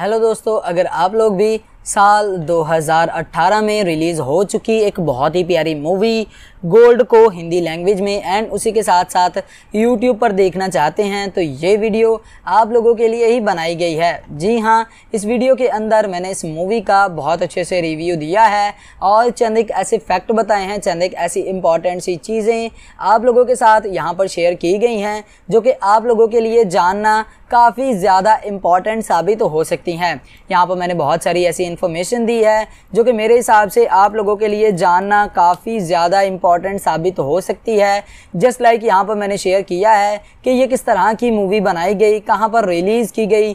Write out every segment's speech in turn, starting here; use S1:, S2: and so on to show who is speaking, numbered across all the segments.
S1: hello दोस्तों अगर आप लोग भी साल 2018 में रिलीज़ हो चुकी एक बहुत ही प्यारी मूवी गोल्ड को हिंदी लैंग्वेज में एंड उसी के साथ साथ यूट्यूब पर देखना चाहते हैं तो ये वीडियो आप लोगों के लिए ही बनाई गई है जी हाँ इस वीडियो के अंदर मैंने इस मूवी का बहुत अच्छे से रिव्यू दिया है और चंद एक ऐसे फैक्ट बताए हैं चंद एक ऐसी इंपॉर्टेंट सी चीज़ें आप लोगों के साथ यहाँ पर शेयर की गई हैं जो कि आप लोगों के लिए जानना काफ़ी ज़्यादा इम्पॉर्टेंट साबित हो सकती हैं यहाँ पर मैंने बहुत सारी ऐसी इन्फॉर्मेशन दी है जो कि मेरे हिसाब से आप लोगों के लिए जानना काफ़ी ज़्यादा इम्पॉर्टेंट साबित हो सकती है जस्ट लाइक यहाँ पर मैंने शेयर किया है कि ये किस तरह की मूवी बनाई गई कहाँ पर रिलीज़ की गई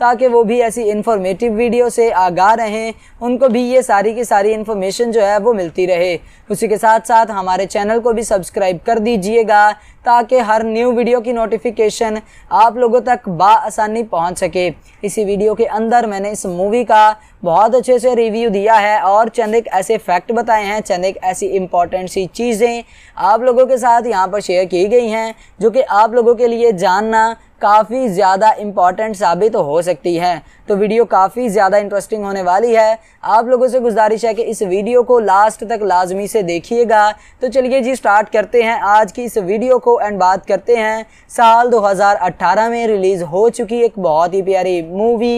S1: ताकि वो भी ऐसी इन्फॉर्मेटिव वीडियो से आगाह रहें उनको भी ये सारी की सारी इन्फॉर्मेशन जो है वो मिलती रहे उसी के साथ साथ हमारे चैनल को भी सब्सक्राइब कर दीजिएगा ताकि हर न्यू वीडियो की नोटिफिकेशन आप लोगों तक बासानी पहुंच सके इसी वीडियो के अंदर मैंने इस मूवी का बहुत अच्छे से रिव्यू दिया है और चंद एक ऐसे फैक्ट बताए हैं चंद एक ऐसी इंपॉर्टेंट सी चीज़ें आप लोगों के साथ यहाँ पर शेयर की गई हैं जो कि आप लोगों के लिए जानना काफ़ी ज़्यादा इम्पॉर्टेंट साबित हो सकती है तो वीडियो काफ़ी ज़्यादा इंटरेस्टिंग होने वाली है आप लोगों से गुजारिश है कि इस वीडियो को लास्ट तक लाजमी से देखिएगा तो चलिए जी स्टार्ट करते हैं आज की इस वीडियो को एंड बात करते हैं साल 2018 में रिलीज़ हो चुकी एक बहुत ही प्यारी मूवी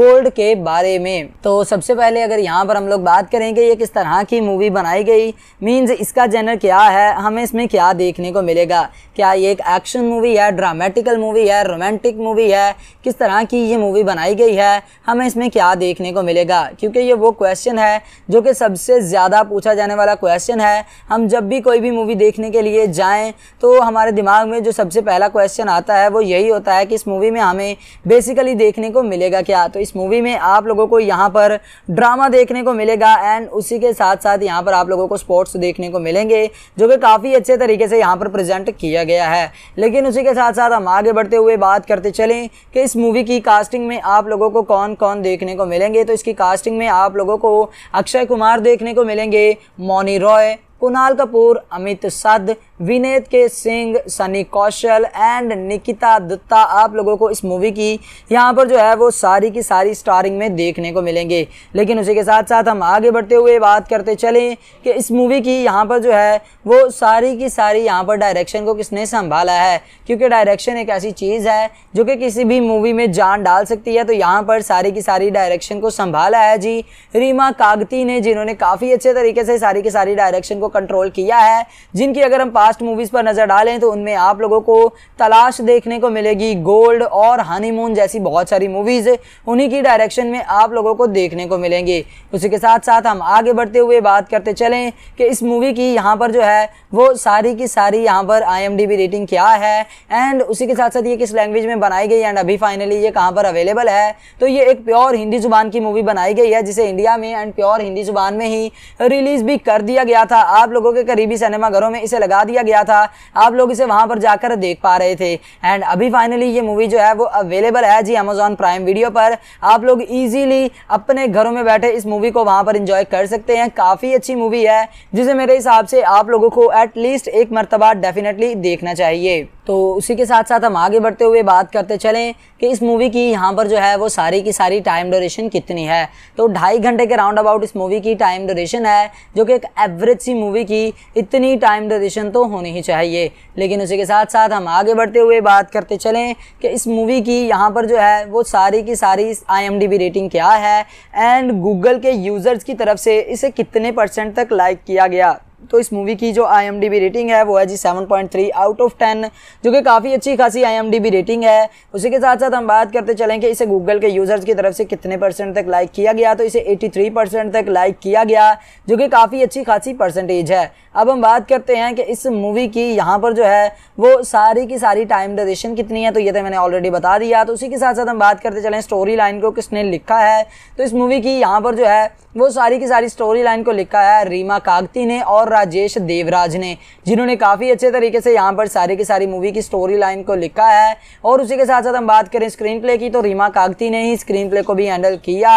S1: गोल्ड के बारे में तो सबसे पहले अगर यहाँ पर हम लोग बात करेंगे ये किस तरह की मूवी बनाई गई मीन्स इसका जेनर क्या है हमें इसमें क्या देखने को मिलेगा क्या ये एक एक्शन मूवी है ड्रामेटिकल मूवी है रोमांटिक मूवी है किस तरह की ये मूवी बनाई गई है है हमें इसमें क्या देखने को मिलेगा क्योंकि ये वो क्वेश्चन है जो कि सबसे ज़्यादा पूछा जाने वाला क्वेश्चन है हम जब भी कोई भी मूवी देखने के लिए जाएँ तो हमारे दिमाग में जो सबसे पहला क्वेश्चन आता है वो यही होता है कि इस मूवी में हमें बेसिकली देखने को मिलेगा क्या तो इस मूवी में आप लोगों को यहाँ पर ड्रामा देखने को मिलेगा एंड उसी के साथ साथ यहाँ पर आप लोगों को स्पोर्ट्स देखने को मिलेंगे जो कि काफ़ी अच्छे तरीके से यहाँ पर प्रेजेंट किया गया है लेकिन उसी के साथ साथ हम आगे बढ़ते हुए बात करते चलें कि इस मूवी की कास्टिंग में आप लोगों को कौन कौन देखने को मिलेंगे तो इसकी कास्टिंग में आप लोगों को अक्षय कुमार देखने को मिलेंगे मौनी रॉय कुणाल कपूर अमित सद विनेत के सिंह सनी कौशल एंड निकिता दत्ता आप लोगों को इस मूवी की यहाँ पर जो है वो सारी की सारी स्टारिंग में देखने को मिलेंगे लेकिन उसी के साथ साथ हम आगे बढ़ते हुए बात करते चलें कि इस मूवी की यहाँ पर जो है वो सारी की सारी यहाँ पर डायरेक्शन को किसने संभाला है क्योंकि डायरेक्शन एक ऐसी चीज़ है जो कि किसी भी मूवी में जान डाल सकती है तो यहाँ पर सारी की सारी डायरेक्शन को संभाला है जी रीमा कागती ने जिन्होंने काफ़ी अच्छे तरीके से सारी की सारी डायरेक्शन को कंट्रोल किया है जिनकी अगर हम बात लास्ट मूवीज़ पर नज़र डालें तो उनमें आप लोगों को तलाश देखने को मिलेगी गोल्ड और हनीमून जैसी बहुत सारी मूवीज़ उन्हीं की डायरेक्शन में आप लोगों को देखने को मिलेंगे उसी के साथ साथ हम आगे बढ़ते हुए बात करते चलें कि इस मूवी की यहाँ पर जो है वो सारी की सारी यहाँ पर आई रेटिंग क्या है एंड उसी के साथ साथ ये किस लैंग्वेज में बनाई गई एंड अभी फाइनली ये कहाँ पर अवेलेबल है तो ये एक प्योर हिंदी ज़ुबान की मूवी बनाई गई है जिसे इंडिया में एंड प्योर हिंदी ज़ुबान में ही रिलीज़ भी कर दिया गया था आप लोगों के करीबी सिनेमाघरों में इसे लगा दिया दिया गया था आप लोग इसे वहां पर जाकर देख पा रहे थे एंड अभी फाइनली ये मूवी जो है वो अवेलेबल है जी अमेजोन प्राइम वीडियो पर आप लोग इजीली अपने घरों में बैठे इस मूवी को वहां पर इंजॉय कर सकते हैं काफ़ी अच्छी मूवी है जिसे मेरे हिसाब से आप लोगों को एटलीस्ट एक मरतबा डेफिनेटली देखना चाहिए तो उसी के साथ साथ हम आगे बढ़ते हुए बात करते चलें कि इस मूवी की यहाँ पर जो है वो सारी की सारी टाइम ड्यूरेशन कितनी है तो ढाई घंटे के राउंड अबाउट इस मूवी की टाइम ड्यूरेशन है जो कि एक एवरेज सी मूवी की इतनी टाइम ड्यूरेशन तो होनी होने ही चाहिए लेकिन उसी के साथ साथ हम आगे बढ़ते हुए बात करते चलें कि इस मूवी की यहाँ पर जो है वो सारी की सारी आई रेटिंग क्या है एंड गूगल के यूज़र्स की तरफ से इसे कितने परसेंट तक लाइक किया गया तो इस मूवी की जो आई रेटिंग है वो है जी 7.3 आउट ऑफ 10 जो कि काफ़ी अच्छी खासी आई रेटिंग है उसी के साथ साथ हम बात करते चलें कि इसे गूगल के यूज़र्स की तरफ से कितने परसेंट तक लाइक किया गया तो इसे 83 परसेंट तक लाइक किया गया जो कि काफ़ी अच्छी खासी परसेंटेज है अब हम बात करते हैं कि इस मूवी की यहाँ पर जो है वो सारी की सारी टाइम ड्यूरेशन कितनी है तो ये तो मैंने ऑलरेडी बता दिया तो उसी के साथ साथ हम बात करते चलें स्टोरी लाइन को किसने लिखा है तो इस मूवी की यहाँ पर जो है वो सारी की सारी स्टोरी लाइन को लिखा है रीमा कागती ने और राजेश देवराज ने जिन्होंने काफ़ी अच्छे तरीके से यहाँ पर सारी की सारी मूवी की स्टोरी लाइन को लिखा है और उसी के साथ साथ हम बात करें स्क्रीन प्ले की तो रीमा कागती ने ही स्क्रीन प्ले को भी हैंडल किया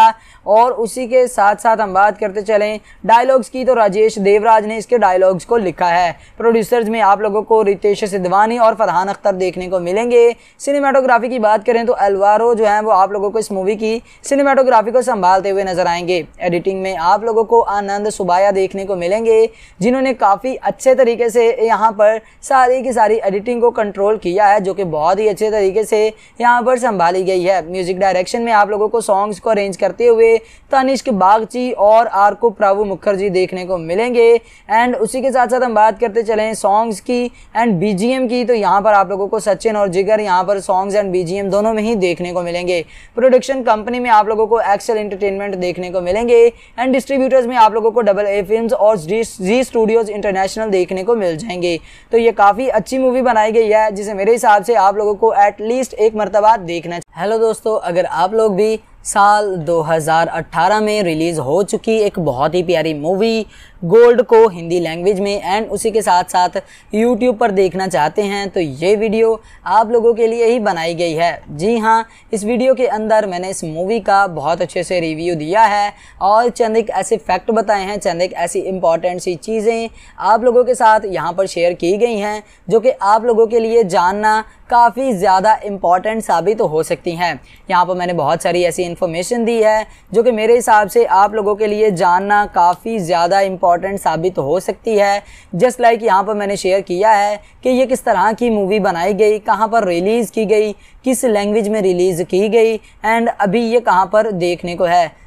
S1: और उसी के साथ साथ हम बात करते चलें डायलॉग्स की तो राजेश देवराज ने इसके डायलॉग्स को लिखा है प्रोड्यूसर्स में आप लोगों को रितेश सिद्धवानी और फरहान अख्तर देखने को मिलेंगे सिनेमाटोग्राफी की बात करें तो अलवारो जो है वो आप लोगों को इस मूवी की सिनेमाटोग्राफी को संभालते हुए नजर आएंगे एडिट मीटिंग में आप लोगों को आनंद सुबाया देखने को मिलेंगे जिन्होंने काफ़ी अच्छे तरीके से यहाँ पर सारी की सारी एडिटिंग को कंट्रोल किया है जो कि बहुत ही अच्छे तरीके से यहाँ पर संभाली गई है म्यूजिक डायरेक्शन में आप लोगों को सॉन्ग्स को अरेंज करते हुए तनिष्क बागची और आरकू प्रभु मुखर्जी देखने को मिलेंगे एंड उसी के साथ साथ हम बात करते चलें सॉन्ग्स की एंड बी की तो यहाँ पर आप लोगों को सचिन और जिगर यहाँ पर सॉन्ग्स एंड बी दोनों में ही देखने को मिलेंगे प्रोडक्शन कंपनी में आप लोगों को एक्सेल इंटरटेनमेंट देखने को मिलेंगे एंड डिस्ट्रीब्यूटर्स में आप लोगों को डबल ए फिल्म और जी स्टूडियोज इंटरनेशनल देखने को मिल जाएंगे तो ये काफ़ी अच्छी मूवी बनाई गई है जिसे मेरे हिसाब से आप लोगों को एटलीस्ट एक मरतबा देखना हेलो दोस्तों अगर आप लोग भी साल 2018 में रिलीज़ हो चुकी एक बहुत ही प्यारी मूवी गोल्ड को हिंदी लैंग्वेज में एंड उसी के साथ साथ यूट्यूब पर देखना चाहते हैं तो ये वीडियो आप लोगों के लिए ही बनाई गई है जी हाँ इस वीडियो के अंदर मैंने इस मूवी का बहुत अच्छे से रिव्यू दिया है और चंद एक ऐसे फैक्ट बताए हैं चंद एक ऐसी इंपॉर्टेंट सी चीज़ें आप लोगों के साथ यहाँ पर शेयर की गई हैं जो कि आप लोगों के लिए जानना काफ़ी ज़्यादा इम्पॉर्टेंट साबित तो हो सकती हैं यहाँ पर मैंने बहुत सारी ऐसी इन्फॉर्मेशन दी है जो कि मेरे हिसाब से आप लोगों के लिए जानना काफ़ी ज़्यादा इम्पोर्टेंट इंपॉर्टेंट साबित हो सकती है जस्ट लाइक यहाँ पर मैंने शेयर किया है कि ये किस तरह की मूवी बनाई गई कहाँ पर रिलीज़ की गई किस लैंग्वेज में रिलीज़ की गई एंड अभी ये कहाँ पर देखने को है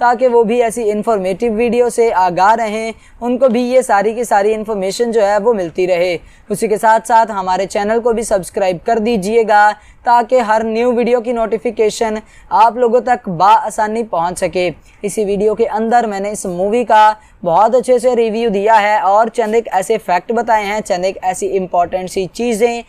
S1: ताकि वो भी ऐसी इन्फॉर्मेटिव वीडियो से आगाह रहें उनको भी ये सारी की सारी इन्फॉर्मेशन जो है वो मिलती रहे उसी के साथ साथ हमारे चैनल को भी सब्सक्राइब कर दीजिएगा ताकि हर न्यू वीडियो की नोटिफिकेशन आप लोगों तक बासानी पहुंच सके इसी वीडियो के अंदर मैंने इस मूवी का बहुत अच्छे से रिव्यू दिया है और चंद एक ऐसे फैक्ट बताए हैं चंद एक ऐसी इंपॉर्टेंट सी चीज़ें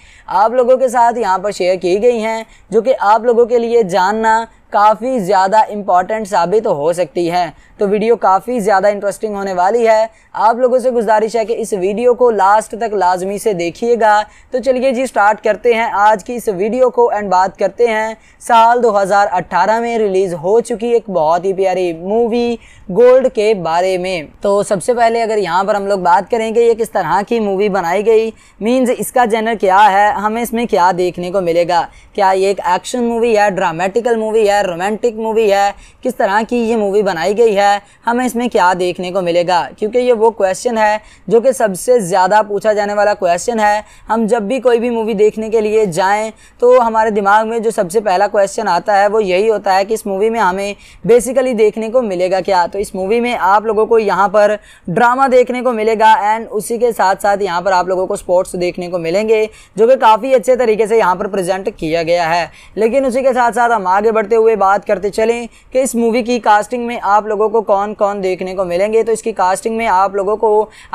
S1: आप लोगों के साथ यहाँ पर शेयर की गई हैं जो कि आप लोगों के लिए जानना काफ़ी ज़्यादा इम्पॉर्टेंट साबित हो सकती है तो वीडियो काफ़ी ज़्यादा इंटरेस्टिंग होने वाली है आप लोगों से गुजारिश है कि इस वीडियो को लास्ट तक लाजमी से देखिएगा तो चलिए जी स्टार्ट करते हैं आज की इस वीडियो को एंड बात करते हैं साल 2018 में रिलीज़ हो चुकी एक बहुत ही प्यारी मूवी गोल्ड के बारे में तो सबसे पहले अगर यहाँ पर हम लोग बात करेंगे ये किस तरह की मूवी बनाई गई मीन्स इसका जेनर क्या है हमें इसमें क्या देखने को मिलेगा क्या ये एक एक्शन मूवी है ड्रामेटिकल मूवी है रोमांटिक मूवी है किस तरह की ये मूवी बनाई गई है है हमें इसमें क्या देखने को मिलेगा क्योंकि ये वो क्वेश्चन है जो कि सबसे ज़्यादा पूछा जाने वाला क्वेश्चन है हम जब भी कोई भी मूवी देखने के लिए जाएँ तो हमारे दिमाग में जो सबसे पहला क्वेश्चन आता है वो यही होता है कि इस मूवी में हमें बेसिकली देखने को मिलेगा क्या तो इस मूवी में आप लोगों को यहाँ पर ड्रामा देखने को मिलेगा एंड उसी के साथ साथ यहाँ पर आप लोगों को स्पोर्ट्स देखने को मिलेंगे जो कि काफ़ी अच्छे तरीके से यहाँ पर प्रेजेंट किया गया है लेकिन उसी के साथ साथ हम आगे बढ़ते हुए बात करते चलें कि इस मूवी की कास्टिंग में आप लोगों को को कौन कौन देखने को मिलेंगे तो इसकी कास्टिंग में आप लोगों को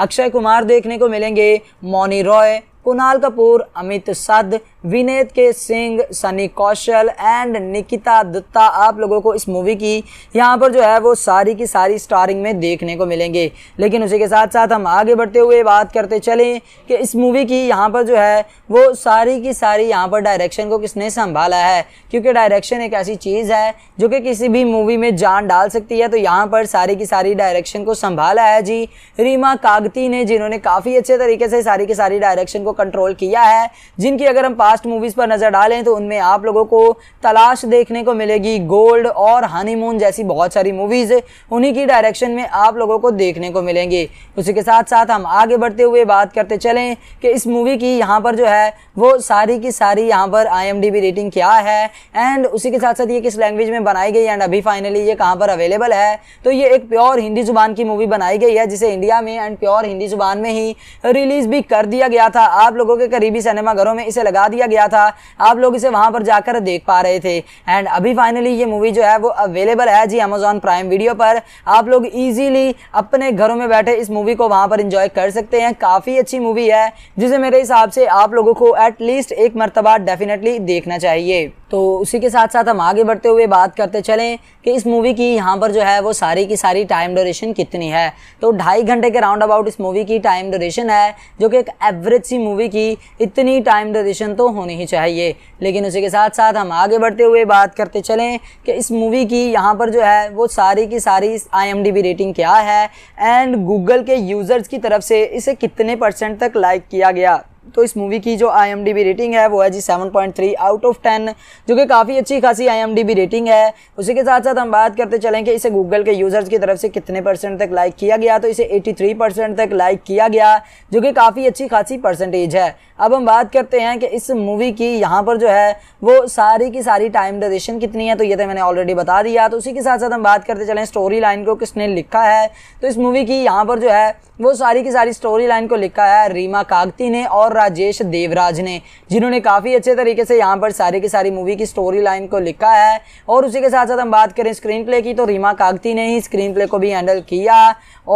S1: अक्षय कुमार देखने को मिलेंगे मौनी रॉय कुणाल कपूर अमित सद विनेत के सिंह सनी कौशल एंड निकिता दत्ता आप लोगों को इस मूवी की यहाँ पर जो है वो सारी की सारी स्टारिंग में देखने को मिलेंगे लेकिन उसी के साथ साथ हम आगे बढ़ते हुए बात करते चलें कि इस मूवी की यहाँ पर जो है वो सारी की सारी यहाँ पर डायरेक्शन को किसने संभाला है क्योंकि डायरेक्शन एक ऐसी चीज़ है जो कि किसी भी मूवी में जान डाल सकती है तो यहाँ पर सारी की सारी डायरेक्शन को संभाला है जी रीमा कागती ने जिन्होंने काफ़ी अच्छे तरीके से सारी की सारी डायरेक्शन को कंट्रोल किया है जिनकी अगर हम पास्ट मूवीज़ पर नज़र डालें तो उनमें आप लोगों को तलाश देखने को मिलेगी गोल्ड और हनीमून जैसी बहुत सारी मूवीज़ उन्हीं की डायरेक्शन में आप लोगों को देखने को मिलेंगे उसी के साथ साथ हम आगे बढ़ते हुए बात करते चलें कि इस मूवी की यहाँ पर जो है वो सारी की सारी यहाँ पर आई रेटिंग क्या है एंड उसी के साथ साथ ये किस लैंग्वेज में बनाई गई एंड अभी फाइनली ये कहाँ पर अवेलेबल है तो ये एक प्योर हिंदी जुबान की मूवी बनाई गई है जिसे इंडिया में एंड प्योर हिंदी जुबान में ही रिलीज़ भी कर दिया गया था आप लोगों के करीबी सिनेमा घरों में इसे लगा दिया गया था आप लोग इसे वहां पर जाकर देख पा रहे थे एंड अभी फाइनली ये मूवी जो है वो अवेलेबल है जी अमेजोन प्राइम वीडियो पर आप लोग इजीली अपने घरों में बैठे इस मूवी को वहां पर इंजॉय कर सकते हैं काफ़ी अच्छी मूवी है जिसे मेरे हिसाब से आप लोगों को एटलीस्ट एक मरतबा डेफिनेटली देखना चाहिए तो उसी के साथ साथ हम आगे बढ़ते हुए बात करते चलें कि इस मूवी की यहाँ पर जो है वो सारी की सारी टाइम ड्यूरेशन कितनी है तो ढाई घंटे के राउंड अबाउट इस मूवी की टाइम ड्यूरेशन है जो कि एक एवरेज सी मूवी की इतनी टाइम ड्यूरेशन तो होनी ही चाहिए लेकिन उसी के साथ साथ हम आगे बढ़ते हुए बात करते चलें कि इस मूवी की यहाँ पर जो है वो सारी की सारी आई रेटिंग क्या है एंड गूगल के यूज़र्स की तरफ से इसे कितने परसेंट तक लाइक किया गया तो इस मूवी की जो आई रेटिंग है वो है जी 7.3 आउट ऑफ 10 जो कि काफ़ी अच्छी खासी आई रेटिंग है उसी के साथ साथ हम बात करते चलें कि इसे गूगल के यूज़र्स की तरफ से कितने परसेंट तक लाइक किया गया तो इसे 83 परसेंट तक लाइक किया गया जो कि काफ़ी अच्छी खासी परसेंटेज है अब हम बात करते हैं कि इस मूवी की यहाँ पर जो है वो सारी की सारी टाइम डेशन कितनी है तो ये तो मैंने ऑलरेडी बता दिया तो उसी के साथ साथ हम बात करते चलें स्टोरी लाइन को किसने लिखा है तो इस मूवी की यहाँ पर जो है वो सारी की सारी स्टोरी लाइन को लिखा है रीमा कागती ने और राजेश देवराज ने जिन्होंने काफ़ी अच्छे तरीके से यहाँ पर सारी की सारी मूवी की स्टोरी लाइन को लिखा है और उसी के साथ साथ हम बात करें स्क्रीन प्ले की तो रीमा कागती ने ही स्क्रीन प्ले को भी हैंडल किया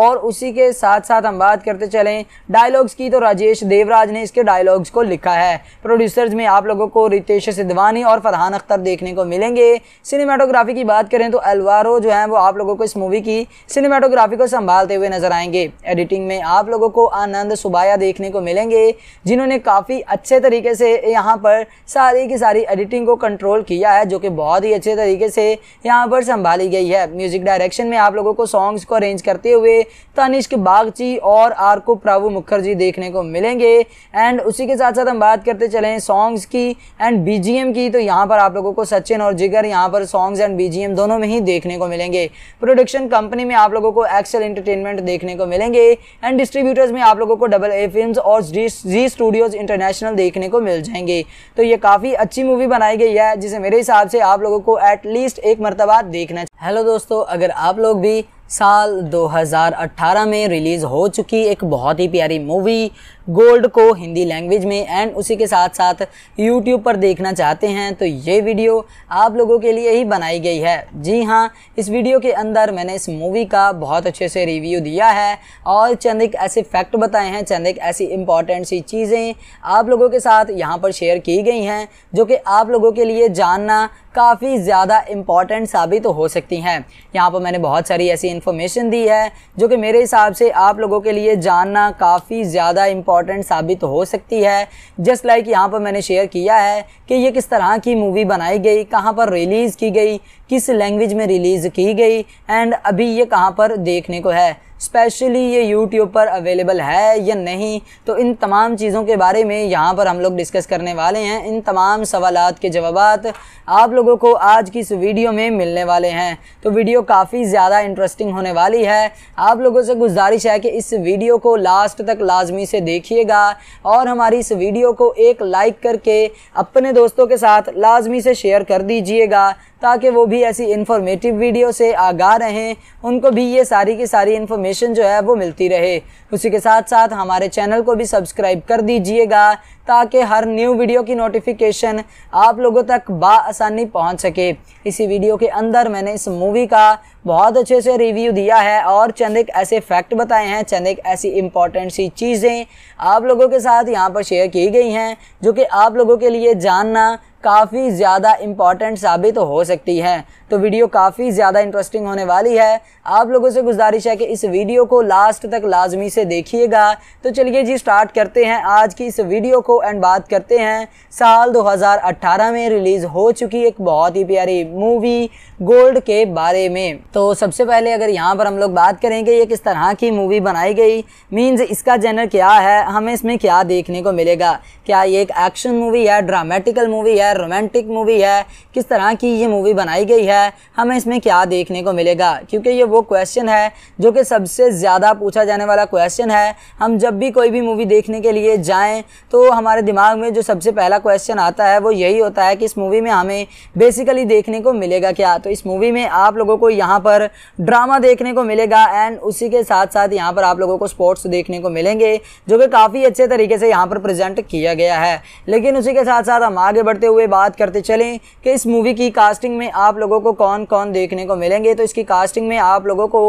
S1: और उसी के साथ साथ हम बात करते चलें डायलॉग्स की तो राजेश देवराज ने इसके डायलॉग्स को लिखा है प्रोड्यूसर्स में आप लोगों को रितेश सिद्धवानी और फरहान अख्तर देखने को मिलेंगे सिनेमाटोग्राफी की बात करें तो अलवारो जो है वो आप लोगों को इस मूवी की सिनेमाटोग्राफी को संभालते हुए नजर आएंगे एडिटिंग में आप लोगों को आनंद सुबाया देखने को मिलेंगे जिन्होंने काफ़ी अच्छे तरीके से यहाँ पर सारी की सारी एडिटिंग को कंट्रोल किया है जो कि बहुत ही अच्छे तरीके से यहाँ पर संभाली गई है म्यूज़िक डायरेक्शन में आप लोगों को सॉन्ग्स को अरेंज करते हुए तनिष्क बागची और आर को मुखर्जी देखने को मिलेंगे एंड उसी के साथ साथ हम बात करते चलें सॉन्ग्स की एंड बी की तो यहाँ पर आप लोगों को सचिन और जिगर यहाँ पर सॉन्ग्स एंड बी दोनों में ही देखने को मिलेंगे प्रोडक्शन कंपनी में आप लोगों को एक्सेल इंटरटेनमेंट देखने को मिलेंगे एंड डिस्ट्रीब्यूटर्स में आप लोगों को डबल ए फिल्म और जी स्टूडियोज़ इंटरनेशनल देखने को मिल जाएंगे तो ये काफ़ी अच्छी मूवी बनाई गई है जिसे मेरे हिसाब से आप लोगों को एटलीस्ट एक मरतबा देखना हेलो दोस्तों अगर आप लोग भी साल 2018 में रिलीज़ हो चुकी एक बहुत ही प्यारी मूवी गोल्ड को हिंदी लैंग्वेज में एंड उसी के साथ साथ यूट्यूब पर देखना चाहते हैं तो ये वीडियो आप लोगों के लिए ही बनाई गई है जी हाँ इस वीडियो के अंदर मैंने इस मूवी का बहुत अच्छे से रिव्यू दिया है और चंद एक ऐसे फैक्ट बताए हैं चंद एक ऐसी इंपॉर्टेंट सी चीज़ें आप लोगों के साथ यहाँ पर शेयर की गई हैं जो कि आप लोगों के लिए जानना काफ़ी ज़्यादा इम्पॉर्टेंट साबित तो हो सकती हैं यहाँ पर मैंने बहुत सारी ऐसी इन्फॉर्मेशन दी है जो कि मेरे हिसाब से आप लोगों के लिए जानना काफ़ी ज़्यादा इम्पॉर्टेंट साबित हो सकती है जस्ट लाइक like यहाँ पर मैंने शेयर किया है कि ये किस तरह की मूवी बनाई गई कहाँ पर रिलीज़ की गई किस लैंग्वेज में रिलीज़ की गई एंड अभी ये कहाँ पर देखने को है स्पेशली ये यूट्यूब पर अवेलेबल है या नहीं तो इन तमाम चीज़ों के बारे में यहाँ पर हम लोग डिस्कस करने वाले हैं इन तमाम सवालत के जवाब आप लोगों को आज की इस वीडियो में मिलने वाले हैं तो वीडियो काफ़ी ज़्यादा इंटरेस्टिंग होने वाली है आप लोगों से गुजारिश है कि इस वीडियो को लास्ट तक लाजमी से देखिएगा और हमारी इस वीडियो को एक लाइक करके अपने दोस्तों के साथ लाजमी से शेयर कर दीजिएगा ताकि वो भी ऐसी इन्फॉर्मेटिव वीडियो से आगा रहें उनको भी ये सारी की सारी इन्फॉर्मेशन जो है वो मिलती रहे उसी के साथ साथ हमारे चैनल को भी सब्सक्राइब कर दीजिएगा ताकि हर न्यू वीडियो की नोटिफिकेशन आप लोगों तक बासानी पहुंच सके इसी वीडियो के अंदर मैंने इस मूवी का बहुत अच्छे से रिव्यू दिया है और चंद एक ऐसे फैक्ट बताए हैं चंद एक ऐसी इंपॉर्टेंट सी चीज़ें आप लोगों के साथ यहाँ पर शेयर की गई हैं जो कि आप लोगों के लिए जानना काफ़ी ज़्यादा इम्पॉर्टेंट साबित हो सकती है तो वीडियो काफ़ी ज़्यादा इंटरेस्टिंग होने वाली है आप लोगों से गुजारिश है कि इस वीडियो को लास्ट तक लाजमी से देखिएगा तो चलिए जी स्टार्ट करते हैं आज की इस वीडियो को एंड बात करते हैं साल 2018 में रिलीज़ हो चुकी एक बहुत ही प्यारी मूवी गोल्ड के बारे में तो सबसे पहले अगर यहाँ पर हम लोग बात करेंगे ये किस तरह की मूवी बनाई गई मीन्स इसका जेनर क्या है हमें इसमें क्या देखने को मिलेगा क्या ये एक एक्शन मूवी है ड्रामेटिकल मूवी है रोमांटिक मूवी है किस तरह की ये मूवी बनाई गई है हमें इसमें क्या देखने को मिलेगा क्योंकि ये वो क्वेश्चन है जो कि सबसे ज़्यादा पूछा जाने वाला क्वेश्चन है हम जब भी कोई भी मूवी देखने के लिए जाएँ तो हमारे दिमाग में जो सबसे पहला क्वेश्चन आता है वो यही होता है कि इस मूवी में हमें बेसिकली देखने को मिलेगा क्या तो तो इस मूवी में आप लोगों को यहाँ पर ड्रामा देखने को मिलेगा एंड उसी के साथ साथ यहाँ पर आप लोगों को स्पोर्ट्स देखने को मिलेंगे जो कि काफ़ी अच्छे तरीके से यहाँ पर प्रेजेंट किया गया है लेकिन उसी के साथ साथ हम आगे बढ़ते हुए बात करते चलें कि इस मूवी की कास्टिंग में आप लोगों को कौन कौन देखने को मिलेंगे तो इसकी कास्टिंग में आप लोगों को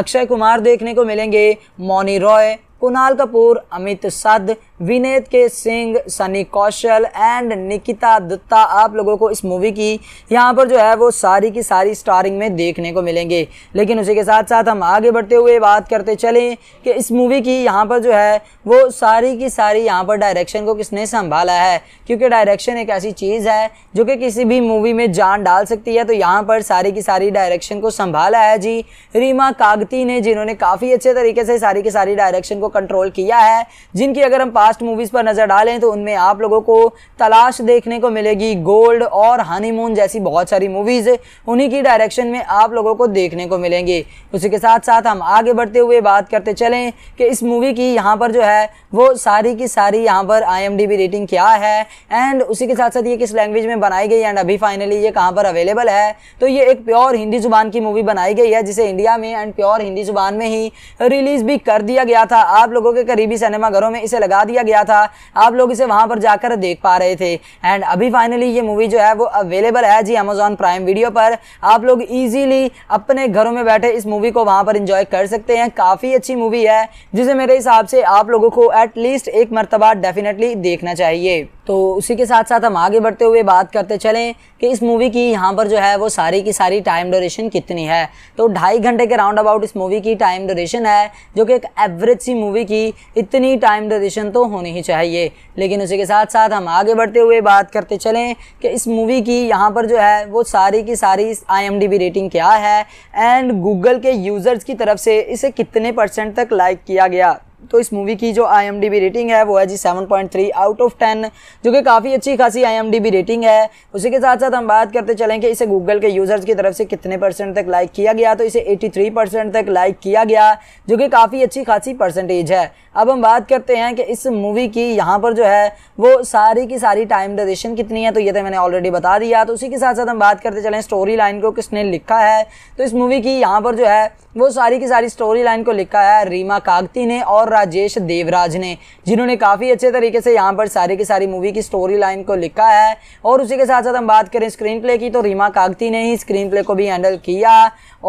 S1: अक्षय कुमार देखने को मिलेंगे मौनी रॉय कुणाल कपूर अमित सद विनेत के सिंह सनी कौशल एंड निकिता दत्ता आप लोगों को इस मूवी की यहाँ पर जो है वो सारी की सारी स्टारिंग में देखने को मिलेंगे लेकिन उसी के साथ साथ हम आगे बढ़ते हुए बात करते चलें कि इस मूवी की यहाँ पर जो है वो सारी की सारी यहाँ पर डायरेक्शन को किसने संभाला है क्योंकि डायरेक्शन एक ऐसी चीज़ है जो कि किसी भी मूवी में जान डाल सकती है तो यहाँ पर सारी की सारी डायरेक्शन को संभाला है जी रीमा कागती ने जिन्होंने काफ़ी अच्छे तरीके से सारी की सारी डायरेक्शन को कंट्रोल किया है जिनकी अगर हम लास्ट मूवीज़ पर नज़र डालें तो उनमें आप लोगों को तलाश देखने को मिलेगी गोल्ड और हनीमून जैसी बहुत सारी मूवीज़ उन्हीं की डायरेक्शन में आप लोगों को देखने को मिलेंगे उसी के साथ साथ हम आगे बढ़ते हुए बात करते चलें कि इस मूवी की यहाँ पर जो है वो सारी की सारी यहाँ पर आई रेटिंग क्या है एंड उसी के साथ साथ ये किस लैंग्वेज में बनाई गई एंड अभी फाइनली ये कहाँ पर अवेलेबल है तो ये एक प्योर हिंदी जुबान की मूवी बनाई गई है जिसे इंडिया में एंड प्योर हिंदी जुबान में ही रिलीज भी कर दिया गया था आप लोगों के करीबी सिनेमाघरों में इसे लगा दिया दिया गया था आप लोग इसे वहां पर जाकर देख पा रहे थे एंड अभी फाइनली ये मूवी जो है वो अवेलेबल है जी अमेजोन प्राइम वीडियो पर आप लोग इजीली अपने घरों में बैठे इस मूवी को वहां पर इंजॉय कर सकते हैं काफ़ी अच्छी मूवी है जिसे मेरे हिसाब से आप लोगों को एटलीस्ट एक मरतबा डेफिनेटली देखना चाहिए तो उसी के साथ साथ हम आगे बढ़ते हुए बात करते चलें कि इस मूवी की यहाँ पर जो है वो सारी की सारी टाइम ड्यूरेशन कितनी है तो ढाई घंटे के राउंड अबाउट इस मूवी की टाइम ड्यूरेशन है जो कि एक एवरेज सी मूवी की इतनी टाइम ड्यूरेशन तो होनी ही चाहिए लेकिन उसी के साथ साथ हम आगे बढ़ते हुए बात करते चलें कि इस मूवी की यहाँ पर जो है वो सारी की सारी आई रेटिंग क्या है एंड गूगल के यूज़र्स की तरफ से इसे कितने परसेंट तक लाइक किया गया तो इस मूवी की जो आई रेटिंग है वो है जी 7.3 आउट ऑफ 10 जो कि काफ़ी अच्छी खासी आई रेटिंग है उसी के साथ साथ हम बात करते चलें कि इसे गूगल के यूज़र्स की तरफ से कितने परसेंट तक लाइक किया गया तो इसे 83 परसेंट तक लाइक किया गया जो कि काफ़ी अच्छी खासी परसेंटेज है अब हम बात करते हैं कि इस मूवी की यहाँ पर जो है वो सारी की सारी टाइम ड्यूरेशन कितनी है तो ये तो मैंने ऑलरेडी बता दिया तो उसी के साथ साथ हम बात करते चलें स्टोरी लाइन को किसने लिखा है तो इस मूवी की यहाँ पर जो है वो सारी की सारी स्टोरी लाइन को लिखा है रीमा कागती ने और और राजेश देवराज ने जिन्होंने काफ़ी अच्छे तरीके से यहाँ पर सारी की सारी मूवी की स्टोरी लाइन को लिखा है और उसी के साथ साथ हम बात करें स्क्रीन प्ले की तो रीमा कागती ने ही स्क्रीन प्ले को भी हैंडल किया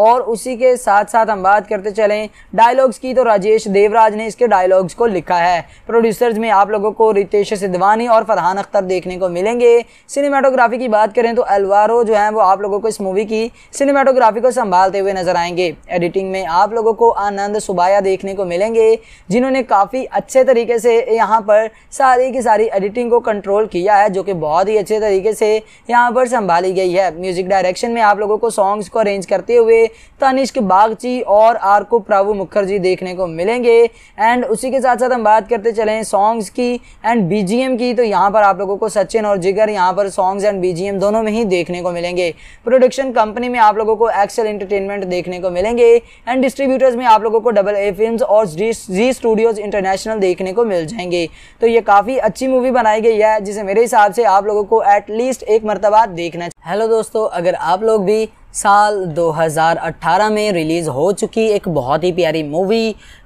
S1: और उसी के साथ साथ हम बात करते चलें डायलॉग्स की तो राजेश देवराज ने इसके डायलॉग्स को लिखा है प्रोड्यूसर्स में आप लोगों को रितेश सिद्धवानी और फरहान अख्तर देखने को मिलेंगे सिनेमाटोग्राफी की बात करें तो अलवारो जो है वो आप लोगों को इस मूवी की सिनेमाटोग्राफी को संभालते हुए नजर आएंगे एडिटिंग में आप लोगों को आनंद सुबाया देखने को मिलेंगे जिन्होंने काफ़ी अच्छे तरीके से यहाँ पर सारी की सारी एडिटिंग को कंट्रोल किया है जो कि बहुत ही अच्छे तरीके से यहाँ पर संभाली गई है म्यूज़िक डायरेक्शन में आप लोगों को सॉन्ग्स को अरेंज करते हुए तनिष्क बागची और आरको प्रभु मुखर्जी देखने को मिलेंगे एंड उसी के साथ साथ हम बात करते चलें सॉन्ग्स की एंड बी की तो यहाँ पर आप लोगों को सचिन और जिगर यहाँ पर सॉन्ग्स एंड बी दोनों में ही देखने को मिलेंगे प्रोडक्शन कंपनी में आप लोगों को एक्सेल इंटरटेनमेंट देखने को मिलेंगे एंड डिस्ट्रीब्यूटर्स में आप लोगों को डबल ए फिल्म और जी स्टूडियोज इंटरनेशनल देखने को मिल जाएंगे तो ये काफ़ी अच्छी मूवी बनाई गई है जिसे मेरे हिसाब से आप लोगों को एटलीस्ट एक मरतबा देखना हेलो दोस्तों अगर आप लोग भी साल 2018 में रिलीज़ हो चुकी एक बहुत ही प्यारी मूवी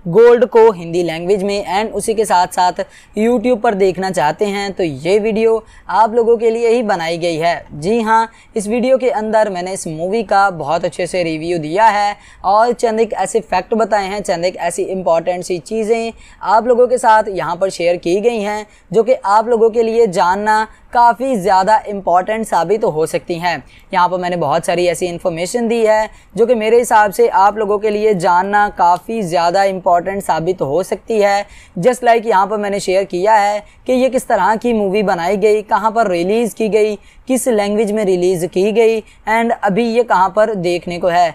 S1: गोल्ड को हिंदी लैंग्वेज में एंड उसी के साथ साथ यूट्यूब पर देखना चाहते हैं तो ये वीडियो आप लोगों के लिए ही बनाई गई है जी हाँ इस वीडियो के अंदर मैंने इस मूवी का बहुत अच्छे से रिव्यू दिया है और चंद एक ऐसे फैक्ट बताए हैं चंद एक ऐसी इंपॉर्टेंट सी चीज़ें आप लोगों के साथ यहाँ पर शेयर की गई हैं जो कि आप लोगों के लिए जानना काफ़ी ज़्यादा इम्पॉर्टेंट साबित हो सकती हैं यहाँ पर मैंने बहुत सारी ऐसी इन्फॉर्मेशन दी है जो कि मेरे हिसाब से आप लोगों के लिए जानना काफ़ी ज़्यादा इम्पॉर्टेंट इम्पॉर्टेंट साबित हो सकती है जस्ट लाइक यहाँ पर मैंने शेयर किया है कि ये किस तरह की मूवी बनाई गई कहाँ पर रिलीज़ की गई किस लैंग्वेज में रिलीज़ की गई एंड अभी ये कहाँ पर देखने को है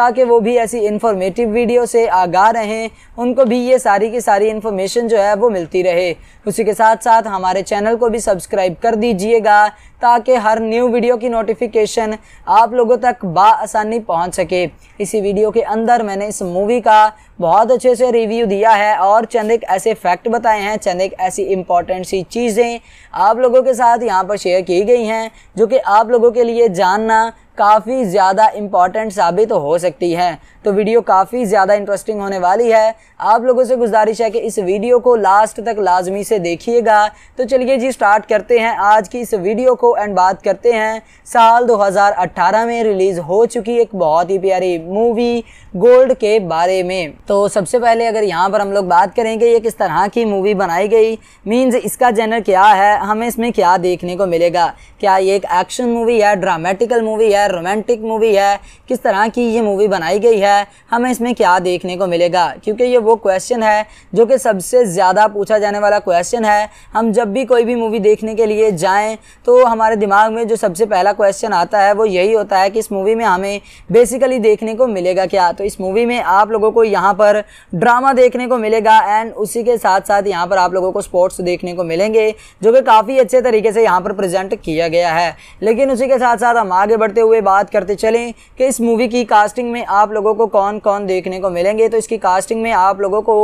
S1: ताकि वो भी ऐसी इन्फॉर्मेटिव वीडियो से आगा रहें उनको भी ये सारी की सारी इन्फॉर्मेशन जो है वो मिलती रहे उसी के साथ साथ हमारे चैनल को भी सब्सक्राइब कर दीजिएगा ताकि हर न्यू वीडियो की नोटिफिकेशन आप लोगों तक बासानी पहुंच सके इसी वीडियो के अंदर मैंने इस मूवी का बहुत अच्छे से रिव्यू दिया है और चंद एक ऐसे फैक्ट बताए हैं चंद एक ऐसी इंपॉर्टेंट सी चीज़ें आप लोगों के साथ यहाँ पर शेयर की गई हैं जो कि आप लोगों के लिए जानना काफ़ी ज़्यादा इम्पॉर्टेंट साबित हो सकती है तो वीडियो काफ़ी ज़्यादा इंटरेस्टिंग होने वाली है आप लोगों से गुजारिश है कि इस वीडियो को लास्ट तक लाजमी से देखिएगा तो चलिए जी स्टार्ट करते हैं आज की इस वीडियो को एंड बात करते हैं साल 2018 में रिलीज़ हो चुकी एक बहुत ही प्यारी मूवी गोल्ड के बारे में तो सबसे पहले अगर यहाँ पर हम लोग बात करेंगे ये किस तरह की मूवी बनाई गई मीन्स इसका जेनर क्या है हमें इसमें क्या देखने को मिलेगा क्या ये एक एक्शन मूवी है ड्रामेटिकल मूवी है रोमांटिक मूवी है किस तरह की ये मूवी बनाई गई है है हमें इसमें क्या देखने को मिलेगा क्योंकि ये वो क्वेश्चन है जो कि सबसे ज़्यादा पूछा जाने वाला क्वेश्चन है हम जब भी कोई भी मूवी देखने के लिए जाएँ तो हमारे दिमाग में जो सबसे पहला क्वेश्चन आता है वो यही होता है कि इस मूवी में हमें बेसिकली देखने को मिलेगा क्या तो इस मूवी में आप लोगों को यहाँ पर ड्रामा देखने को मिलेगा एंड उसी के साथ साथ यहाँ पर आप लोगों को स्पोर्ट्स देखने को मिलेंगे जो कि काफ़ी अच्छे तरीके से यहाँ पर प्रेजेंट किया गया है लेकिन उसी के साथ साथ हम आगे बढ़ते हुए बात करते चलें कि इस मूवी की कास्टिंग में आप लोगों को को कौन कौन देखने को मिलेंगे तो इसकी कास्टिंग में आप लोगों को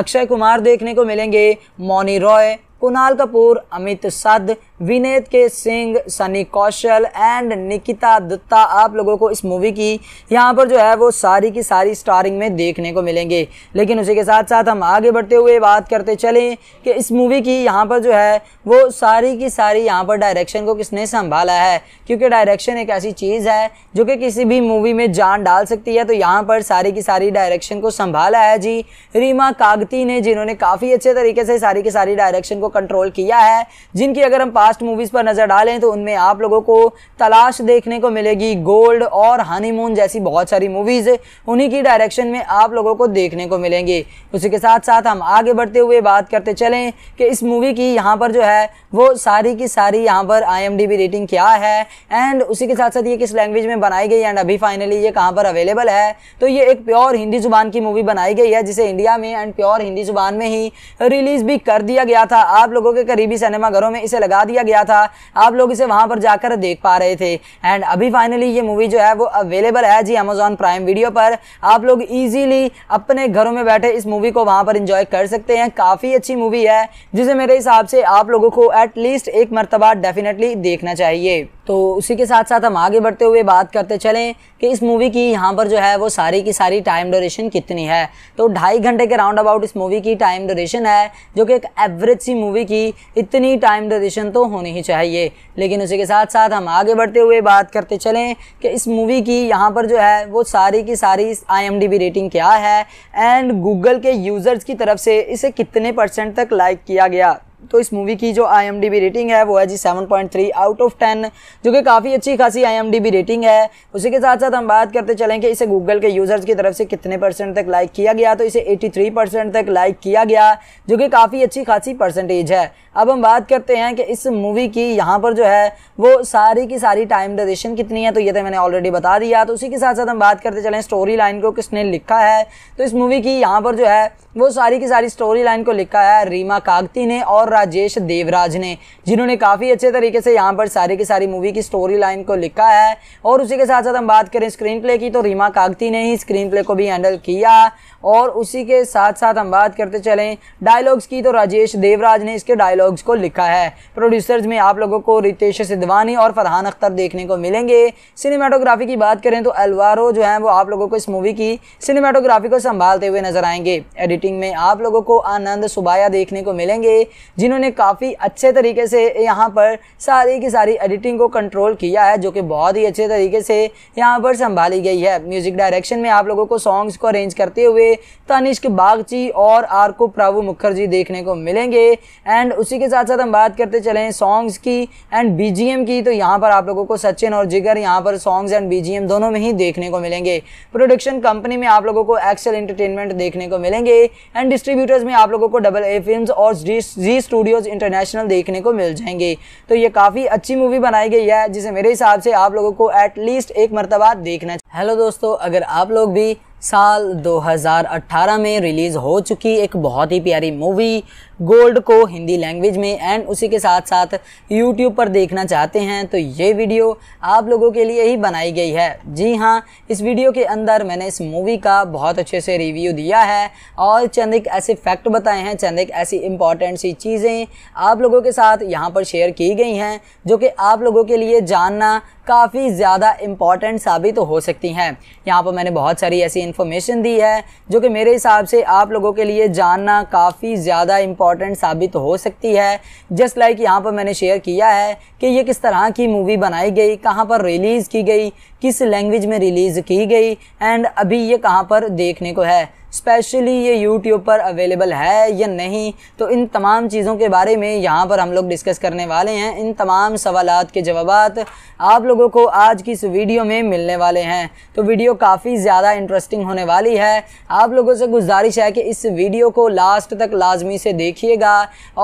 S1: अक्षय कुमार देखने को मिलेंगे मौनी रॉय कुणाल कपूर अमित सद विनेत के सिंह सनी कौशल एंड निकिता दत्ता आप लोगों को इस मूवी की यहाँ पर जो है वो सारी की सारी स्टारिंग में देखने को मिलेंगे लेकिन उसी के साथ साथ हम आगे बढ़ते हुए बात करते चलें कि इस मूवी की यहाँ पर जो है वो सारी की सारी यहाँ पर डायरेक्शन को किसने संभाला है क्योंकि डायरेक्शन एक ऐसी चीज़ है जो कि किसी भी मूवी में जान डाल सकती है तो यहाँ पर सारी की सारी डायरेक्शन को संभाला है जी रीमा कागती ने जिन्होंने काफ़ी अच्छे तरीके से सारी की सारी डायरेक्शन को को कंट्रोल किया है जिनकी अगर हम पास्ट मूवीज़ पर नज़र डालें तो उनमें आप लोगों को तलाश देखने को मिलेगी गोल्ड और हनीमून जैसी बहुत सारी मूवीज़ उन्हीं की डायरेक्शन में आप लोगों को देखने को मिलेंगे उसी के साथ साथ हम आगे बढ़ते हुए बात करते चलें कि इस मूवी की यहाँ पर जो है वो सारी की सारी यहाँ पर आई रेटिंग क्या है एंड उसी के साथ साथ ये किस लैंग्वेज में बनाई गई एंड अभी फाइनली ये कहाँ पर अवेलेबल है तो ये एक प्योर हिंदी जुबान की मूवी बनाई गई है जिसे इंडिया में एंड प्योर हिंदी जुबान में ही रिलीज भी कर दिया गया था आप लोगों के करीबी सिनेमा घरों में इसे लगा दिया गया था आप लोग इसे वहां पर जाकर देख पा रहे थे एंड अभी फाइनली ये मूवी जो है वो अवेलेबल है जी अमेजोन प्राइम वीडियो पर आप लोग इजीली अपने घरों में बैठे इस मूवी को वहां पर इंजॉय कर सकते हैं काफ़ी अच्छी मूवी है जिसे मेरे हिसाब से आप लोगों को एटलीस्ट एक मरतबा डेफिनेटली देखना चाहिए तो उसी के साथ साथ हम आगे बढ़ते हुए बात करते चलें कि इस मूवी की यहाँ पर जो है वो सारी की सारी टाइम ड्यूरेशन कितनी है तो ढाई घंटे के राउंड अबाउट इस मूवी की टाइम ड्यूरेशन है जो कि एक एवरेज सी मूवी की इतनी टाइम ड्यूरेशन तो होनी ही चाहिए लेकिन उसी के साथ साथ हम आगे बढ़ते हुए बात करते चलें कि इस मूवी की यहाँ पर जो है वो सारी की सारी आई रेटिंग क्या है एंड गूगल के यूज़र्स की तरफ से इसे कितने परसेंट तक लाइक किया गया तो इस मूवी की जो आई रेटिंग है वो है जी 7.3 आउट ऑफ 10 जो कि काफ़ी अच्छी खासी आई रेटिंग है उसी के साथ साथ हम बात करते चलें कि इसे गूगल के यूज़र्स की तरफ से कितने परसेंट तक लाइक किया गया तो इसे 83 परसेंट तक लाइक किया गया जो कि काफ़ी अच्छी खासी परसेंटेज है अब हम बात करते हैं कि इस मूवी की यहाँ पर जो है वो सारी की सारी टाइम ड्यूरेशन कितनी है तो ये तो मैंने ऑलरेडी बता दिया तो उसी के साथ साथ हम बात करते चलें स्टोरी लाइन को किसने लिखा है तो इस मूवी की यहाँ पर जो है वो सारी की सारी स्टोरी लाइन को लिखा है रीमा कागती ने और राजेश देवराज ने जिन्होंने काफ़ी अच्छे तरीके से यहाँ पर सारी की सारी मूवी की स्टोरी लाइन को लिखा है और उसी के साथ साथ हम बात करें स्क्रीन प्ले की तो रीमा कागती ने ही स्क्रीन प्ले को भी हैंडल किया और उसी के साथ साथ हम बात करते चलें डायलॉग्स की तो राजेश देवराज ने इसके डायलॉग्स को लिखा है प्रोड्यूसर्स में आप लोगों को रितेश सिद्धवानी और फरहान अख्तर देखने को मिलेंगे सिनेमाटोग्राफी की बात करें तो अलवारो जो है वो आप लोगों को इस मूवी की सिनेमाटोग्राफी को संभालते हुए नजर आएंगे एडिटिंग में आप लोगों को आनंद सुबाया देखने को मिलेंगे जिन्होंने काफ़ी अच्छे तरीके से यहाँ पर सारी की सारी एडिटिंग को कंट्रोल किया है जो कि बहुत ही अच्छे तरीके से यहाँ पर संभाली गई है म्यूज़िक डायरेक्शन में आप लोगों को सॉन्ग्स को अरेंज करते हुए तनिष्क बागची और आरको प्रावू मुखर्जी देखने को मिलेंगे एंड उसी के साथ साथ हम बात करते चलें सॉन्ग्स की एंड बी की तो यहाँ पर आप लोगों को सचिन और जिगर यहाँ पर सॉन्ग्स एंड बी दोनों में ही देखने को मिलेंगे प्रोडक्शन कंपनी में आप लोगों को एक्सेल इंटरटेनमेंट देखने को मिलेंगे एंड डिस्ट्रीब्यूटर्स में आप लोगों को डबल ए फिल्म और जी स्टूडियोज इंटरनेशनल देखने को मिल जाएंगे तो ये काफ़ी अच्छी मूवी बनाई गई है जिसे मेरे हिसाब से आप लोगों को एटलीस्ट एक मरतबा देखना हेलो दोस्तों अगर आप लोग भी साल 2018 में रिलीज़ हो चुकी एक बहुत ही प्यारी मूवी गोल्ड को हिंदी लैंग्वेज में एंड उसी के साथ साथ यूट्यूब पर देखना चाहते हैं तो ये वीडियो आप लोगों के लिए ही बनाई गई है जी हाँ इस वीडियो के अंदर मैंने इस मूवी का बहुत अच्छे से रिव्यू दिया है और चंद एक ऐसे फैक्ट बताए हैं चंद एक ऐसी इंपॉर्टेंट सी चीज़ें आप लोगों के साथ यहाँ पर शेयर की गई हैं जो कि आप लोगों के लिए जानना काफ़ी ज़्यादा इम्पॉर्टेंट साबित तो हो सकती हैं यहाँ पर मैंने बहुत सारी ऐसी इन्फॉर्मेशन दी है जो कि मेरे हिसाब से आप लोगों के लिए जानना काफ़ी ज़्यादा इम्पॉर्टेंट साबित हो सकती है जस्ट लाइक यहाँ पर मैंने शेयर किया है कि ये किस तरह की मूवी बनाई गई कहाँ पर रिलीज़ की गई किस लैंग्वेज में रिलीज़ की गई एंड अभी ये कहाँ पर देखने को है स्पेशली ये यूट्यूब पर अवेलेबल है या नहीं तो इन तमाम चीज़ों के बारे में यहाँ पर हम लोग डिस्कस करने वाले हैं इन तमाम सवाल के जवाब आप लोगों को आज की इस वीडियो में मिलने वाले हैं तो वीडियो काफ़ी ज़्यादा इंटरेस्टिंग होने वाली है आप लोगों से गुजारिश है कि इस वीडियो को लास्ट तक लाजमी से देखिएगा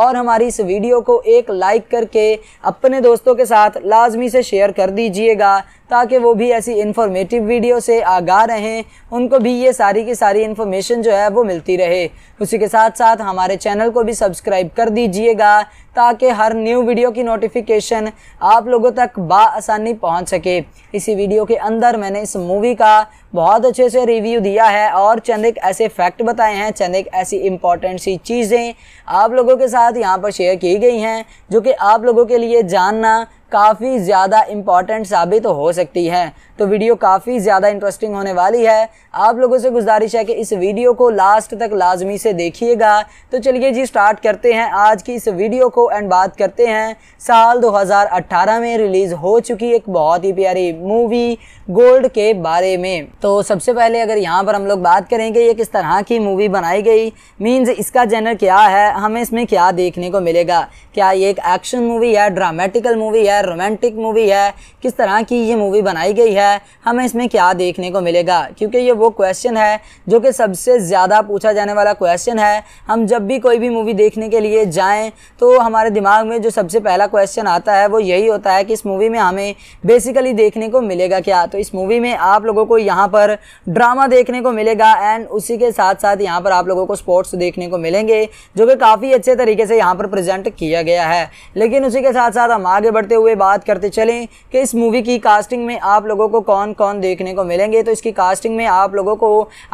S1: और हमारी इस वीडियो को एक लाइक करके अपने दोस्तों के साथ लाजमी से शेयर कर दीजिएगा ताकि वो भी ऐसी इन्फॉर्मेटिव वीडियो से आगा रहें उनको भी ये सारी की सारी इन्फॉर्मेशन जो है वो मिलती रहे उसी के साथ साथ हमारे चैनल को भी सब्सक्राइब कर दीजिएगा ताकि हर न्यू वीडियो की नोटिफिकेशन आप लोगों तक बासानी पहुंच सके इसी वीडियो के अंदर मैंने इस मूवी का बहुत अच्छे से रिव्यू दिया है और चंद एक ऐसे फैक्ट बताए हैं चंद एक ऐसी इंपॉर्टेंट सी चीज़ें आप लोगों के साथ यहाँ पर शेयर की गई हैं जो कि आप लोगों के लिए जानना काफ़ी ज़्यादा इम्पॉर्टेंट साबित हो सकती है तो वीडियो काफ़ी ज़्यादा इंटरेस्टिंग होने वाली है आप लोगों से गुजारिश है कि इस वीडियो को लास्ट तक लाजमी से देखिएगा तो चलिए जी स्टार्ट करते हैं आज की इस वीडियो को एंड बात करते हैं साल 2018 में रिलीज़ हो चुकी एक बहुत ही प्यारी मूवी गोल्ड के बारे में तो सबसे पहले अगर यहाँ पर हम लोग बात करेंगे ये किस तरह की मूवी बनाई गई मीन्स इसका जेनर क्या है हमें इसमें क्या देखने को मिलेगा क्या ये एक एक्शन मूवी है ड्रामेटिकल मूवी है रोमांटिक मूवी है किस तरह की ये मूवी बनाई गई है हमें इसमें क्या देखने को मिलेगा क्योंकि ये वो क्वेश्चन है जो कि सबसे ज़्यादा पूछा जाने वाला क्वेश्चन है हम जब भी कोई भी मूवी देखने के लिए जाएँ तो हमारे दिमाग में जो सबसे पहला क्वेश्चन आता है वो यही होता है कि इस मूवी में हमें बेसिकली देखने को मिलेगा क्या तो इस मूवी में आप लोगों को यहाँ पर ड्रामा देखने को मिलेगा एंड उसी के साथ साथ यहाँ पर आप लोगों को स्पोर्ट्स देखने को मिलेंगे जो कि काफ़ी अच्छे तरीके से यहाँ पर प्रेजेंट किया गया है लेकिन उसी के साथ साथ हम आगे बढ़ते हुए बात करते चलें कि इस मूवी की कास्टिंग में आप लोगों को कौन कौन देखने को मिलेंगे तो इसकी कास्टिंग में आप लोगों को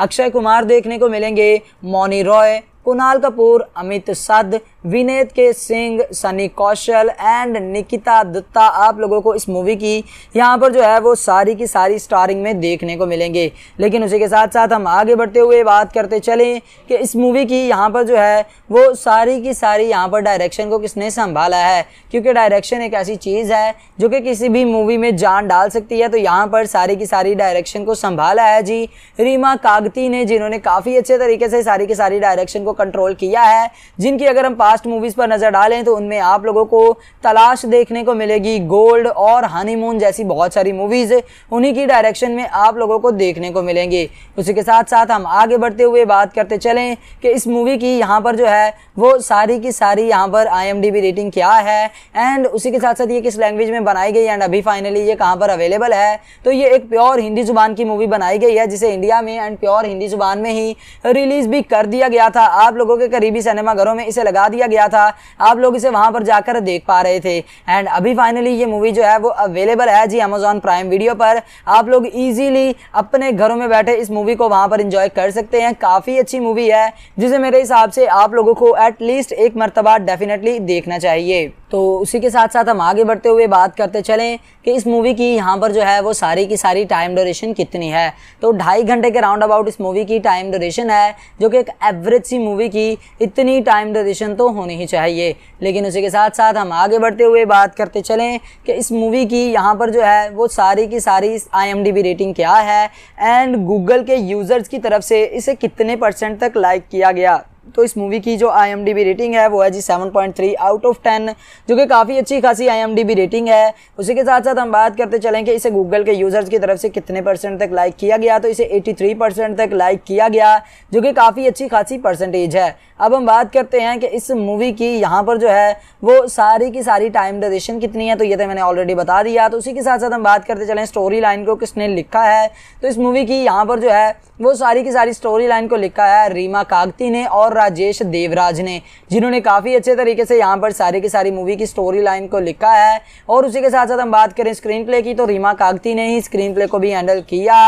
S1: अक्षय कुमार देखने को मिलेंगे मौनी रॉय कुणाल कपूर अमित सद विनेत के सिंह सनी कौशल एंड निकिता दत्ता आप लोगों को इस मूवी की यहाँ पर जो है वो सारी की सारी स्टारिंग में देखने को मिलेंगे लेकिन उसी के साथ साथ हम आगे बढ़ते हुए बात करते चलें कि इस मूवी की यहाँ पर जो है वो सारी की सारी यहाँ पर डायरेक्शन को किसने संभाला है क्योंकि डायरेक्शन एक ऐसी चीज़ है जो कि किसी भी मूवी में जान डाल सकती है तो यहाँ पर सारी की सारी डायरेक्शन को संभाला है जी रीमा कागती ने जिन्होंने काफ़ी अच्छे तरीके से सारी की सारी डायरेक्शन को कंट्रोल किया है जिनकी अगर हम पास लास्ट मूवीज़ पर नज़र डालें तो उनमें आप लोगों को तलाश देखने को मिलेगी गोल्ड और हनीमून जैसी बहुत सारी मूवीज़ उन्हीं की डायरेक्शन में आप लोगों को देखने को मिलेंगे उसी के साथ साथ हम आगे बढ़ते हुए बात करते चलें कि इस मूवी की यहाँ पर जो है वो सारी की सारी यहाँ पर आई रेटिंग क्या है एंड उसी के साथ साथ ये किस लैंग्वेज में बनाई गई एंड अभी फाइनली ये कहाँ पर अवेलेबल है तो ये एक प्योर हिंदी ज़ुबान की मूवी बनाई गई है जिसे इंडिया में एंड प्योर हिंदी ज़ुबान में ही रिलीज़ भी कर दिया गया था आप लोगों के करीबी सिनेमाघरों में इसे लगा दिया दिया गया था आप लोग इसे वहां पर जाकर देख पा रहे थे एंड अभी फाइनली ये मूवी जो है वो अवेलेबल है जी अमेजोन प्राइम वीडियो पर आप लोग ईजिली अपने घरों में बैठे इस मूवी को वहां पर इंजॉय कर सकते हैं काफ़ी अच्छी मूवी है जिसे मेरे हिसाब से आप लोगों को एटलीस्ट एक मरतबा डेफिनेटली देखना चाहिए तो उसी के साथ साथ हम आगे बढ़ते हुए बात करते चलें कि इस मूवी की यहाँ पर जो है वो सारी की सारी टाइम ड्यूरेशन कितनी है तो ढाई घंटे के राउंड अबाउट इस मूवी की टाइम ड्यूरेशन है जो कि एक एवरेज सी मूवी की इतनी टाइम ड्यूरेशन तो होनी ही चाहिए लेकिन उसी के साथ साथ हम आगे बढ़ते हुए बात करते चलें कि इस मूवी की यहाँ पर जो है वो सारी की सारी आई रेटिंग क्या है एंड गूगल के यूज़र्स की तरफ से इसे कितने परसेंट तक लाइक किया गया तो इस मूवी की जो आई रेटिंग है वो है जी 7.3 आउट ऑफ 10 जो कि काफ़ी अच्छी खासी आई रेटिंग है उसी के साथ साथ हम बात करते चलें कि इसे गूगल के यूज़र्स की तरफ से कितने परसेंट तक लाइक किया गया तो इसे 83 परसेंट तक लाइक किया गया जो कि काफ़ी अच्छी खासी परसेंटेज है अब हम बात करते हैं कि इस मूवी की यहाँ पर जो है वो सारी की सारी टाइम ड्यूरेशन कितनी है तो ये तो मैंने ऑलरेडी बता दिया तो उसी के साथ साथ हम बात करते चलें स्टोरी लाइन को किसने लिखा है तो इस मूवी की यहाँ पर जो है वो सारी की सारी स्टोरी लाइन को लिखा है रीमा कागती ने और राजेश देवराज ने जिन्होंने काफ़ी अच्छे तरीके से यहाँ पर सारी की सारी मूवी की स्टोरी लाइन को लिखा है और उसी के साथ साथ हम बात करें स्क्रीन प्ले की तो रीमा कागती ने ही स्क्रीन प्ले को भी हैंडल किया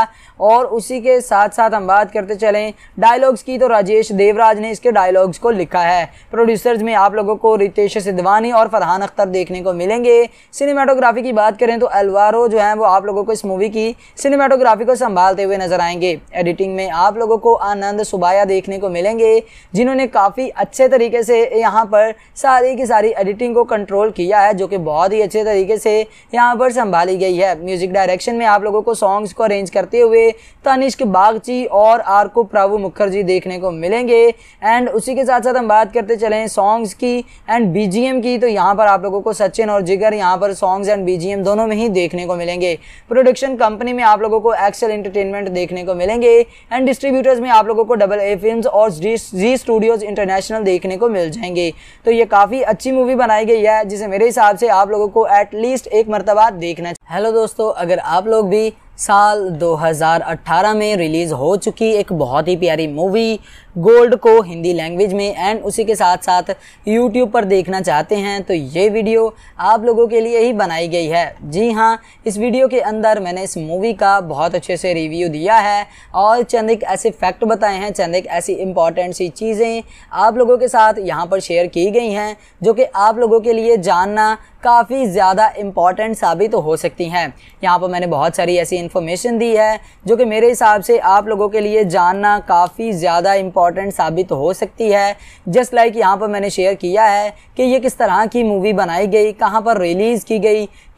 S1: और उसी के साथ साथ हम बात करते चलें डायलॉग्स की तो राजेश देवराज ने इसके डायलॉग्स को लिखा है प्रोड्यूसर्स में आप लोगों को रितेश सिद्धवानी और फरहान अख्तर देखने को मिलेंगे सिनेमाटोग्राफी की बात करें तो अलवारो जो है वो आप लोगों को इस मूवी की सिनेमाटोग्राफी को संभालते हुए नजर आएंगे एडिटिंग में आप लोगों को आनंद सुबाया देखने को मिलेंगे जिन्होंने काफ़ी अच्छे तरीके से यहाँ पर सारी की सारी एडिटिंग को कंट्रोल किया है जो कि बहुत ही अच्छे तरीके से यहाँ पर संभाली गई है म्यूजिक डायरेक्शन में आप लोगों को सॉन्ग्स को अरेंज करते हुए तनिष्क बागची और आरको प्रावु मुखर्जी देखने को मिलेंगे एंड उसी के साथ साथ हम बात करते चलें सॉन्ग्स की एंड बी की तो यहाँ पर आप लोगों को सचिन और जिगर यहाँ पर सॉन्ग्स एंड बी दोनों में ही देखने को मिलेंगे प्रोडक्शन कंपनी में आप लोगों को एक्सेल इंटरटेनमेंट देखने को मिलेंगे एंड डिस्ट्रीब्यूटर्स में आप लोगों को डबल ए फिल्म और जी स्टूडियोज इंटरनेशनल देखने को मिल जाएंगे तो ये काफ़ी अच्छी मूवी बनाई गई है जिसे मेरे हिसाब से आप लोगों को एटलीस्ट एक मरतबा देखना हेलो दोस्तों अगर आप लोग भी साल 2018 में रिलीज़ हो चुकी एक बहुत ही प्यारी मूवी गोल्ड को हिंदी लैंग्वेज में एंड उसी के साथ साथ यूट्यूब पर देखना चाहते हैं तो ये वीडियो आप लोगों के लिए ही बनाई गई है जी हाँ इस वीडियो के अंदर मैंने इस मूवी का बहुत अच्छे से रिव्यू दिया है और चंद एक ऐसे फैक्ट बताए हैं चंद एक ऐसी इंपॉर्टेंट सी चीज़ें आप लोगों के साथ यहाँ पर शेयर की गई हैं जो कि आप लोगों के लिए जानना काफ़ी ज़्यादा इम्पॉर्टेंट साबित तो हो सकती हैं यहाँ पर मैंने बहुत सारी ऐसी इन्फॉर्मेशन दी है जो कि मेरे हिसाब से आप लोगों के लिए जानना काफ़ी ज़्यादा इम्पॉर्टेंट इम्पॉर्टेंट साबित हो सकती है जस्ट लाइक यहाँ पर मैंने शेयर किया है कि ये किस तरह की मूवी बनाई गई कहाँ पर रिलीज़ की गई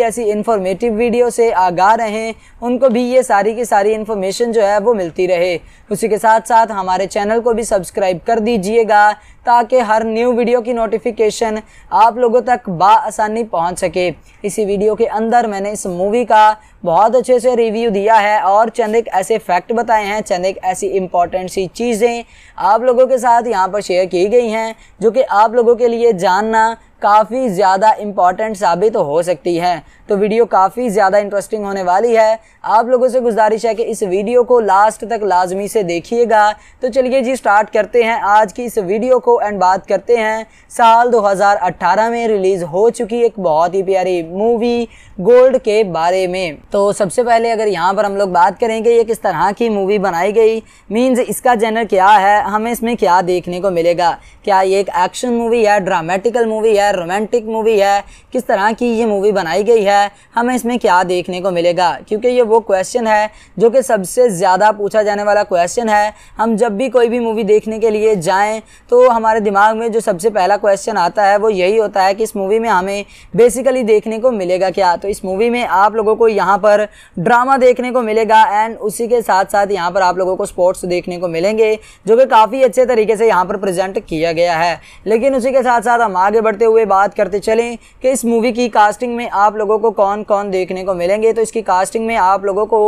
S1: भी ऐसी इन्फॉर्मेटिव वीडियो से आगाह रहें उनको भी ये सारी की सारी इन्फॉर्मेशन जो है वो मिलती रहे उसी के साथ साथ हमारे चैनल को भी सब्सक्राइब कर दीजिएगा ताकि हर न्यू वीडियो की नोटिफिकेशन आप लोगों तक बासानी पहुंच सके इसी वीडियो के अंदर मैंने इस मूवी का बहुत अच्छे से रिव्यू दिया है और चंद एक ऐसे फैक्ट बताए हैं चंद एक ऐसी इंपॉर्टेंट सी चीज़ें आप लोगों के साथ यहाँ पर शेयर की गई हैं जो कि आप लोगों के लिए जानना काफ़ी ज़्यादा इम्पॉर्टेंट साबित हो सकती है तो वीडियो काफ़ी ज़्यादा इंटरेस्टिंग होने वाली है आप लोगों से गुजारिश है कि इस वीडियो को लास्ट तक लाजमी से देखिएगा तो चलिए जी स्टार्ट करते हैं आज की इस वीडियो को एंड बात करते हैं साल 2018 में रिलीज़ हो चुकी एक बहुत ही प्यारी मूवी गोल्ड के बारे में तो सबसे पहले अगर यहाँ पर हम लोग बात करेंगे ये किस तरह की मूवी बनाई गई मींस इसका जेनर क्या है हमें इसमें क्या देखने को मिलेगा क्या ये एक एक्शन मूवी है ड्रामेटिकल मूवी है रोमांटिक मूवी है किस तरह की ये मूवी बनाई गई है हमें इसमें क्या देखने को मिलेगा क्योंकि ये वो क्वेश्चन है जो कि सबसे ज़्यादा पूछा जाने वाला क्वेश्चन है हम जब भी कोई भी मूवी देखने के लिए जाएँ तो हम हमारे दिमाग में जो सबसे पहला क्वेश्चन आता है वो यही होता है कि इस मूवी में हमें बेसिकली देखने को मिलेगा क्या तो इस मूवी में आप लोगों को यहाँ पर ड्रामा देखने को मिलेगा एंड उसी के साथ साथ यहाँ पर आप लोगों को स्पोर्ट्स देखने को मिलेंगे जो कि काफ़ी अच्छे तरीके से यहाँ पर प्रेजेंट किया गया है लेकिन उसी के साथ साथ हम आगे बढ़ते हुए बात करते चलें कि इस मूवी की कास्टिंग में आप लोगों को कौन कौन देखने को मिलेंगे तो इसकी कास्टिंग में आप लोगों को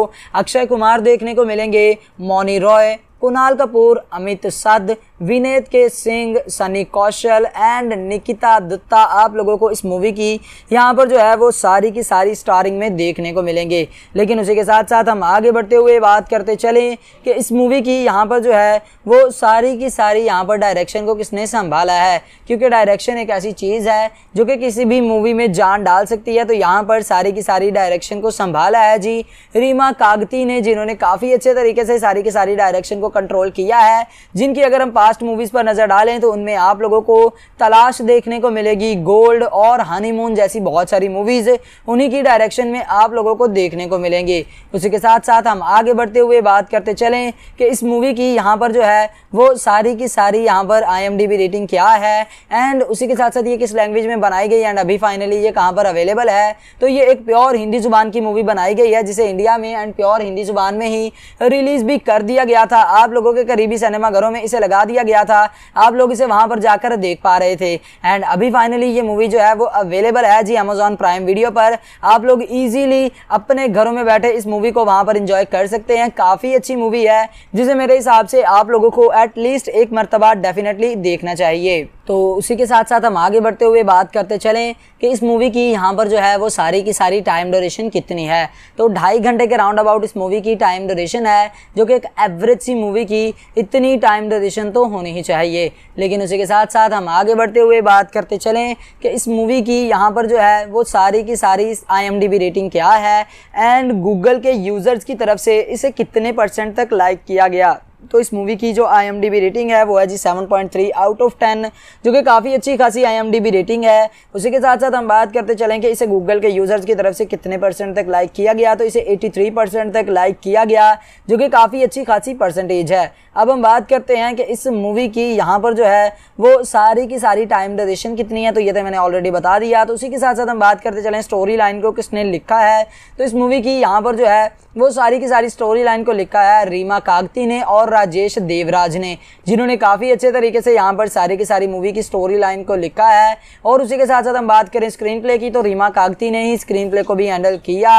S1: अक्षय कुमार देखने को मिलेंगे मौनी रॉय कुणाल कपूर अमित सद विनेत के सिंह सनी कौशल एंड निकिता दत्ता आप लोगों को इस मूवी की यहाँ पर जो है वो सारी की सारी स्टारिंग में देखने को मिलेंगे लेकिन उसी के साथ साथ हम आगे बढ़ते हुए बात करते चलें कि इस मूवी की यहाँ पर जो है वो सारी की सारी यहाँ पर डायरेक्शन को किसने संभाला है क्योंकि डायरेक्शन एक ऐसी चीज़ है जो कि किसी भी मूवी में जान डाल सकती है तो यहाँ पर सारी की सारी डायरेक्शन को संभाला है जी रीमा कागती ने जिन्होंने काफ़ी अच्छे तरीके से सारी की सारी डायरेक्शन को कंट्रोल किया है जिनकी अगर हम पास्ट मूवीज़ पर नज़र डालें तो उनमें आप लोगों को तलाश देखने को मिलेगी गोल्ड और हनीमून जैसी बहुत सारी मूवीज़ उन्हीं की डायरेक्शन में आप लोगों को देखने को मिलेंगी उसी के साथ साथ हम आगे बढ़ते हुए बात करते चलें कि इस मूवी की यहाँ पर जो है वो सारी की सारी यहाँ पर आई रेटिंग क्या है एंड उसी के साथ साथ ये किस लैंग्वेज में बनाई गई एंड अभी फाइनली ये कहाँ पर अवेलेबल है तो ये एक प्योर हिंदी जुबान की मूवी बनाई गई है जिसे इंडिया में एंड प्योर हिंदी जुबान में ही रिलीज़ भी कर दिया गया था आप लोगों के करीबी सिनेमा घरों में इसे लगा दिया गया था आप लोग इसे वहां पर जाकर देख पा रहे थे एंड अभी फाइनली ये मूवी जो है वो अवेलेबल है जी अमेजोन प्राइम वीडियो पर आप लोग इजीली अपने घरों में बैठे इस मूवी को वहां पर इंजॉय कर सकते हैं काफ़ी अच्छी मूवी है जिसे मेरे हिसाब से आप लोगों को एटलीस्ट एक मरतबा डेफिनेटली देखना चाहिए तो उसी के साथ साथ हम आगे बढ़ते हुए बात करते चलें कि इस मूवी की यहाँ पर जो है वो सारी की सारी टाइम ड्यूरेशन कितनी है तो ढाई घंटे के राउंड अबाउट इस मूवी की टाइम ड्यूरेशन है जो कि एक एवरेज सी मूवी मूवी की इतनी टाइम ड्यूरेशन तो होनी ही चाहिए लेकिन उसी के साथ साथ हम आगे बढ़ते हुए बात करते चलें कि इस मूवी की यहाँ पर जो है वो सारी की सारी आई रेटिंग क्या है एंड गूगल के यूज़र्स की तरफ से इसे कितने परसेंट तक लाइक किया गया तो इस मूवी की जो आई रेटिंग है वो है जी 7.3 आउट ऑफ 10 जो कि काफ़ी अच्छी खासी आई रेटिंग है उसी के साथ साथ हम बात करते चलें कि इसे गूगल के यूज़र्स की तरफ से कितने परसेंट तक लाइक किया गया तो इसे 83 परसेंट तक लाइक किया गया जो कि काफ़ी अच्छी खासी परसेंटेज है अब हम बात करते हैं कि इस मूवी की यहाँ पर जो है वो सारी की सारी टाइम ड्यूरेशन कितनी है तो ये तो मैंने ऑलरेडी बता दिया तो उसी के साथ साथ हम बात करते चलें स्टोरी लाइन को किसने लिखा है तो इस मूवी की यहाँ पर जो है वो सारी की सारी स्टोरी लाइन को लिखा है रीमा कागती ने और राजेश देवराज ने जिन्होंने काफ़ी अच्छे तरीके से यहाँ पर सारी की सारी मूवी की स्टोरी लाइन को लिखा है और उसी के साथ साथ हम बात करें स्क्रीन प्ले की तो रीमा कागती ने ही स्क्रीन प्ले को भी हैंडल किया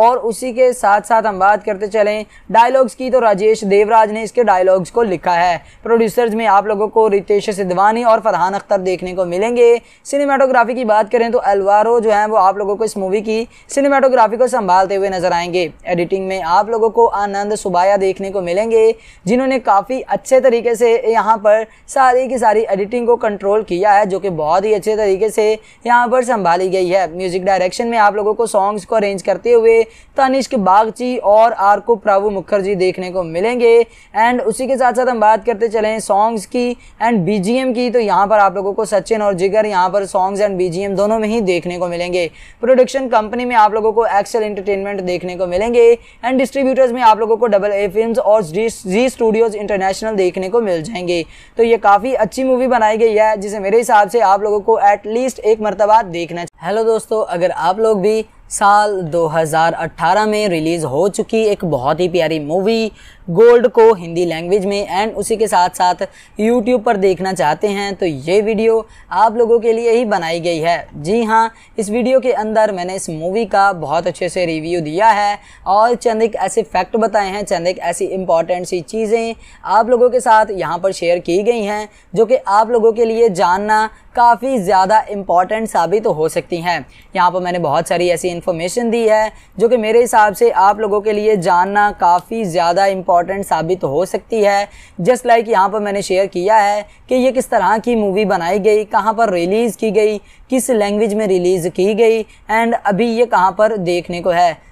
S1: और उसी के साथ साथ हम बात करते चलें डायलॉग्स की तो राजेश देवराज ने इसके डायलॉग्स को लिखा है प्रोड्यूसर्स में आप लोगों को रितेश सिद्धवानी और फरहान अख्तर देखने को मिलेंगे सिनेमाटोग्राफी की बात करें तो अलवारो जो है वो आप लोगों को इस मूवी की सिनेमाटोग्राफी को संभालते हुए नजर आएंगे एडिट मीटिंग में आप लोगों को आनंद सुबाया देखने को मिलेंगे जिन्होंने काफ़ी अच्छे तरीके से यहाँ पर सारी की सारी एडिटिंग को कंट्रोल किया है जो कि बहुत ही अच्छे तरीके से यहाँ पर संभाली गई है म्यूजिक डायरेक्शन में आप लोगों को सॉन्ग्स को अरेंज करते हुए तनिष्क बागची और आरको प्रभु मुखर्जी देखने को मिलेंगे एंड उसी के साथ साथ हम बात करते चलें सॉन्ग्स की एंड बी की तो यहाँ पर आप लोगों को सचिन और जिगर यहाँ पर सॉन्ग्स एंड बी दोनों में ही देखने को मिलेंगे प्रोडक्शन कंपनी में आप लोगों को एक्सेल इंटरटेनमेंट देखने को मिलेंगे एंड डिस्ट्रीब्यूटर्स में आप लोगों को डबल ए फिल्म और जी स्टूडियोज इंटरनेशनल देखने को मिल जाएंगे तो ये काफ़ी अच्छी मूवी बनाई गई है जिसे मेरे हिसाब से आप लोगों को एटलीस्ट एक मरतबा देखना हेलो दोस्तों अगर आप लोग भी साल 2018 में रिलीज़ हो चुकी एक बहुत ही प्यारी मूवी गोल्ड को हिंदी लैंग्वेज में एंड उसी के साथ साथ यूट्यूब पर देखना चाहते हैं तो ये वीडियो आप लोगों के लिए ही बनाई गई है जी हाँ इस वीडियो के अंदर मैंने इस मूवी का बहुत अच्छे से रिव्यू दिया है और चंद एक ऐसे फैक्ट बताए हैं चंद एक ऐसी इंपॉर्टेंट सी चीज़ें आप लोगों के साथ यहाँ पर शेयर की गई हैं जो कि आप लोगों के लिए जानना काफ़ी ज़्यादा इम्पॉर्टेंट साबित हो सकती हैं यहाँ पर मैंने बहुत सारी ऐसी इन्फॉर्मेशन दी है जो कि मेरे हिसाब से आप लोगों के लिए जानना काफ़ी ज़्यादा इम्पॉर्टेंट साबित हो सकती है जस्ट लाइक यहाँ पर मैंने शेयर किया है कि ये किस तरह की मूवी बनाई गई कहाँ पर रिलीज़ की गई किस लैंग्वेज में रिलीज़ की गई एंड अभी ये कहाँ पर देखने को है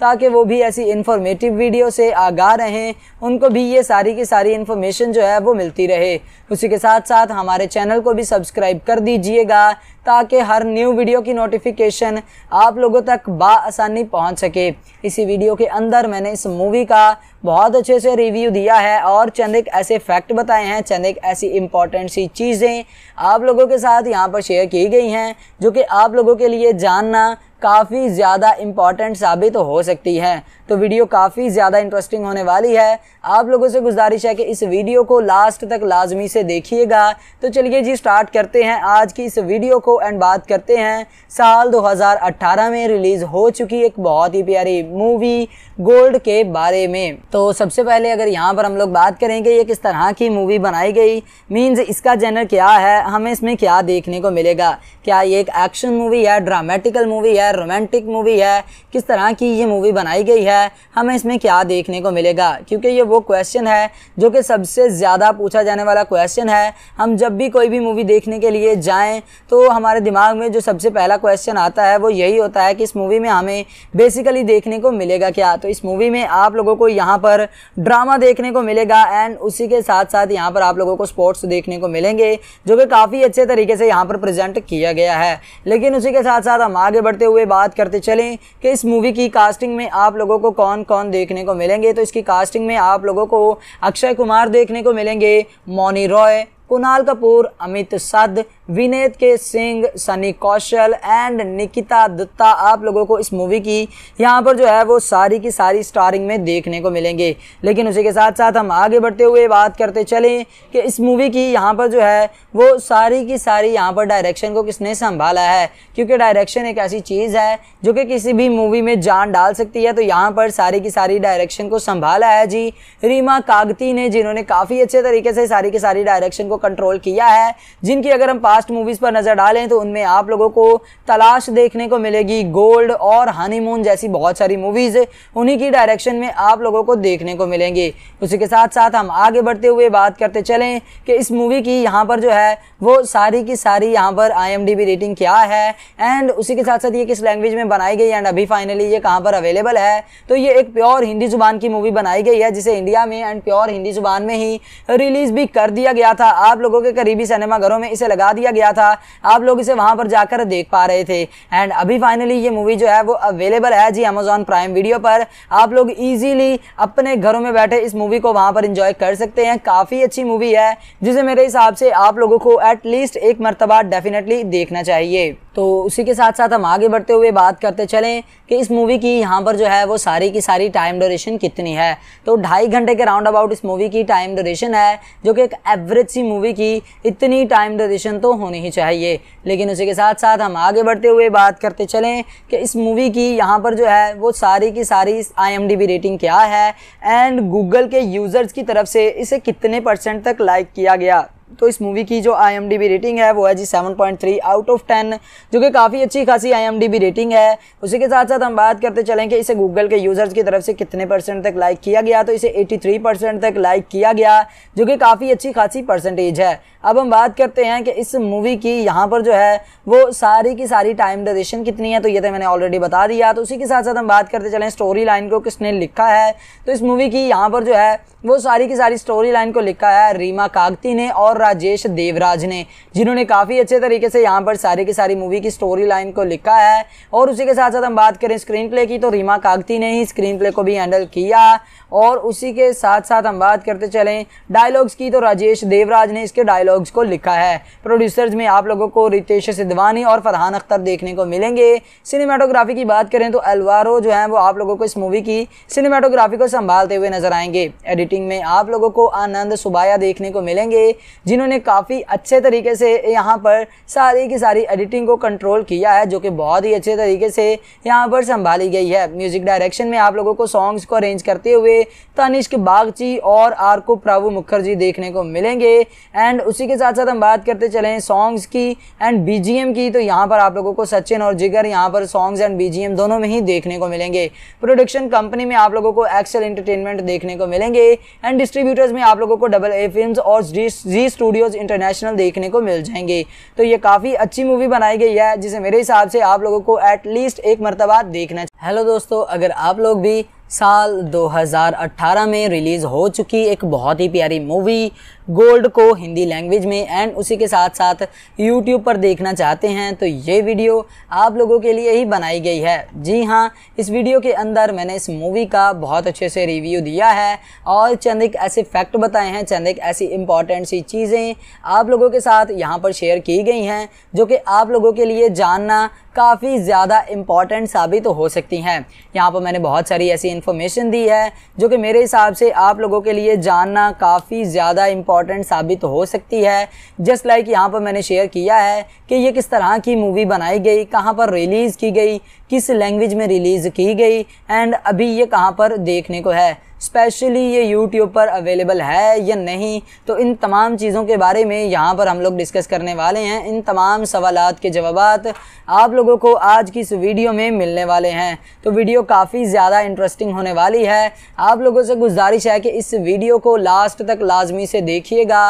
S1: ताकि वो भी ऐसी इन्फॉर्मेटिव वीडियो से आगाह रहें उनको भी ये सारी की सारी इन्फॉर्मेशन जो है वो मिलती रहे उसी के साथ साथ हमारे चैनल को भी सब्सक्राइब कर दीजिएगा ताकि हर न्यू वीडियो की नोटिफिकेशन आप लोगों तक बासानी पहुंच सके इसी वीडियो के अंदर मैंने इस मूवी का बहुत अच्छे से रिव्यू दिया है और चंद एक ऐसे फैक्ट बताए हैं चंद एक ऐसी इंपॉर्टेंट सी चीज़ें आप लोगों के साथ यहाँ पर शेयर की गई हैं जो कि आप लोगों के लिए जानना काफ़ी ज़्यादा इम्पॉर्टेंट साबित हो सकती हैं तो वीडियो काफ़ी ज़्यादा इंटरेस्टिंग होने वाली है आप लोगों से गुजारिश है कि इस वीडियो को लास्ट तक लाजमी से देखिएगा तो चलिए जी स्टार्ट करते हैं आज की इस वीडियो को एंड बात करते हैं साल 2018 में रिलीज़ हो चुकी एक बहुत ही प्यारी मूवी गोल्ड के बारे में तो सबसे पहले अगर यहाँ पर हम लोग बात करेंगे ये किस तरह की मूवी बनाई गई मीन्स इसका जेनर क्या है हमें इसमें क्या देखने को मिलेगा क्या ये एक एक्शन मूवी है ड्रामेटिकल मूवी है रोमांटिक मूवी है किस तरह की ये मूवी बनाई गई है है हमें इसमें क्या देखने को मिलेगा क्योंकि ये वो क्वेश्चन है जो कि सबसे ज़्यादा पूछा जाने वाला क्वेश्चन है हम जब भी कोई भी मूवी देखने के लिए जाएँ तो हमारे दिमाग में जो सबसे पहला क्वेश्चन आता है वो यही होता है कि इस मूवी में हमें बेसिकली देखने को मिलेगा क्या तो इस मूवी में आप लोगों को यहाँ पर ड्रामा देखने को मिलेगा एंड उसी के साथ साथ यहाँ पर आप लोगों को स्पोर्ट्स देखने को मिलेंगे जो कि काफ़ी अच्छे तरीके से यहाँ पर प्रेजेंट किया गया है लेकिन उसी के साथ साथ हम आगे बढ़ते हुए बात करते चलें कि इस मूवी की कास्टिंग में आप लोगों को को कौन कौन देखने को मिलेंगे तो इसकी कास्टिंग में आप लोगों को अक्षय कुमार देखने को मिलेंगे मौनी रॉय कुणाल कपूर अमित सद विनेत के सिंह सनी कौशल एंड निकिता दत्ता आप लोगों को इस मूवी की यहाँ पर जो है वो सारी की सारी स्टारिंग में देखने को मिलेंगे लेकिन उसी के साथ साथ हम आगे बढ़ते हुए बात करते चलें कि इस मूवी की यहाँ पर जो है वो सारी की सारी यहाँ पर डायरेक्शन को किसने संभाला है क्योंकि डायरेक्शन एक ऐसी चीज़ है जो कि किसी भी मूवी में जान डाल सकती है तो यहाँ पर सारी की सारी डायरेक्शन को संभाला है जी रीमा कागती ने जिन्होंने काफ़ी अच्छे तरीके से सारी की सारी डायरेक्शन को कंट्रोल किया है जिनकी अगर हम पास्ट मूवीज़ पर नज़र डालें तो उनमें आप लोगों को तलाश देखने को मिलेगी गोल्ड और हनीमून जैसी बहुत सारी मूवीज़ उन्हीं की डायरेक्शन में आप लोगों को देखने को मिलेंगी उसी के साथ साथ हम आगे बढ़ते हुए बात करते चलें कि इस मूवी की यहाँ पर जो है वो सारी की सारी यहाँ पर आई रेटिंग क्या है एंड उसी के साथ साथ ये किस लैंग्वेज में बनाई गई एंड अभी फाइनली ये कहाँ पर अवेलेबल है तो ये एक प्योर हिंदी जुबान की मूवी बनाई गई है जिसे इंडिया में एंड प्योर हिंदी जुबान में ही रिलीज़ भी कर दिया गया था आप लोगों के करीबी सिनेमा घरों में इसे लगा दिया गया था आप लोग इसे वहां पर जाकर देख पा रहे थे एंड अभी फाइनली ये मूवी जो है वो अवेलेबल है जी अमेजोन प्राइम वीडियो पर आप लोग इजीली अपने घरों में बैठे इस मूवी को वहां पर इंजॉय कर सकते हैं काफ़ी अच्छी मूवी है जिसे मेरे हिसाब से आप लोगों को एटलीस्ट एक मरतबा डेफिनेटली देखना चाहिए तो उसी के साथ साथ हम आगे बढ़ते हुए बात करते चलें कि इस मूवी की यहाँ पर जो है वो सारी की सारी टाइम ड्यूरेशन कितनी है तो ढाई घंटे के राउंड अबाउट इस मूवी की टाइम ड्यूरेशन है जो कि एक एवरेज सी मूवी मूवी की इतनी टाइम ड्यूरेशन तो होनी ही चाहिए लेकिन उसी के साथ साथ हम आगे बढ़ते हुए बात करते चलें कि इस मूवी की यहाँ पर जो है वो सारी की सारी आई रेटिंग क्या है एंड गूगल के यूज़र्स की तरफ से इसे कितने परसेंट तक लाइक किया गया तो इस मूवी की जो आई रेटिंग है वो है जी 7.3 आउट ऑफ 10 जो कि काफ़ी अच्छी खासी आई रेटिंग है उसी के साथ साथ हम बात करते चलें कि इसे गूगल के यूज़र्स की तरफ से कितने परसेंट तक लाइक किया गया तो इसे 83 परसेंट तक लाइक किया गया जो कि काफ़ी अच्छी खासी परसेंटेज है अब हम बात करते हैं कि इस मूवी की यहाँ पर जो है वो सारी की सारी टाइम ड्यूरेशन कितनी है तो ये तो मैंने ऑलरेडी बता दिया तो उसी के साथ साथ हम बात करते चलें स्टोरी लाइन को किसने लिखा है तो इस मूवी की यहाँ पर जो है वो सारी की सारी स्टोरी लाइन को लिखा है रीमा कागती ने और राजेश देवराज ने जिन्होंने काफ़ी अच्छे तरीके से यहाँ पर सारी की सारी मूवी की स्टोरी लाइन को लिखा है और उसी के साथ साथ हम बात करें स्क्रीन प्ले की तो रीमा कागती ने ही स्क्रीन प्ले को भी हैंडल किया और उसी के साथ साथ हम बात करते चलें डायलॉग्स की तो राजेश देवराज ने इसके डायलॉग्स को लिखा है प्रोड्यूसर्स में आप लोगों को रितेश सिद्धवानी और फरहान अख्तर देखने को मिलेंगे सिनेमाटोग्राफी की बात करें तो अलवारो जो है वो आप लोगों को इस मूवी की सिनेमाटोग्राफी को संभालते हुए नजर आएंगे एडिटिंग में आप लोगों को आनंद सुबाया देखने को मिलेंगे जिन्होंने काफ़ी अच्छे तरीके से यहाँ पर सारी की सारी एडिटिंग को कंट्रोल किया है जो कि बहुत ही अच्छे तरीके से यहाँ पर संभाली गई है म्यूज़िक डायरेक्शन में आप लोगों को सॉन्ग्स को अरेंज करते हुए तनिष्क बागची और आरको प्रभु मुखर्जी देखने को मिलेंगे एंड उसी के साथ साथ हम बात करते चले सॉन्ग्स की एंड बी की तो यहाँ पर आप लोगों को सचिन और जिगर यहाँ पर सॉन्ग्स एंड बी दोनों में ही देखने को मिलेंगे प्रोडक्शन कंपनी में आप लोगों को एक्सेल इंटरटेनमेंट देखने को मिलेंगे एंड डिस्ट्रीब्यूटर्स में आप लोगों को डबल ए फिल्म और जी स्टूडियोज इंटरनेशनल देखने को मिल जाएंगे तो ये काफ़ी अच्छी मूवी बनाई गई है जिसे मेरे हिसाब से आप लोगों को एटलीस्ट एक मरतबा देखना हेलो दोस्तों अगर आप लोग भी साल 2018 में रिलीज़ हो चुकी एक बहुत ही प्यारी मूवी गोल्ड को हिंदी लैंग्वेज में एंड उसी के साथ साथ यूट्यूब पर देखना चाहते हैं तो ये वीडियो आप लोगों के लिए ही बनाई गई है जी हाँ इस वीडियो के अंदर मैंने इस मूवी का बहुत अच्छे से रिव्यू दिया है और चंद एक ऐसे फैक्ट बताए हैं चंद एक ऐसी इंपॉर्टेंट सी चीज़ें आप लोगों के साथ यहाँ पर शेयर की गई हैं जो कि आप लोगों के लिए जानना काफ़ी ज़्यादा इम्पॉर्टेंट साबित तो हो सकती हैं यहाँ पर मैंने बहुत सारी ऐसी इन्फॉर्मेशन दी है जो कि मेरे हिसाब से आप लोगों के लिए जानना काफ़ी ज़्यादा इम्पॉर्टेंट इम्पॉर्टेंट साबित हो सकती है जस्ट लाइक यहाँ पर मैंने शेयर किया है कि ये किस तरह की मूवी बनाई गई कहाँ पर रिलीज़ की गई किस लैंग्वेज में रिलीज़ की गई एंड अभी ये कहाँ पर देखने को है स्पेशली ये यूट्यूब पर अवेलेबल है या नहीं तो इन तमाम चीज़ों के बारे में यहाँ पर हम लोग डिस्कस करने वाले हैं इन तमाम सवालत के जवाब आप लोगों को आज की इस वीडियो में मिलने वाले हैं तो वीडियो काफ़ी ज़्यादा इंटरेस्टिंग होने वाली है आप लोगों से गुजारिश है कि इस वीडियो को लास्ट तक लाजमी से देखिएगा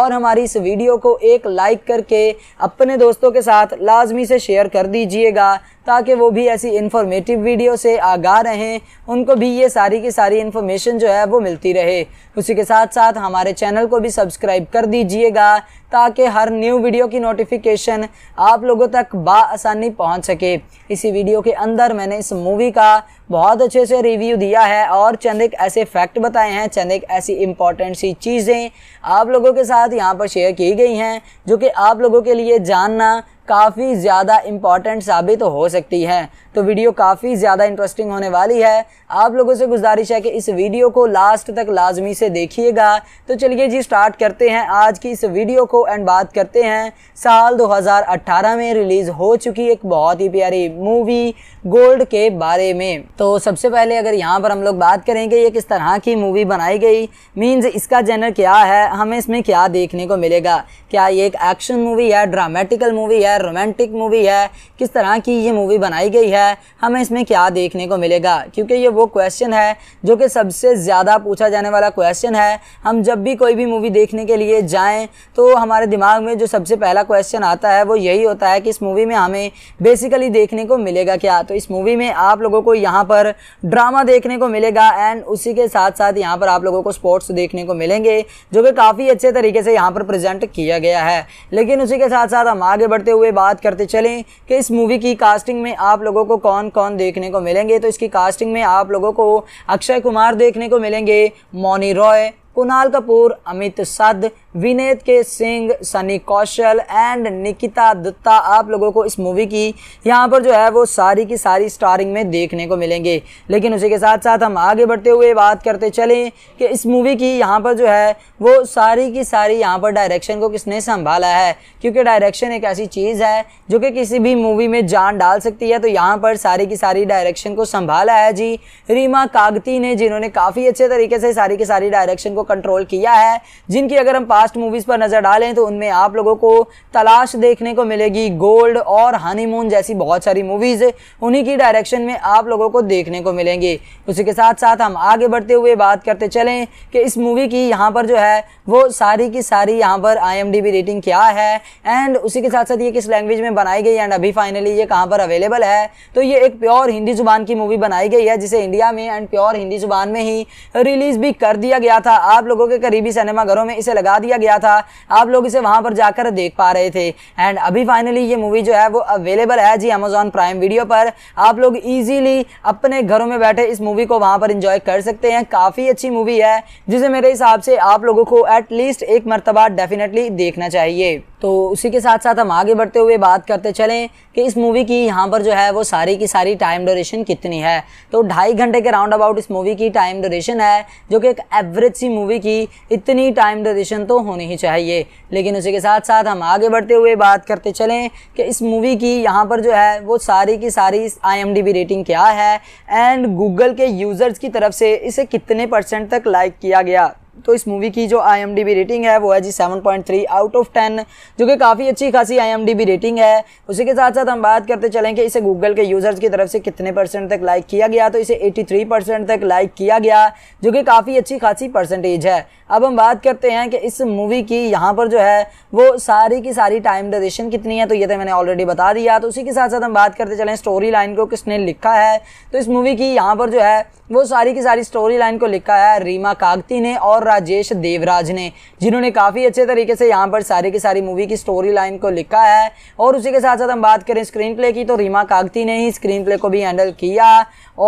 S1: और हमारी इस वीडियो को एक लाइक करके अपने दोस्तों के साथ लाजमी से शेयर कर दीजिएगा ताकि वो भी ऐसी इन्फॉर्मेटिव वीडियो से आगा रहें उनको भी ये सारी की सारी इन्फॉर्मेशन जो है वो मिलती रहे उसी के साथ साथ हमारे चैनल को भी सब्सक्राइब कर दीजिएगा ताकि हर न्यू वीडियो की नोटिफिकेशन आप लोगों तक बासानी पहुंच सके इसी वीडियो के अंदर मैंने इस मूवी का बहुत अच्छे से रिव्यू दिया है और चंद एक ऐसे फैक्ट बताए हैं चंद एक ऐसी इंपॉर्टेंट सी चीज़ें आप लोगों के साथ यहाँ पर शेयर की गई हैं जो कि आप लोगों के लिए जानना काफ़ी ज़्यादा इम्पॉर्टेंट साबित हो सकती है तो वीडियो काफ़ी ज़्यादा इंटरेस्टिंग होने वाली है आप लोगों से गुजारिश है कि इस वीडियो को लास्ट तक लाजमी से देखिएगा तो चलिए जी स्टार्ट करते हैं आज की इस वीडियो को एंड बात करते हैं साल 2018 में रिलीज़ हो चुकी एक बहुत ही प्यारी मूवी गोल्ड के बारे में तो सबसे पहले अगर यहाँ पर हम लोग बात करेंगे ये किस तरह की मूवी बनाई गई मींस इसका जेनर क्या है हमें इसमें क्या देखने को मिलेगा क्या ये एक एक्शन मूवी है ड्रामेटिकल मूवी है रोमांटिक मूवी है किस तरह की ये मूवी बनाई गई है हमें इसमें क्या देखने को मिलेगा क्योंकि ये वो क्वेश्चन है जो कि सबसे ज़्यादा पूछा जाने वाला क्वेश्चन है हम जब भी कोई भी मूवी देखने के लिए जाएँ तो हमारे दिमाग में जो सबसे पहला क्वेश्चन आता है वो यही होता है कि इस मूवी में हमें बेसिकली देखने को मिलेगा क्या तो इस मूवी में आप लोगों को यहाँ पर ड्रामा देखने को मिलेगा एंड उसी के साथ साथ यहाँ पर आप लोगों को स्पोर्ट्स देखने को मिलेंगे जो कि काफ़ी अच्छे तरीके से यहाँ पर प्रेजेंट किया गया है लेकिन उसी के साथ साथ हम आगे बढ़ते हुए बात करते चलें कि इस मूवी की कास्टिंग में आप लोगों को कौन कौन देखने को मिलेंगे तो इसकी कास्टिंग में आप लोगों को अक्षय कुमार देखने को मिलेंगे मौनी रॉय कुणाल कपूर अमित सद विनीत के सिंह सनी कौशल एंड निकिता दत्ता आप लोगों को इस मूवी की यहाँ पर जो है वो सारी की सारी स्टारिंग में देखने को मिलेंगे लेकिन उसी के साथ साथ हम आगे बढ़ते हुए बात करते चलें कि इस मूवी की यहाँ पर जो है वो सारी की सारी यहाँ पर डायरेक्शन को किसने संभाला है क्योंकि डायरेक्शन एक ऐसी चीज़ है जो कि किसी भी मूवी में जान डाल सकती है तो यहाँ पर सारी की सारी डायरेक्शन को संभाला है जी रीमा कागती ने जिन्होंने काफ़ी अच्छे तरीके से सारी की सारी डायरेक्शन को कंट्रोल किया है जिनकी अगर हम लास्ट मूवीज़ पर नज़र डालें तो उनमें आप लोगों को तलाश देखने को मिलेगी गोल्ड और हनीमून जैसी बहुत सारी मूवीज़ उन्हीं की डायरेक्शन में आप लोगों को देखने को मिलेंगे उसी के साथ साथ हम आगे बढ़ते हुए बात करते चलें कि इस मूवी की यहाँ पर जो है वो सारी की सारी यहाँ पर आई रेटिंग क्या है एंड उसी के साथ साथ ये किस लैंग्वेज में बनाई गई एंड अभी फाइनली ये कहाँ पर अवेलेबल है तो ये एक प्योर हिंदी ज़ुबान की मूवी बनाई गई है जिसे इंडिया में एंड प्योर हिंदी ज़ुबान में ही रिलीज़ भी कर दिया गया था आप लोगों के करीबी सिनेमाघरों में इसे लगा दिया दिया गया था आप लोग इसे वहां पर जाकर देख पा रहे थे एंड अभी फाइनली ये मूवी जो है वो अवेलेबल है जी अमेजोन प्राइम वीडियो पर आप लोग इजीली अपने घरों में बैठे इस मूवी को वहां पर इंजॉय कर सकते हैं काफ़ी अच्छी मूवी है जिसे मेरे हिसाब से आप लोगों को एटलीस्ट एक मरतबा डेफिनेटली देखना चाहिए तो उसी के साथ साथ हम आगे बढ़ते हुए बात करते चलें कि इस मूवी की यहाँ पर जो है वो सारी की सारी टाइम ड्यूरेशन कितनी है तो ढाई घंटे के राउंड अबाउट इस मूवी की टाइम ड्यूरेशन है जो कि एक एवरेज सी मूवी की इतनी टाइम ड्यूरेशन तो होनी ही चाहिए लेकिन उसी के साथ साथ हम आगे बढ़ते हुए बात करते चलें कि इस मूवी की यहाँ पर जो है वो सारी की सारी आई रेटिंग क्या है एंड गूगल के यूज़र्स की तरफ से इसे कितने परसेंट तक लाइक किया गया तो इस मूवी की जो आई रेटिंग है वो है जी 7.3 आउट ऑफ 10 जो कि काफ़ी अच्छी खासी आई रेटिंग है उसी के साथ साथ हम बात करते चलें कि इसे गूगल के यूज़र्स की तरफ से कितने परसेंट तक लाइक किया गया तो इसे 83 परसेंट तक लाइक किया गया जो कि काफ़ी अच्छी खासी परसेंटेज है अब हम बात करते हैं कि इस मूवी की यहाँ पर जो है वो सारी की सारी टाइम ड्यूरेशन कितनी है तो ये तो मैंने ऑलरेडी बता दिया तो उसी के साथ साथ हम बात करते चलें स्टोरी लाइन को किसने लिखा है तो इस मूवी की यहाँ पर जो है वो सारी की सारी स्टोरी लाइन को लिखा है रीमा कागती ने और और राजेश देवराज ने जिन्होंने काफ़ी अच्छे तरीके से यहाँ पर सारी की सारी मूवी की स्टोरी लाइन को लिखा है और उसी के साथ साथ हम बात करें स्क्रीन प्ले की तो रीमा कागती ने ही स्क्रीन प्ले को भी हैंडल किया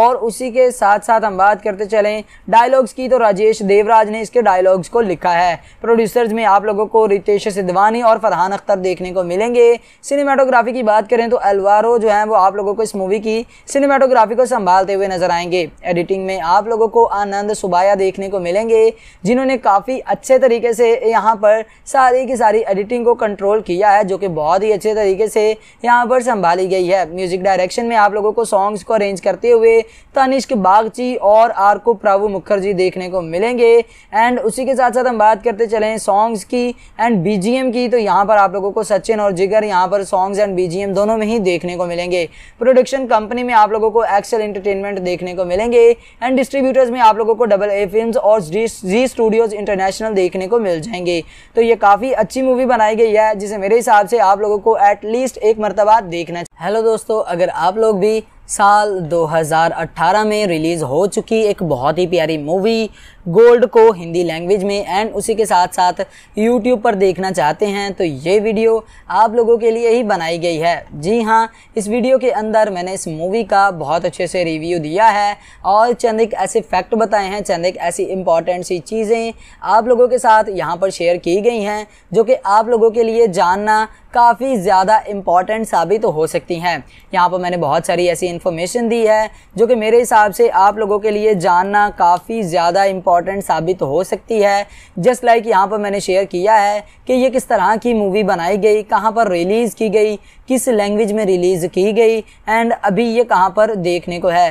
S1: और उसी के साथ साथ हम बात करते चलें डायलॉग्स की तो राजेश देवराज ने इसके डायलॉग्स को लिखा है प्रोड्यूसर्स में आप लोगों को रितेश सिद्धवानी और फरहान अख्तर देखने को मिलेंगे सिनेमाटोग्राफी की बात करें तो अलवारो जो है वो आप लोगों को इस मूवी की सिनेमाटोग्राफी को संभालते हुए नजर आएंगे एडिटिंग में आप लोगों को आनंद सुबाया देखने को मिलेंगे जिन्होंने काफ़ी अच्छे तरीके से यहाँ पर सारी की सारी एडिटिंग को कंट्रोल किया है जो कि बहुत ही अच्छे तरीके से यहाँ पर संभाली गई है म्यूज़िक डायरेक्शन में आप लोगों को सॉन्ग्स को अरेंज करते हुए तनिष्क बागची और आरको प्रभु मुखर्जी देखने को मिलेंगे एंड उसी के साथ साथ हम बात करते चले सॉन्ग्स की एंड बी की तो यहाँ पर आप लोगों को सचिन और जिगर यहाँ पर सॉन्ग्स एंड बी दोनों में ही देखने को मिलेंगे प्रोडक्शन कंपनी में आप लोगों को एक्सेल इंटरटेनमेंट देखने को मिलेंगे एंड डिस्ट्रीब्यूटर्स में आप लोगों को डबल ए फिल्म और जी स्टूडियोज़ इंटरनेशनल देखने को मिल जाएंगे तो ये काफ़ी अच्छी मूवी बनाई गई है जिसे मेरे हिसाब से आप लोगों को एटलीस्ट एक मरतबा देखना हेलो दोस्तों अगर आप लोग भी साल 2018 में रिलीज़ हो चुकी एक बहुत ही प्यारी मूवी गोल्ड को हिंदी लैंग्वेज में एंड उसी के साथ साथ यूट्यूब पर देखना चाहते हैं तो ये वीडियो आप लोगों के लिए ही बनाई गई है जी हाँ इस वीडियो के अंदर मैंने इस मूवी का बहुत अच्छे से रिव्यू दिया है और चंद एक ऐसे फैक्ट बताए हैं चंद एक ऐसी इंपॉर्टेंट सी चीज़ें आप लोगों के साथ यहाँ पर शेयर की गई हैं जो कि आप लोगों के लिए जानना काफ़ी ज़्यादा इम्पॉर्टेंट साबित हो सकती हैं यहाँ पर मैंने बहुत सारी ऐसी इन्फॉर्मेशन दी है जो कि मेरे हिसाब से आप लोगों के लिए जानना काफ़ी ज़्यादा इम्पॉर्टेंट इम्पॉर्टेंट साबित हो सकती है जस्ट लाइक यहाँ पर मैंने शेयर किया है कि ये किस तरह की मूवी बनाई गई कहाँ पर रिलीज़ की गई किस लैंग्वेज में रिलीज़ की गई एंड अभी ये कहाँ पर देखने को है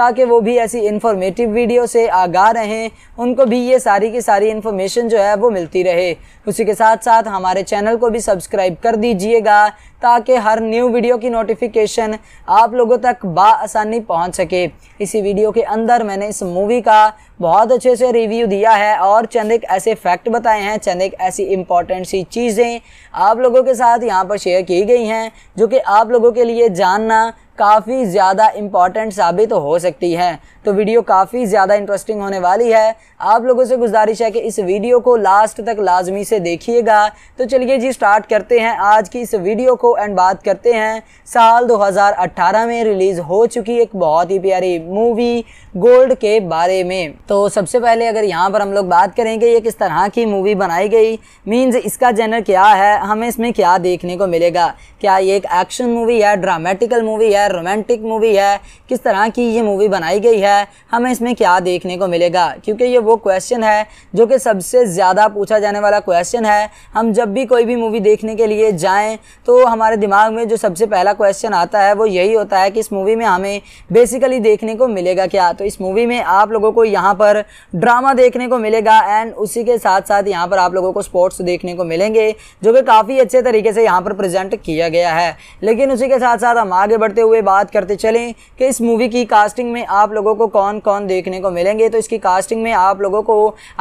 S1: ताकि वो भी ऐसी इन्फॉर्मेटिव वीडियो से आगाह रहें उनको भी ये सारी की सारी इन्फॉर्मेशन जो है वो मिलती रहे उसी के साथ साथ हमारे चैनल को भी सब्सक्राइब कर दीजिएगा ताकि हर न्यू वीडियो की नोटिफिकेशन आप लोगों तक बासानी पहुंच सके इसी वीडियो के अंदर मैंने इस मूवी का बहुत अच्छे से रिव्यू दिया है और चंद एक ऐसे फैक्ट बताए हैं चंद एक ऐसी इंपॉर्टेंट सी चीज़ें आप लोगों के साथ यहाँ पर शेयर की गई हैं जो कि आप लोगों के लिए जानना काफ़ी ज़्यादा इम्पॉर्टेंट साबित हो सकती है तो वीडियो काफ़ी ज़्यादा इंटरेस्टिंग होने वाली है आप लोगों से गुजारिश है कि इस वीडियो को लास्ट तक लाजमी से देखिएगा तो चलिए जी स्टार्ट करते हैं आज की इस वीडियो को एंड बात करते हैं साल 2018 में रिलीज़ हो चुकी एक बहुत ही प्यारी मूवी गोल्ड के बारे में तो सबसे पहले अगर यहाँ पर हम लोग बात करेंगे ये किस तरह की मूवी बनाई गई मीन्स इसका जेनर क्या है हमें इसमें क्या देखने को मिलेगा क्या ये एक एक्शन मूवी है ड्रामेटिकल मूवी है रोमांटिक मूवी है किस तरह की ये मूवी बनाई गई है गया है हमें इसमें क्या देखने को मिलेगा क्योंकि ये वो क्वेश्चन है जो कि सबसे ज़्यादा पूछा जाने वाला क्वेश्चन है हम जब भी कोई भी मूवी देखने के लिए जाएँ तो हमारे दिमाग में जो सबसे पहला क्वेश्चन आता है वो यही होता है कि इस मूवी में हमें बेसिकली देखने को मिलेगा क्या तो इस मूवी में आप लोगों को यहाँ पर ड्रामा देखने को मिलेगा एंड उसी के साथ साथ यहाँ पर आप लोगों को स्पोर्ट्स देखने को मिलेंगे जो कि काफ़ी अच्छे तरीके से यहाँ पर प्रेजेंट किया गया है लेकिन उसी के साथ साथ हम आगे बढ़ते हुए बात करते चलें कि इस मूवी की कास्टिंग में आप लोगों को को कौन कौन देखने को मिलेंगे तो इसकी कास्टिंग में आप लोगों को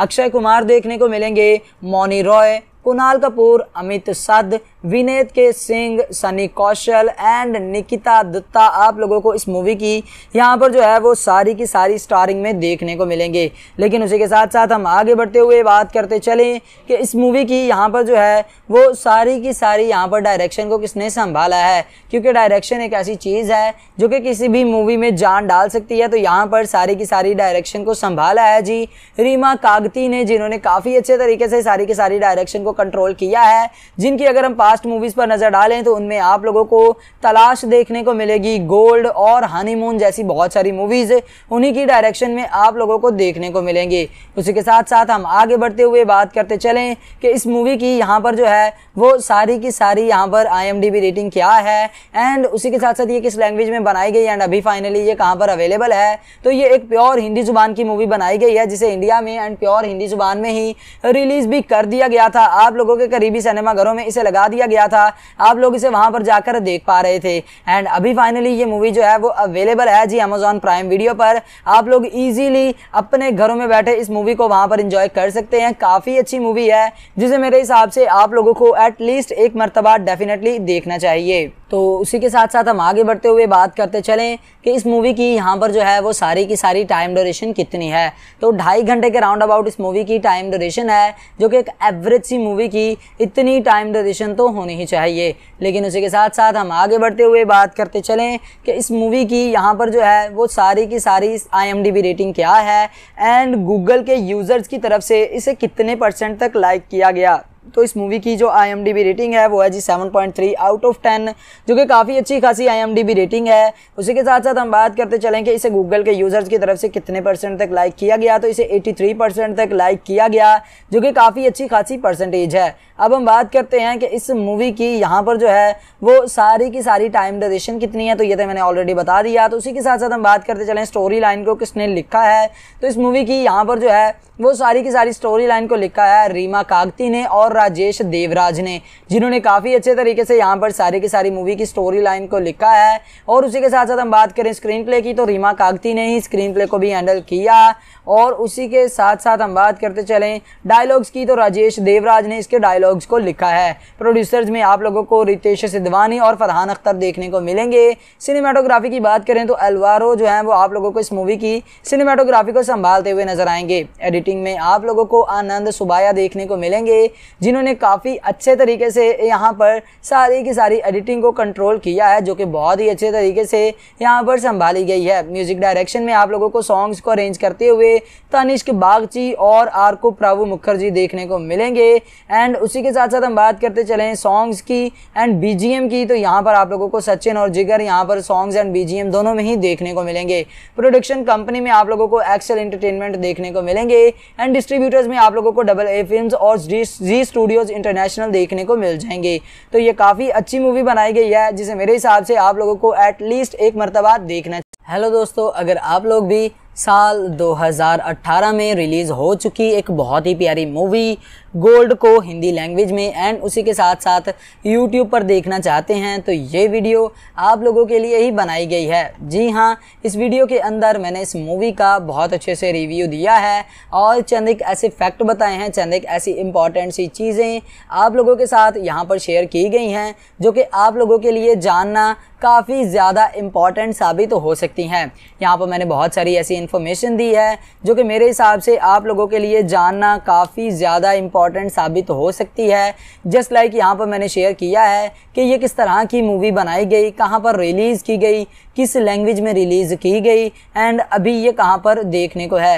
S1: अक्षय कुमार देखने को मिलेंगे मौनी रॉय कुणाल कपूर अमित सद विनेत के सिंह सनी कौशल एंड निकिता दत्ता आप लोगों को इस मूवी की यहाँ पर जो है वो सारी की सारी स्टारिंग में देखने को मिलेंगे लेकिन उसी के साथ साथ हम आगे बढ़ते हुए बात करते चलें कि इस मूवी की यहाँ पर जो है वो सारी की सारी यहाँ पर डायरेक्शन को किसने संभाला है क्योंकि डायरेक्शन एक ऐसी चीज़ है जो कि किसी भी मूवी में जान डाल सकती है तो यहाँ पर सारी की सारी डायरेक्शन को संभाला है जी रीमा कागती ने जिन्होंने काफ़ी अच्छे तरीके से सारी की सारी डायरेक्शन को कंट्रोल किया है जिनकी अगर हम पास्ट मूवीज़ पर नज़र डालें तो उनमें आप लोगों को तलाश देखने को मिलेगी गोल्ड और हनीमून जैसी बहुत सारी मूवीज़ उन्हीं की डायरेक्शन में आप लोगों को देखने को मिलेंगे उसी के साथ साथ हम आगे बढ़ते हुए बात करते चलें कि इस मूवी की यहाँ पर जो है वो सारी की सारी यहाँ पर आई रेटिंग क्या है एंड उसी के साथ साथ ये किस लैंग्वेज में बनाई गई एंड अभी फाइनली ये कहाँ पर अवेलेबल है तो ये एक प्योर हिंदी जुबान की मूवी बनाई गई है जिसे इंडिया में एंड प्योर हिंदी जुबान में ही रिलीज़ भी कर दिया गया था आप लोगों के करीबी सिनेमा घरों में इसे लगा दिया गया था आप लोग इसे वहां पर जाकर देख पा रहे थे एंड अभी फाइनली ये मूवी जो है वो अवेलेबल है जी अमेजोन प्राइम वीडियो पर आप लोग इजीली अपने घरों में बैठे इस मूवी को वहां पर इंजॉय कर सकते हैं काफ़ी अच्छी मूवी है जिसे मेरे हिसाब से आप लोगों को एटलीस्ट एक मरतबा डेफिनेटली देखना चाहिए तो उसी के साथ साथ हम आगे बढ़ते हुए बात करते चलें कि इस मूवी की यहाँ पर जो है वो सारी की सारी टाइम ड्यूरेशन कितनी है तो ढाई घंटे के राउंड अबाउट इस मूवी की टाइम ड्यूरेशन है जो कि एक एवरेज सी मूवी की इतनी टाइम ड्यूरेशन तो होनी ही चाहिए लेकिन उसी के साथ साथ हम आगे बढ़ते हुए बात करते चलें कि इस मूवी की यहाँ पर जो है वो सारी की सारी आई रेटिंग क्या है एंड गूगल के यूज़र्स की तरफ से इसे कितने परसेंट तक लाइक किया गया तो इस मूवी की जो आई रेटिंग है वो है जी 7.3 आउट ऑफ 10 जो कि काफ़ी अच्छी खासी आई रेटिंग है उसी के साथ साथ हम बात करते चलें कि इसे गूगल के यूज़र्स की तरफ से कितने परसेंट तक लाइक किया गया तो इसे 83 परसेंट तक लाइक किया गया जो कि काफ़ी अच्छी खासी परसेंटेज है अब हम बात करते हैं कि इस मूवी की यहाँ पर जो है वो सारी की सारी टाइम ड्यूरेशन कितनी है तो ये तो मैंने ऑलरेडी बता दिया तो उसी के साथ साथ हम बात करते चलें स्टोरी लाइन को किसने लिखा है तो इस मूवी की यहाँ पर जो है वो सारी की सारी स्टोरी लाइन को लिखा है रीमा कागती ने और राजेश देवराज ने जिन्होंने काफ़ी अच्छे तरीके से यहाँ पर सारी की सारी मूवी की स्टोरी लाइन को लिखा है और उसी के साथ साथ हम बात करें स्क्रीन प्ले की तो रीमा कागती ने ही स्क्रीन प्ले को भी हैंडल किया और उसी के साथ साथ हम बात करते चलें डायलॉग्स की तो राजेश देवराज ने इसके डायलॉग्स को लिखा है प्रोड्यूसर्स में आप लोगों को रितेश सिद्धवानी और फरहान अख्तर देखने को मिलेंगे सिनेमाटोग्राफी की बात करें तो अलवारो जो है वो आप लोगों को इस मूवी की सिनेमाटोग्राफी को संभालते हुए नजर आएंगे एडिटिंग में आप लोगों को आनंद सुबाया देखने को मिलेंगे जिन्होंने काफ़ी अच्छे तरीके से यहाँ पर सारी की सारी एडिटिंग को कंट्रोल किया है जो कि बहुत ही अच्छे तरीके से यहाँ पर संभाली गई है म्यूजिक डायरेक्शन में आप लोगों को सॉन्ग्स को अरेंज करते हुए तनिष्क बागची और आरको प्रावु मुखर्जी देखने को मिलेंगे एंड उसी के साथ साथ हम बात करते चले सॉन्ग्स की एंड बी की तो यहाँ पर आप लोगों को सचिन और जिगर यहाँ पर सॉन्ग्स एंड बी दोनों में ही देखने को मिलेंगे प्रोडक्शन कंपनी में आप लोगों को एक्सेल इंटरटेनमेंट देखने को मिलेंगे एंड डिस्ट्रीब्यूटर्स में आप लोगों को डबल ए फिल्म और जी स्टूडियोज इंटरनेशनल देखने को मिल जाएंगे तो ये काफ़ी अच्छी मूवी बनाई गई है जिसे मेरे हिसाब से आप लोगों को एटलीस्ट एक मरतबा देखना हेलो दोस्तों अगर आप लोग भी साल 2018 में रिलीज़ हो चुकी एक बहुत ही प्यारी मूवी गोल्ड को हिंदी लैंग्वेज में एंड उसी के साथ साथ यूट्यूब पर देखना चाहते हैं तो ये वीडियो आप लोगों के लिए ही बनाई गई है जी हाँ इस वीडियो के अंदर मैंने इस मूवी का बहुत अच्छे से रिव्यू दिया है और चंद एक ऐसे फैक्ट बताए हैं चंद एक ऐसी इंपॉर्टेंट सी चीज़ें आप लोगों के साथ यहाँ पर शेयर की गई हैं जो कि आप लोगों के लिए जानना काफ़ी ज़्यादा इम्पॉर्टेंट साबित हो सकती हैं यहाँ पर मैंने बहुत सारी ऐसी इन्फॉर्मेशन दी है जो कि मेरे हिसाब से आप लोगों के लिए जानना काफ़ी ज़्यादा इम्पॉर्टेंट इम्पॉर्टेंट साबित हो सकती है जस्ट लाइक यहाँ पर मैंने शेयर किया है कि ये किस तरह की मूवी बनाई गई कहाँ पर रिलीज़ की गई किस लैंग्वेज में रिलीज़ की गई एंड अभी ये कहाँ पर देखने को है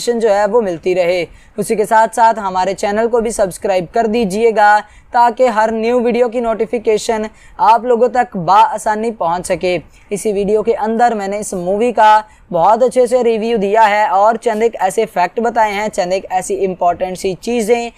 S1: इन्फॉर्मेशन जो है वो मिलती रहे उसी के साथ साथ हमारे चैनल को भी सब्सक्राइब कर दीजिएगा ताकि हर न्यू वीडियो की नोटिफिकेशन आप लोगों तक बासानी पहुंच सके इसी वीडियो के अंदर मैंने इस मूवी का बहुत अच्छे से रिव्यू दिया है और चंद एक ऐसे फैक्ट बताए हैं चंद एक ऐसी इंपॉर्टेंट सी चीज़ें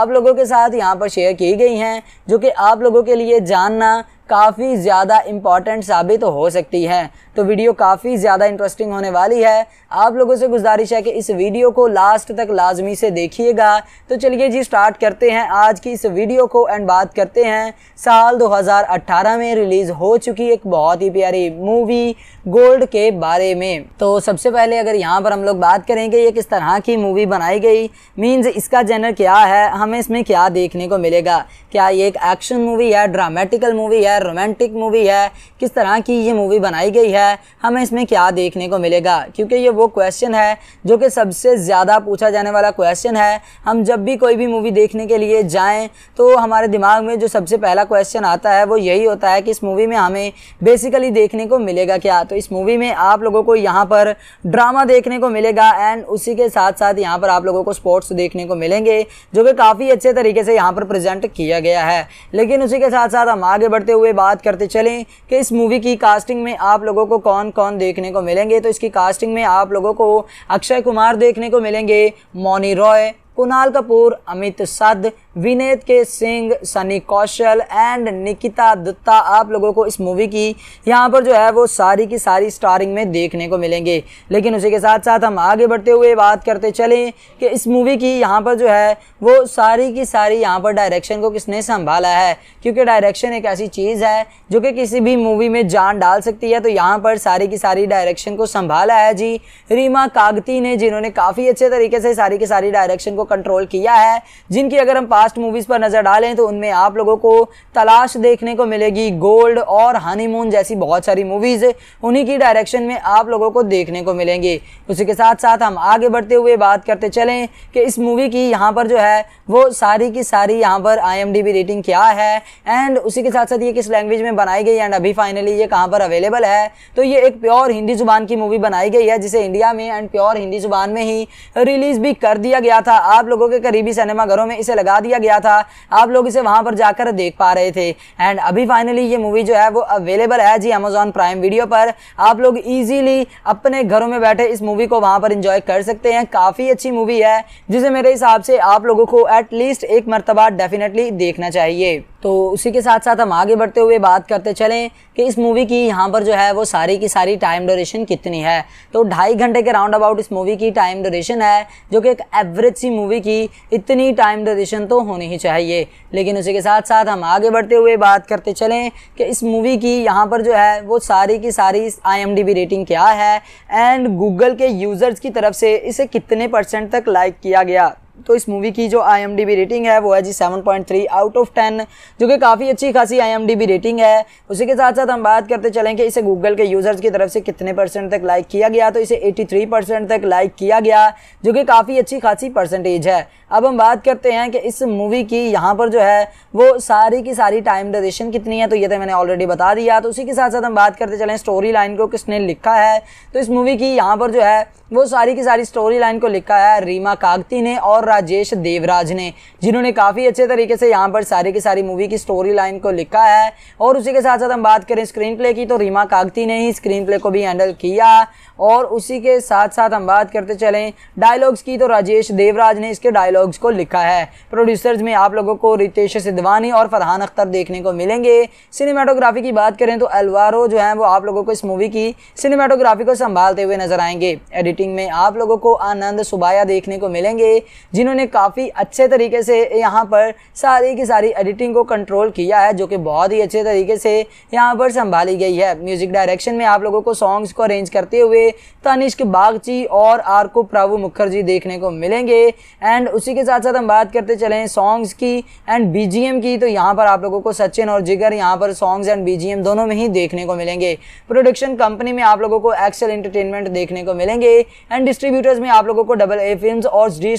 S1: आप लोगों के साथ यहाँ पर शेयर की गई हैं जो कि आप लोगों के लिए जानना काफ़ी ज़्यादा इम्पॉर्टेंट साबित हो सकती है तो वीडियो काफ़ी ज़्यादा इंटरेस्टिंग होने वाली है आप लोगों से गुजारिश है कि इस वीडियो को लास्ट तक लाजमी से देखिएगा तो चलिए जी स्टार्ट करते हैं आज की इस वीडियो को को एंड बात करते हैं साल 2018 में रिलीज़ हो चुकी एक बहुत ही प्यारी मूवी गोल्ड के बारे में तो सबसे पहले अगर यहाँ पर हम लोग बात करेंगे ये किस तरह की मूवी बनाई गई मींस इसका जेनर क्या है हमें इसमें क्या देखने को मिलेगा क्या ये एक एक्शन मूवी है ड्रामेटिकल मूवी है रोमांटिक मूवी है किस तरह की ये मूवी बनाई गई है हमें इसमें क्या देखने को मिलेगा क्योंकि ये वो क्वेश्चन है जो कि सबसे ज़्यादा पूछा जाने वाला क्वेश्चन है हम जब भी कोई भी मूवी देखने के लिए जाएँ तो हम हमारे दिमाग में जो सबसे पहला क्वेश्चन आता है वो यही होता है कि इस मूवी में हमें बेसिकली देखने को मिलेगा क्या तो इस मूवी में आप लोगों को यहाँ पर ड्रामा देखने को मिलेगा एंड उसी के साथ साथ यहाँ पर आप लोगों को स्पोर्ट्स देखने को मिलेंगे जो कि काफ़ी अच्छे तरीके से यहाँ पर प्रेजेंट किया गया है लेकिन उसी के साथ साथ हम आगे बढ़ते हुए बात करते चलें कि इस मूवी की कास्टिंग में आप लोगों को कौन कौन देखने को मिलेंगे तो इसकी कास्टिंग में आप लोगों को अक्षय कुमार देखने को मिलेंगे मौनी रॉय कुणाल कपूर अमित सद विनेत के सिंह सनी कौशल एंड निकिता दत्ता आप लोगों को इस मूवी की यहाँ पर जो है वो सारी की सारी स्टारिंग में देखने को मिलेंगे लेकिन उसी के साथ साथ हम आगे बढ़ते हुए बात करते चलें कि इस मूवी की यहाँ पर जो है वो सारी की सारी यहाँ पर डायरेक्शन को किसने संभाला है क्योंकि डायरेक्शन एक ऐसी चीज़ है जो कि किसी भी मूवी में जान डाल सकती है तो यहाँ पर सारी की सारी डायरेक्शन को संभाला है जी रीमा कागती ने जिन्होंने काफ़ी अच्छे तरीके से सारी की सारी डायरेक्शन को कंट्रोल किया है जिनकी अगर हम पास्ट मूवीज़ पर नज़र डालें तो उनमें आप लोगों को तलाश देखने को मिलेगी गोल्ड और हनीमून जैसी बहुत सारी मूवीज़ उन्हीं की डायरेक्शन में आप लोगों को देखने को मिलेंगी उसी के साथ साथ हम आगे बढ़ते हुए बात करते चलें कि इस मूवी की यहाँ पर जो है वो सारी की सारी यहाँ पर आई रेटिंग क्या है एंड उसी के साथ साथ ये किस लैंग्वेज में बनाई गई एंड अभी फाइनली ये कहाँ पर अवेलेबल है तो ये एक प्योर हिंदी जुबान की मूवी बनाई गई है जिसे इंडिया में एंड प्योर हिंदी जुबान में ही रिलीज़ भी कर दिया गया था आप आप लोगों के करीबी सिनेमा घरों में इसे लगा दिया गया था आप लोग इसे वहां पर जाकर देख पा रहे थे एंड अभी फाइनली ये मूवी जो है वो अवेलेबल है जी अमेजोन प्राइम वीडियो पर आप लोग इजीली अपने घरों में बैठे इस मूवी को वहां पर इंजॉय कर सकते हैं काफ़ी अच्छी मूवी है जिसे मेरे हिसाब से आप लोगों को एटलीस्ट एक मरतबा डेफिनेटली देखना चाहिए तो उसी के साथ साथ हम आगे बढ़ते हुए बात करते चलें कि इस मूवी की यहाँ पर जो है वो सारी की सारी टाइम ड्यूरेशन कितनी है तो ढाई घंटे के राउंड अबाउट इस मूवी की टाइम ड्यूरेशन है जो कि एक एवरेज सी मूवी की इतनी टाइम ड्यूरेशन तो होनी ही चाहिए लेकिन उसी के साथ साथ हम आगे बढ़ते हुए बात करते चलें कि इस मूवी की यहाँ पर जो है वो सारी की सारी आई रेटिंग क्या है एंड गूगल के यूज़र्स की तरफ से इसे कितने परसेंट तक लाइक किया गया तो इस मूवी की जो आई रेटिंग है वो है जी 7.3 आउट ऑफ 10 जो कि काफ़ी अच्छी खासी आई रेटिंग है उसी के साथ साथ हम बात करते चलें कि इसे गूगल के यूज़र्स की तरफ से कितने परसेंट तक लाइक किया गया तो इसे 83 परसेंट तक लाइक किया गया जो कि काफ़ी अच्छी खासी परसेंटेज है अब हम बात करते हैं कि इस मूवी की यहाँ पर जो है वो सारी की सारी टाइम ड्यूरेशन कितनी है तो ये तो मैंने ऑलरेडी बता दिया तो उसी के साथ साथ हम बात करते चलें स्टोरी लाइन को किसने लिखा है तो इस मूवी की यहाँ पर जो है वो सारी की सारी स्टोरी लाइन को लिखा है रीमा कागती ने और राजेश देवराज ने जिन्होंने काफ़ी अच्छे तरीके से यहाँ पर सारी की सारी मूवी की स्टोरी लाइन को लिखा है और उसी के साथ साथ हम बात करें स्क्रीन प्ले की तो रीमा कागती ने ही स्क्रीन प्ले को भी हैंडल किया और उसी के साथ साथ हम बात करते चलें डायलॉग्स की तो राजेश देवराज ने इसके डायलॉग्स को लिखा है प्रोड्यूसर्स में आप लोगों को रितेश सिद्धवानी और फरहान अख्तर देखने को मिलेंगे सिनेमाटोग्राफी की बात करें तो अलवारो जो है वो आप लोगों को इस मूवी की सिनेमाटोग्राफी को संभालते हुए नजर आएंगे एडिटिंग में आप लोगों को आनंद सुबाया देखने को मिलेंगे जिन्होंने काफ़ी अच्छे तरीके से यहाँ पर सारी की सारी एडिटिंग को कंट्रोल किया है जो कि बहुत ही अच्छे तरीके से यहाँ पर संभाली गई है म्यूजिक डायरेक्शन में आप लोगों को सॉन्ग्स को अरेंज करते हुए तनिष्क बागची और आरको प्रभु मुखर्जी देखने को मिलेंगे एंड उसी के साथ साथ हम बात करते चलें सॉन्ग्स की एंड बी की तो यहाँ पर आप लोगों को सचिन और जिगर यहाँ पर सॉन्ग्स एंड बी दोनों में ही देखने को मिलेंगे प्रोडक्शन कंपनी में आप लोगों को एक्सेल इंटरटेनमेंट देखने को मिलेंगे एंड डिस्ट्रीब्यूटर्स में आप लोगों को डबल ए फिल्म और जी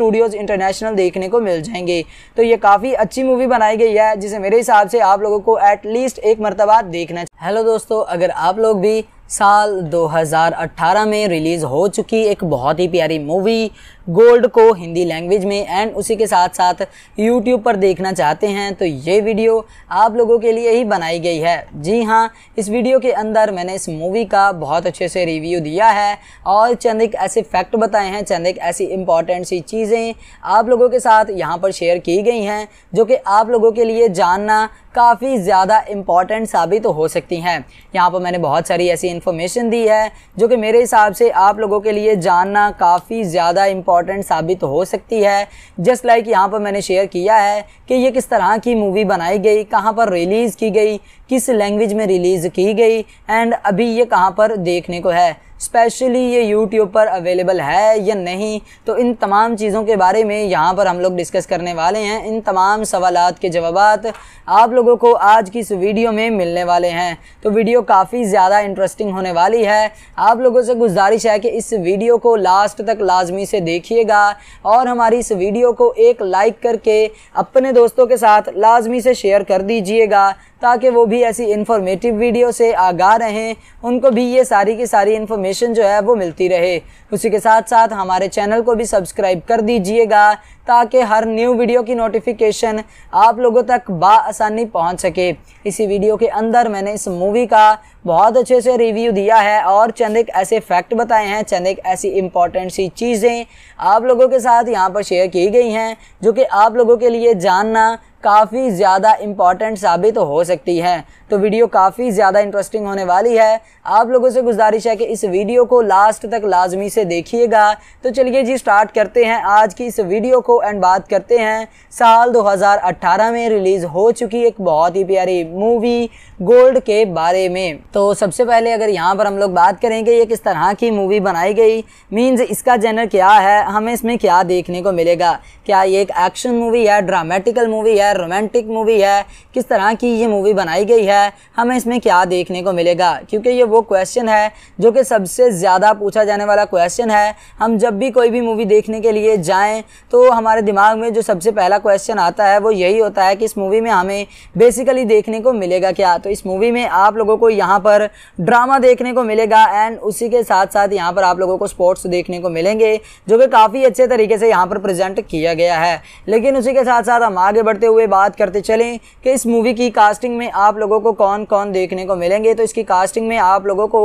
S1: स्टूडियोज इंटरनेशनल देखने को मिल जाएंगे तो ये काफ़ी अच्छी मूवी बनाई गई है जिसे मेरे हिसाब से आप लोगों को एटलीस्ट एक मरतबा देखना हेलो दोस्तों अगर आप लोग भी साल 2018 में रिलीज़ हो चुकी एक बहुत ही प्यारी मूवी गोल्ड को हिंदी लैंग्वेज में एंड उसी के साथ साथ यूट्यूब पर देखना चाहते हैं तो ये वीडियो आप लोगों के लिए ही बनाई गई है जी हाँ इस वीडियो के अंदर मैंने इस मूवी का बहुत अच्छे से रिव्यू दिया है और चंद एक ऐसे फैक्ट बताए हैं चंद एक ऐसी इंपॉर्टेंट सी चीज़ें आप लोगों के साथ यहाँ पर शेयर की गई हैं जो कि आप लोगों के लिए जानना काफ़ी ज़्यादा इम्पॉर्टेंट साबित तो हो सकती हैं यहाँ पर मैंने बहुत सारी ऐसी इन्फॉर्मेशन दी है जो कि मेरे हिसाब से आप लोगों के लिए जानना काफ़ी ज़्यादा इम्पॉर्टेंट साबित तो हो सकती है जस्ट लाइक यहाँ पर मैंने शेयर किया है कि ये किस तरह की मूवी बनाई गई कहाँ पर रिलीज़ की गई किस लैंग्वेज में रिलीज़ की गई एंड अभी ये कहाँ पर देखने को है स्पेशली ये यूट्यूब पर अवेलेबल है या नहीं तो इन तमाम चीज़ों के बारे में यहाँ पर हम लोग डिस्कस करने वाले हैं इन तमाम सवाल के जवाब आप लोगों को आज की इस वीडियो में मिलने वाले हैं तो वीडियो काफ़ी ज़्यादा इंटरेस्टिंग होने वाली है आप लोगों से गुजारिश है कि इस वीडियो को लास्ट तक लाजमी से देखिएगा और हमारी इस वीडियो को एक लाइक करके अपने दोस्तों के साथ लाजमी से शेयर कर दीजिएगा ताकि वो भी ऐसी इन्फॉर्मेटिव वीडियो से आगाह रहें उनको भी ये सारी की सारी इन्फॉर्मेशन जो है वो मिलती रहे उसी के साथ साथ हमारे चैनल को भी सब्सक्राइब कर दीजिएगा ताकि हर न्यू वीडियो की नोटिफिकेशन आप लोगों तक बासानी पहुंच सके इसी वीडियो के अंदर मैंने इस मूवी का बहुत अच्छे से रिव्यू दिया है और चंद एक ऐसे फैक्ट बताए हैं चंद एक ऐसी इंपॉर्टेंट सी चीज़ें आप लोगों के साथ यहाँ पर शेयर की गई हैं जो कि आप लोगों के लिए जानना काफ़ी ज़्यादा इम्पॉर्टेंट साबित हो सकती है तो वीडियो काफ़ी ज़्यादा इंटरेस्टिंग होने वाली है आप लोगों से गुजारिश है कि इस वीडियो को लास्ट तक लाजमी से देखिएगा तो चलिए जी स्टार्ट करते हैं आज की इस वीडियो को एंड बात करते हैं साल 2018 में रिलीज़ हो चुकी एक बहुत ही प्यारी मूवी गोल्ड के बारे में तो सबसे पहले अगर यहाँ पर हम लोग बात करेंगे ये किस तरह की मूवी बनाई गई मीन्स इसका जेनर क्या है हमें इसमें क्या देखने को मिलेगा क्या ये एक एक्शन मूवी है ड्रामेटिकल मूवी है रोमांटिक मूवी है किस तरह की ये मूवी बनाई गई है है हमें इसमें क्या देखने को मिलेगा क्योंकि ये वो क्वेश्चन है जो कि सबसे ज़्यादा पूछा जाने वाला क्वेश्चन है हम जब भी कोई भी मूवी देखने के लिए जाएँ तो हमारे दिमाग में जो सबसे पहला क्वेश्चन आता है वो यही होता है कि इस मूवी में हमें बेसिकली देखने को मिलेगा क्या तो इस मूवी में आप लोगों को यहाँ पर ड्रामा देखने को मिलेगा एंड उसी के साथ साथ यहाँ पर आप लोगों को स्पोर्ट्स देखने को मिलेंगे जो कि काफ़ी अच्छे तरीके से यहाँ पर प्रेजेंट किया गया है लेकिन उसी के साथ साथ हम आगे बढ़ते हुए बात करते चलें कि इस मूवी की कास्टिंग में आप लोगों को को कौन कौन देखने को मिलेंगे तो इसकी कास्टिंग में आप लोगों को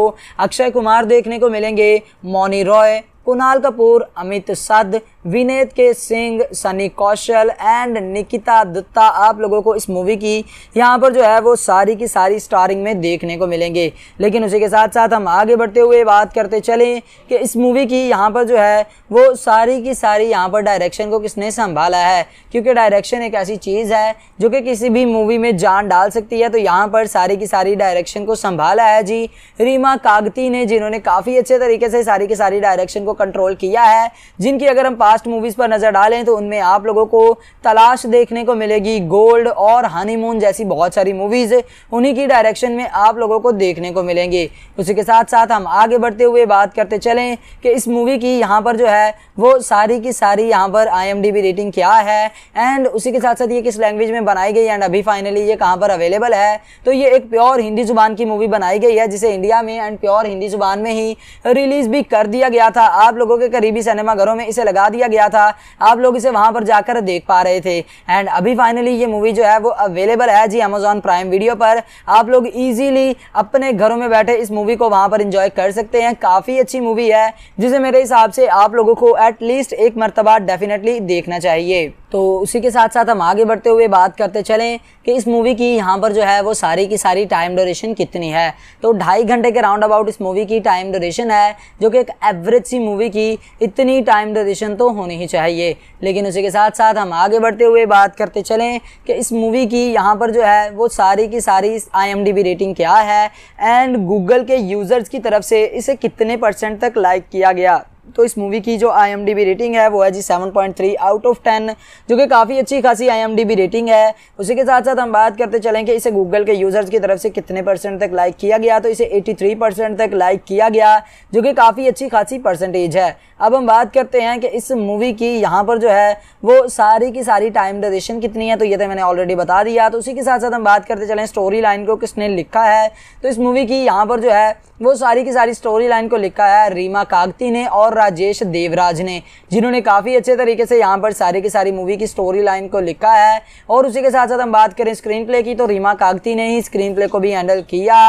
S1: अक्षय कुमार देखने को मिलेंगे मौनी रॉय कुणाल कपूर अमित सद विनेत के सिंह सनी कौशल एंड निकिता दत्ता आप लोगों को इस मूवी की यहाँ पर जो है वो सारी की सारी स्टारिंग में देखने को मिलेंगे लेकिन उसी के साथ साथ हम आगे बढ़ते हुए बात करते चलें कि इस मूवी की यहाँ पर जो है वो सारी की सारी यहाँ पर डायरेक्शन को किसने संभाला है क्योंकि डायरेक्शन एक ऐसी चीज़ है जो कि किसी भी मूवी में जान डाल सकती है तो यहाँ पर सारी की सारी डायरेक्शन को संभाला है जी रीमा कागती ने जिन्होंने काफ़ी अच्छे तरीके से सारी की सारी डायरेक्शन को कंट्रोल किया है जिनकी अगर हम लास्ट मूवीज़ पर नज़र डालें तो उनमें आप लोगों को तलाश देखने को मिलेगी गोल्ड और हनीमून जैसी बहुत सारी मूवीज़ उन्हीं की डायरेक्शन में आप लोगों को देखने को मिलेंगे उसी के साथ साथ हम आगे बढ़ते हुए बात करते चलें कि इस मूवी की यहाँ पर जो है वो सारी की सारी यहाँ पर आई रेटिंग क्या है एंड उसी के साथ साथ ये किस लैंग्वेज में बनाई गई एंड अभी फाइनली ये कहाँ पर अवेलेबल है तो ये एक प्योर हिंदी जुबान की मूवी बनाई गई है जिसे इंडिया में एंड प्योर हिंदी जुबान में ही रिलीज़ भी कर दिया गया था आप लोगों के करीबी सिनेमाघरों में इसे लगा दिया दिया गया था आप लोग इसे वहां पर जाकर देख पा रहे थे एंड अभी फाइनली ये मूवी जो है वो अवेलेबल है जी अमेजोन प्राइम वीडियो पर आप लोग इजीली अपने घरों में बैठे इस मूवी को वहां पर इंजॉय कर सकते हैं काफ़ी अच्छी मूवी है जिसे मेरे हिसाब से आप लोगों को एटलीस्ट एक मरतबा डेफिनेटली देखना चाहिए तो उसी के साथ साथ हम आगे बढ़ते हुए बात करते चलें कि इस मूवी की यहाँ पर जो है वो सारी की सारी टाइम ड्यूरेशन कितनी है तो ढाई घंटे के राउंड अबाउट इस मूवी की टाइम ड्यूरेशन है जो कि एक एवरेज सी मूवी की इतनी टाइम ड्यूरेशन तो होनी ही चाहिए लेकिन उसी के साथ साथ हम आगे बढ़ते हुए बात करते चलें कि इस मूवी की यहाँ पर जो है वो सारी की सारी आई रेटिंग क्या है एंड गूगल के यूज़र्स की तरफ से इसे कितने परसेंट तक लाइक किया गया तो इस मूवी की जो आई रेटिंग है वो है जी 7.3 आउट ऑफ 10 जो कि काफ़ी अच्छी खासी आई रेटिंग है उसी के साथ साथ हम बात करते चलें कि इसे गूगल के यूज़र्स की तरफ से कितने परसेंट तक लाइक किया गया तो इसे 83 परसेंट तक लाइक किया गया जो कि काफ़ी अच्छी खासी परसेंटेज है अब हम बात करते हैं कि इस मूवी की यहाँ पर जो है वो सारी की सारी टाइम डेशन कितनी है तो ये तो मैंने ऑलरेडी बता दिया तो उसी के साथ साथ हम बात करते चलें स्टोरी लाइन को किसने लिखा है तो इस मूवी की यहाँ पर जो है वो सारी की सारी स्टोरी लाइन को लिखा है रीमा कागती ने और राजेश देवराज ने जिन्होंने काफ़ी अच्छे तरीके से यहाँ पर सारी की सारी मूवी की स्टोरी लाइन को लिखा है और उसी के साथ साथ हम बात करें स्क्रीन प्ले की तो रीमा कागती ने ही स्क्रीन प्ले को भी हैंडल किया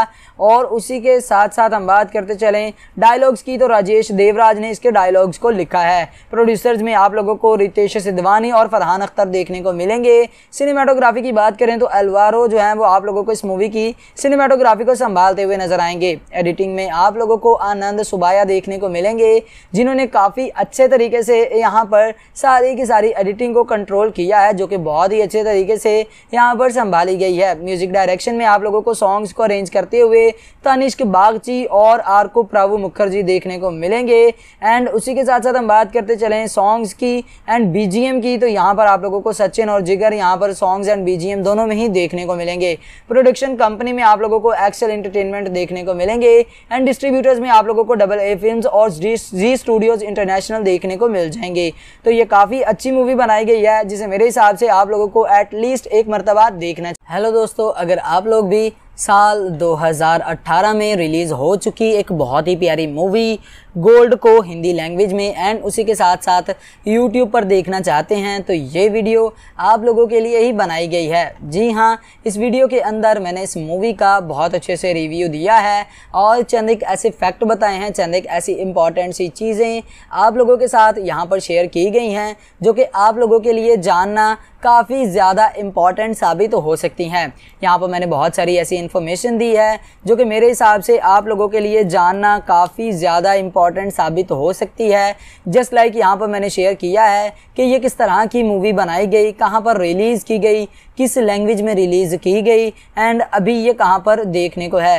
S1: और उसी के साथ साथ हम बात करते चलें डायलॉग्स की तो राजेश देवराज ने इसके डायलॉग्स को लिखा है प्रोड्यूसर्स में आप लोगों को रितेश सिद्धवानी और फरहान अख्तर देखने को मिलेंगे सिनेमाटोग्राफी की बात करें तो अलवारो जो है वो आप लोगों को इस मूवी की सिनेमाटोग्राफी को संभालते हुए नजर आएंगे एडिटिंग में आप लोगों को आनंद सुबाया देखने को मिलेंगे जिन्होंने काफ़ी अच्छे तरीके से यहाँ पर सारी की सारी एडिटिंग को कंट्रोल किया है जो कि बहुत ही अच्छे तरीके से यहाँ पर संभाली गई है म्यूज़िक डायरेक्शन में आप लोगों को सॉन्ग्स को अरेंज करते हुए तनिष्क बागची और आरको प्रभु मुखर्जी देखने को मिलेंगे एंड उसी के साथ साथ हम बात करते चले सॉन्ग्स की एंड बी की तो यहाँ पर आप लोगों को सचिन और जिगर यहाँ पर सॉन्ग्स एंड बी दोनों में ही देखने को मिलेंगे प्रोडक्शन कंपनी में आप लोगों को एक्सेल इंटरटेनमेंट देखने को मिलेंगे एंड डिस्ट्रीब्यूटर्स में आप लोगों को डबल ए फिल्म और जी स्टूडियोज इंटरनेशनल देखने को मिल जाएंगे तो ये काफ़ी अच्छी मूवी बनाई गई है जिसे मेरे हिसाब से आप लोगों को एटलीस्ट एक मरतबा देखना हेलो दोस्तों अगर आप लोग भी साल 2018 में रिलीज़ हो चुकी एक बहुत ही प्यारी मूवी गोल्ड को हिंदी लैंग्वेज में एंड उसी के साथ साथ यूट्यूब पर देखना चाहते हैं तो ये वीडियो आप लोगों के लिए ही बनाई गई है जी हाँ इस वीडियो के अंदर मैंने इस मूवी का बहुत अच्छे से रिव्यू दिया है और चंद एक ऐसे फैक्ट बताए हैं चंद एक ऐसी इंपॉर्टेंट सी चीज़ें आप लोगों के साथ यहाँ पर शेयर की गई हैं जो कि आप लोगों के लिए जानना काफ़ी ज़्यादा इम्पॉर्टेंट साबित तो हो सकती हैं यहाँ पर मैंने बहुत सारी ऐसी इन्फॉर्मेशन दी है जो कि मेरे हिसाब से आप लोगों के लिए जानना काफ़ी ज़्यादा इम्पॉर्टेंट इम्पॉर्टेंट साबित हो सकती है जस्ट लाइक like यहाँ पर मैंने शेयर किया है कि ये किस तरह की मूवी बनाई गई कहाँ पर रिलीज़ की गई किस लैंग्वेज में रिलीज़ की गई एंड अभी ये कहाँ पर देखने को है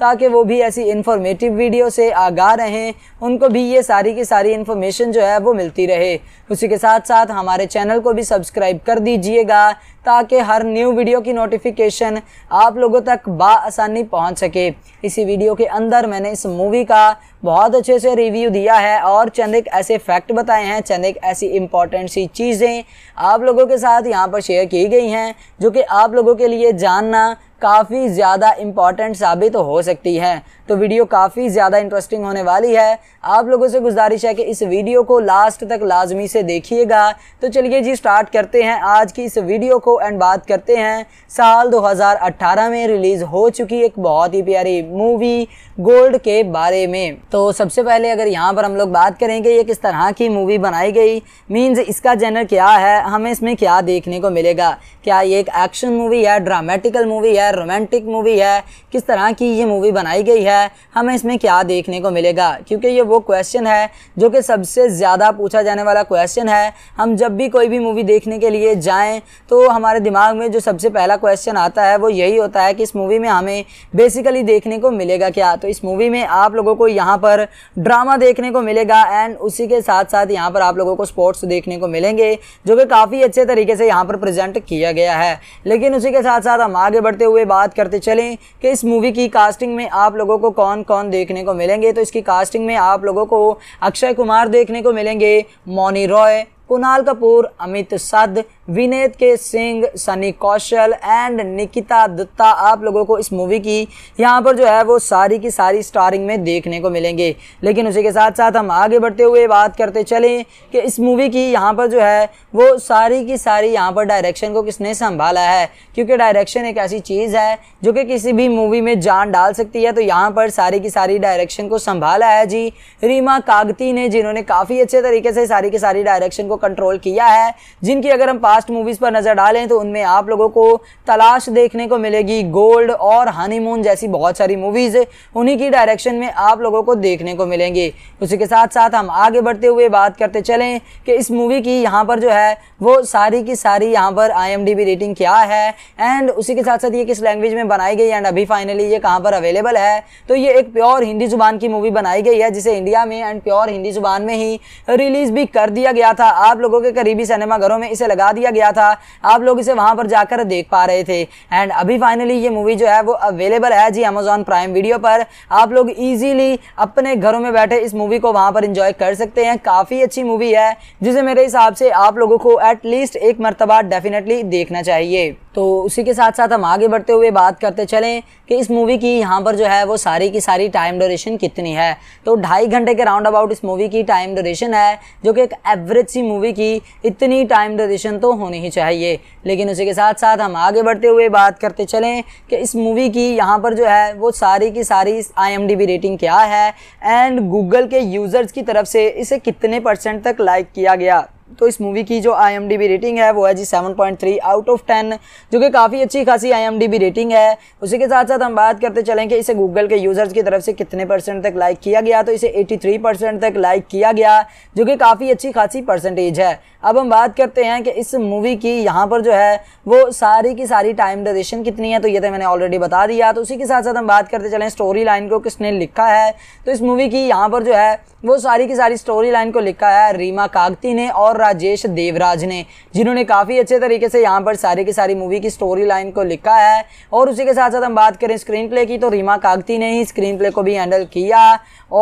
S1: ताकि वो भी ऐसी इन्फॉर्मेटिव वीडियो से आगा रहें उनको भी ये सारी की सारी इन्फॉर्मेशन जो है वो मिलती रहे उसी के साथ साथ हमारे चैनल को भी सब्सक्राइब कर दीजिएगा ताकि हर न्यू वीडियो की नोटिफिकेशन आप लोगों तक बासानी पहुंच सके इसी वीडियो के अंदर मैंने इस मूवी का बहुत अच्छे से रिव्यू दिया है और चंद एक ऐसे फैक्ट बताए हैं चंद एक ऐसी इंपॉर्टेंट सी चीज़ें आप लोगों के साथ यहाँ पर शेयर की गई हैं जो कि आप लोगों के लिए जानना काफ़ी ज़्यादा इम्पॉर्टेंट साबित हो सकती है तो वीडियो काफ़ी ज़्यादा इंटरेस्टिंग होने वाली है आप लोगों से गुजारिश है कि इस वीडियो को लास्ट तक लाजमी से देखिएगा तो चलिए जी स्टार्ट करते हैं आज की इस वीडियो को एंड बात करते हैं साल 2018 में रिलीज़ हो चुकी एक बहुत ही प्यारी मूवी गोल्ड के बारे में तो सबसे पहले अगर यहाँ पर हम लोग बात करेंगे ये किस तरह की मूवी बनाई गई मीन्स इसका जेनर क्या है हमें इसमें क्या देखने को मिलेगा क्या ये एक एक्शन मूवी है ड्रामेटिकल मूवी है रोमांटिक मूवी है किस तरह की ये मूवी बनाई गई है है हमें इसमें क्या देखने को मिलेगा क्योंकि ये वो क्वेश्चन है जो कि सबसे ज़्यादा पूछा जाने वाला क्वेश्चन है हम जब भी कोई भी मूवी देखने के लिए जाएँ तो हमारे दिमाग में जो सबसे पहला क्वेश्चन आता है वो यही होता है कि इस मूवी में हमें बेसिकली देखने को मिलेगा क्या तो इस मूवी में आप लोगों को यहाँ पर ड्रामा देखने को मिलेगा एंड उसी के साथ साथ यहाँ पर आप लोगों को स्पोर्ट्स देखने को मिलेंगे जो कि काफ़ी अच्छे तरीके से यहाँ पर प्रेजेंट किया गया है लेकिन उसी के साथ साथ हम आगे बढ़ते हुए बात करते चलें कि इस मूवी की कास्टिंग में आप लोगों को को कौन कौन देखने को मिलेंगे तो इसकी कास्टिंग में आप लोगों को अक्षय कुमार देखने को मिलेंगे मौनी रॉय कुणाल कपूर अमित सद विनेत के सिंह सनी कौशल एंड निकिता दत्ता आप लोगों को इस मूवी की यहाँ पर जो है वो सारी की सारी स्टारिंग में देखने को मिलेंगे लेकिन उसी के साथ साथ हम आगे बढ़ते हुए बात करते चलें कि इस मूवी की यहाँ पर जो है वो सारी की सारी यहाँ पर डायरेक्शन को किसने संभाला है क्योंकि डायरेक्शन एक ऐसी चीज़ है जो कि किसी भी मूवी में जान डाल सकती है तो यहाँ पर सारी की सारी डायरेक्शन को संभाला है जी रीमा कागती ने जिन्होंने काफ़ी अच्छे तरीके से सारी की सारी डायरेक्शन को कंट्रोल किया है जिनकी अगर हम लास्ट मूवीज़ पर नज़र डालें तो उनमें आप लोगों को तलाश देखने को मिलेगी गोल्ड और हनीमून जैसी बहुत सारी मूवीज़ उन्हीं की डायरेक्शन में आप लोगों को देखने को मिलेंगे उसी के साथ साथ हम आगे बढ़ते हुए बात करते चलें कि इस मूवी की यहाँ पर जो है वो सारी की सारी यहाँ पर आई रेटिंग क्या है एंड उसी के साथ साथ ये किस लैंग्वेज में बनाई गई एंड अभी फाइनली ये कहाँ पर अवेलेबल है तो ये एक प्योर हिंदी जुबान की मूवी बनाई गई है जिसे इंडिया में एंड प्योर हिंदी जुबान में ही रिलीज भी कर दिया गया था आप लोगों के करीबी सिनेमाघरों में इसे लगा दिया दिया गया था आप लोग इसे वहां पर जाकर देख पा रहे थे एंड अभी फाइनली ये मूवी जो है वो अवेलेबल है जी अमेजोन प्राइम वीडियो पर आप लोग इजीली अपने घरों में बैठे इस मूवी को वहां पर इंजॉय कर सकते हैं काफ़ी अच्छी मूवी है जिसे मेरे हिसाब से आप लोगों को एटलीस्ट एक मरतबा डेफिनेटली देखना चाहिए तो उसी के साथ साथ हम आगे बढ़ते हुए बात करते चलें कि इस मूवी की यहाँ पर जो है वो सारी की सारी टाइम ड्यूरेशन कितनी है तो ढाई घंटे के राउंड अबाउट इस मूवी की टाइम ड्यूरेशन है जो कि एक एवरेज सी मूवी की इतनी टाइम ड्यूरेशन तो होनी ही चाहिए लेकिन उसी के साथ साथ हम आगे बढ़ते हुए बात करते चलें कि इस मूवी की यहाँ पर जो है वो सारी की सारी आई रेटिंग क्या है एंड गूगल के यूज़र्स की तरफ से इसे कितने परसेंट तक लाइक किया गया तो इस मूवी की जो आई रेटिंग है वो है जी 7.3 आउट ऑफ 10 जो कि काफ़ी अच्छी खासी आई रेटिंग है उसी के साथ साथ हम बात करते चलें कि इसे गूगल के यूज़र्स की तरफ से कितने परसेंट तक लाइक किया गया तो इसे 83 परसेंट तक लाइक किया गया जो कि काफ़ी अच्छी खासी परसेंटेज है अब हम बात करते हैं कि इस मूवी की यहाँ पर जो है वो सारी की सारी टाइम ड्यूरेशन कितनी है तो ये तो मैंने ऑलरेडी बता दिया तो उसी के साथ साथ हम बात करते चलें स्टोरी लाइन को किसने लिखा है तो इस मूवी की यहाँ पर जो है वो सारी की सारी स्टोरी लाइन को लिखा है रीमा कागती ने और और राजेश देवराज ने जिन्होंने काफ़ी अच्छे तरीके से यहाँ पर सारी की सारी मूवी की स्टोरी लाइन को लिखा है और उसी के साथ साथ हम बात करें स्क्रीन प्ले की तो रीमा कागती ने ही स्क्रीन प्ले को भी हैंडल किया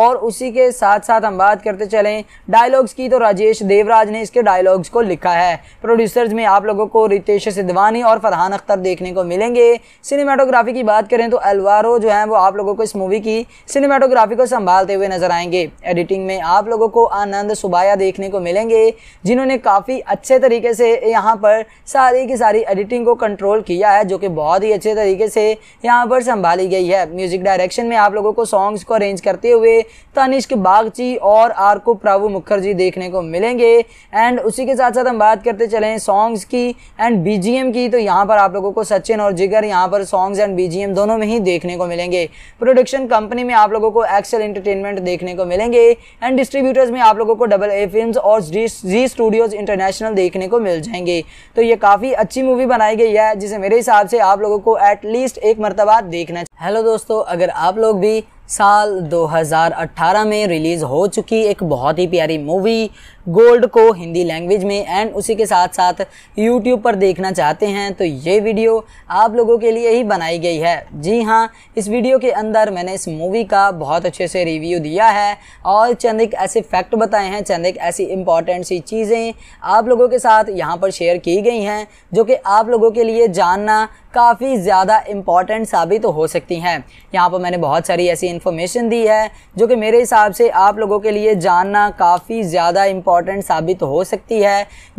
S1: और उसी के साथ साथ हम बात करते चलें डायलॉग्स की तो राजेश देवराज ने इसके डायलॉग्स को लिखा है प्रोड्यूसर्स में आप लोगों को रितेश सिद्धवानी और फरहान अख्तर देखने को मिलेंगे सिनेमाटोग्राफी की बात करें तो अलवारो जो है वो आप लोगों को इस मूवी की सिनेमाटोग्राफी को संभालते हुए नजर आएंगे एडिटिंग में आप लोगों को आनंद सुबाया देखने को मिलेंगे जिन्होंने काफ़ी अच्छे तरीके से यहाँ पर सारी की सारी एडिटिंग को कंट्रोल किया है जो कि बहुत ही अच्छे तरीके से यहाँ पर संभाली गई है म्यूज़िक डायरेक्शन में आप लोगों को सॉन्ग्स को अरेंज करते हुए तनिष्क बागची और आरको प्रभु मुखर्जी देखने को मिलेंगे एंड उसी के साथ साथ हम बात करते चले सॉन्ग्स की एंड बी की तो यहाँ पर आप लोगों को सचिन और जिगर यहाँ पर सॉन्ग्स एंड बी दोनों में ही देखने को मिलेंगे प्रोडक्शन कंपनी में आप लोगों को एक्सेल इंटरटेनमेंट देखने को मिलेंगे एंड डिस्ट्रीब्यूटर्स में आप लोगों को डबल ए फिल्म और जी स्टूडियोज इंटरनेशनल देखने को मिल जाएंगे तो ये काफ़ी अच्छी मूवी बनाई गई है जिसे मेरे हिसाब से आप लोगों को एटलीस्ट एक मरतबा देखना हेलो दोस्तों अगर आप लोग भी साल 2018 में रिलीज़ हो चुकी एक बहुत ही प्यारी मूवी गोल्ड को हिंदी लैंग्वेज में एंड उसी के साथ साथ यूट्यूब पर देखना चाहते हैं तो ये वीडियो आप लोगों के लिए ही बनाई गई है जी हाँ इस वीडियो के अंदर मैंने इस मूवी का बहुत अच्छे से रिव्यू दिया है और चंद एक ऐसे फैक्ट बताए हैं चंद एक ऐसी इंपॉर्टेंट सी चीज़ें आप लोगों के साथ यहाँ पर शेयर की गई हैं जो कि आप लोगों के लिए जानना काफ़ी ज़्यादा इम्पॉर्टेंट साबित हो सकती हैं यहाँ पर मैंने बहुत सारी ऐसी इन्फॉर्मेशन दी है जो कि मेरे हिसाब से आप लोगों के लिए जानना काफ़ी ज़्यादा इम्पॉर्टेंट इम्पॉर्टेंट साबित हो सकती है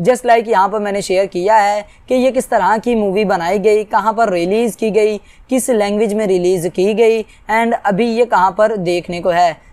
S1: जस्ट लाइक यहाँ पर मैंने शेयर किया है कि ये किस तरह की मूवी बनाई गई कहाँ पर रिलीज़ की गई किस लैंग्वेज में रिलीज़ की गई एंड अभी ये कहाँ पर देखने को है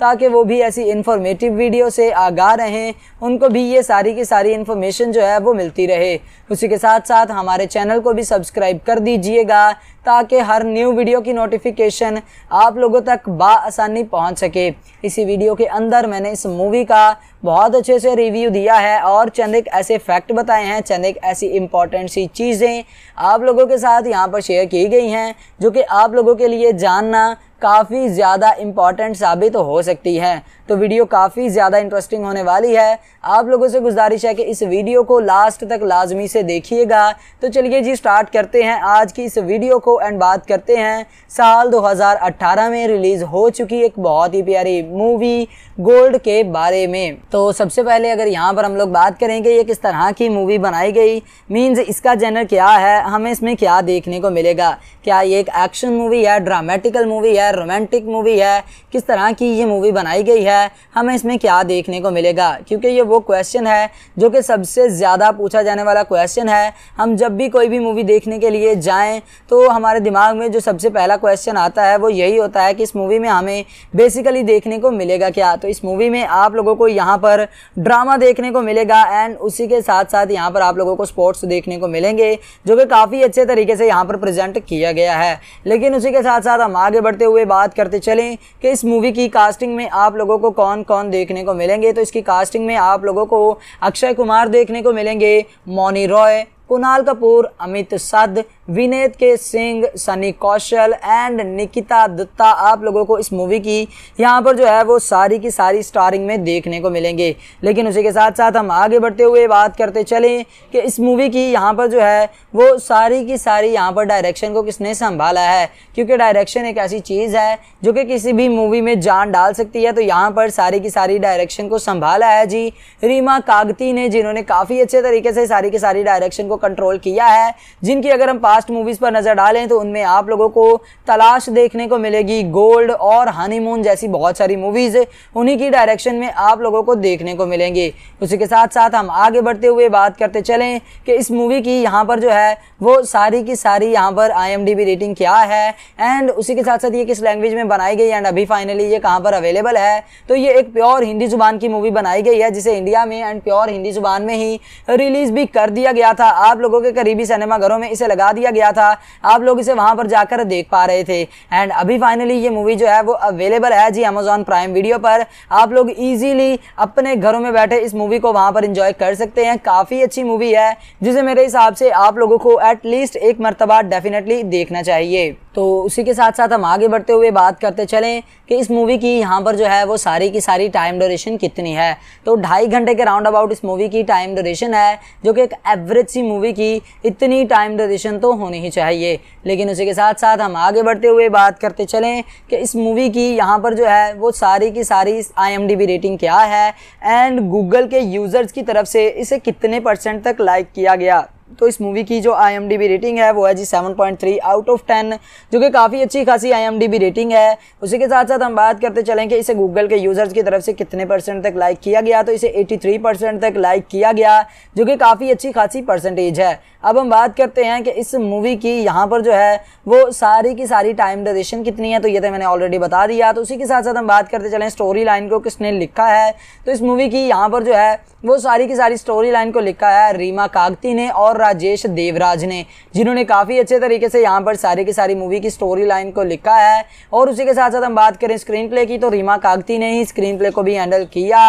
S1: ताकि वो भी ऐसी इन्फॉर्मेटिव वीडियो से आगा रहें उनको भी ये सारी की सारी इन्फॉर्मेशन जो है वो मिलती रहे उसी के साथ साथ हमारे चैनल को भी सब्सक्राइब कर दीजिएगा ताकि हर न्यू वीडियो की नोटिफिकेशन आप लोगों तक बासानी पहुंच सके इसी वीडियो के अंदर मैंने इस मूवी का बहुत अच्छे से रिव्यू दिया है और चंद एक ऐसे फैक्ट बताए हैं चंद एक ऐसी इंपॉर्टेंट सी चीज़ें आप लोगों के साथ यहाँ पर शेयर की गई हैं जो कि आप लोगों के लिए जानना काफ़ी ज़्यादा इम्पॉर्टेंट साबित हो सकती है तो वीडियो काफ़ी ज़्यादा इंटरेस्टिंग होने वाली है आप लोगों से गुजारिश है कि इस वीडियो को लास्ट तक लाजमी से देखिएगा तो चलिए जी स्टार्ट करते हैं आज की इस वीडियो को एंड बात करते हैं साल 2018 में रिलीज़ हो चुकी एक बहुत ही प्यारी मूवी गोल्ड के बारे में तो सबसे पहले अगर यहाँ पर हम लोग बात करेंगे ये किस तरह की मूवी बनाई गई मीन्स इसका जेनर क्या है हमें इसमें क्या देखने को मिलेगा क्या ये एक एक्शन मूवी है ड्रामेटिकल मूवी है रोमांटिक मूवी है किस तरह की ये मूवी बनाई गई है है हमें इसमें क्या देखने को मिलेगा क्योंकि ये वो क्वेश्चन है जो कि सबसे ज़्यादा पूछा जाने वाला क्वेश्चन है हम जब भी कोई भी मूवी देखने के लिए जाएँ तो हमारे दिमाग में जो सबसे पहला क्वेश्चन आता है वो यही होता है कि इस मूवी में हमें बेसिकली देखने को मिलेगा क्या तो इस मूवी में आप लोगों को यहाँ पर ड्रामा देखने को मिलेगा एंड उसी के साथ साथ यहाँ पर आप लोगों को स्पोर्ट्स देखने को मिलेंगे जो कि काफ़ी अच्छे तरीके से यहाँ पर प्रेजेंट किया गया है लेकिन उसी के साथ साथ हम आगे बढ़ते हुए बात करते चलें कि इस मूवी की कास्टिंग में आप लोगों को को कौन कौन देखने को मिलेंगे तो इसकी कास्टिंग में आप लोगों को अक्षय कुमार देखने को मिलेंगे मौनी रॉय कुणाल कपूर अमित सद विनेत के सिंह सनी कौशल एंड निकिता दत्ता आप लोगों को इस मूवी की यहाँ पर जो है वो सारी की सारी स्टारिंग में देखने को मिलेंगे लेकिन उसी के साथ साथ हम आगे बढ़ते हुए बात करते चलें कि इस मूवी की यहाँ पर जो है वो सारी की सारी यहाँ पर डायरेक्शन को किसने संभाला है क्योंकि डायरेक्शन एक ऐसी चीज़ है जो कि किसी भी मूवी में जान डाल सकती है तो यहाँ पर सारी की सारी डायरेक्शन को संभाला है जी रीमा कागती ने जिन्होंने काफ़ी अच्छे तरीके से सारी की सारी डायरेक्शन को कंट्रोल किया है जिनकी अगर हम पास्ट मूवीज़ पर नज़र डालें तो उनमें आप लोगों को तलाश देखने को मिलेगी गोल्ड और हनीमून जैसी बहुत सारी मूवीज़ उन्हीं की डायरेक्शन में आप लोगों को देखने को मिलेंगी उसी के साथ साथ हम आगे बढ़ते हुए बात करते चलें कि इस मूवी की यहाँ पर जो है वो सारी की सारी यहाँ पर आई रेटिंग क्या है एंड उसी के साथ साथ ये किस लैंग्वेज में बनाई गई एंड अभी फाइनली ये कहाँ पर अवेलेबल है तो ये एक प्योर हिंदी जुबान की मूवी बनाई गई है जिसे इंडिया में एंड प्योर हिंदी जुबान में ही रिलीज भी कर दिया गया था आप लोगों के करीबी सिनेमा घरों में इसे लगा दिया गया था आप लोग इसे वहां पर जाकर देख पा रहे थे एंड अभी फाइनली ये मूवी जो है वो अवेलेबल है जी अमेजोन प्राइम वीडियो पर आप लोग इजीली अपने घरों में बैठे इस मूवी को वहां पर इंजॉय कर सकते हैं काफ़ी अच्छी मूवी है जिसे मेरे हिसाब से आप लोगों को एटलीस्ट एक मरतबा डेफिनेटली देखना चाहिए तो उसी के साथ साथ हम आगे बढ़ते हुए बात करते चलें कि इस मूवी की यहाँ पर जो है वो सारी की सारी टाइम ड्यूरेशन कितनी है तो ढाई घंटे के राउंड अबाउट इस मूवी की टाइम ड्यूरेशन है जो कि एक एवरेज सी मूवी की इतनी टाइम ड्यूरेशन तो होनी ही चाहिए लेकिन उसी के साथ साथ हम आगे बढ़ते हुए बात करते चलें कि इस मूवी की यहाँ पर जो है वो सारी की सारी आई रेटिंग क्या है एंड गूगल के यूज़र्स की तरफ से इसे कितने परसेंट तक लाइक किया गया तो इस मूवी की जो आई रेटिंग है वो है जी 7.3 आउट ऑफ 10 जो कि काफ़ी अच्छी खासी आई रेटिंग है उसी के साथ साथ हम बात करते चलें कि इसे गूगल के यूज़र्स की तरफ से कितने परसेंट तक लाइक किया गया तो इसे 83 परसेंट तक लाइक किया गया जो कि काफ़ी अच्छी खासी परसेंटेज है अब हम बात करते हैं कि इस मूवी की यहाँ पर जो है वो सारी की सारी टाइम ड्यूरेशन कितनी है तो ये तो मैंने ऑलरेडी बता दिया तो उसी के साथ साथ हम बात करते चलें स्टोरी लाइन को किसने लिखा है तो इस मूवी की यहाँ पर जो है वो सारी की सारी स्टोरी लाइन को लिखा है रीमा कागती ने और राजेश देवराज ने जिन्होंने काफ़ी अच्छे तरीके से यहाँ पर सारी की सारी मूवी की स्टोरी लाइन को लिखा है और उसी के साथ साथ हम बात करें स्क्रीन प्ले की तो रीमा कागती ने ही स्क्रीन प्ले को भी हैंडल किया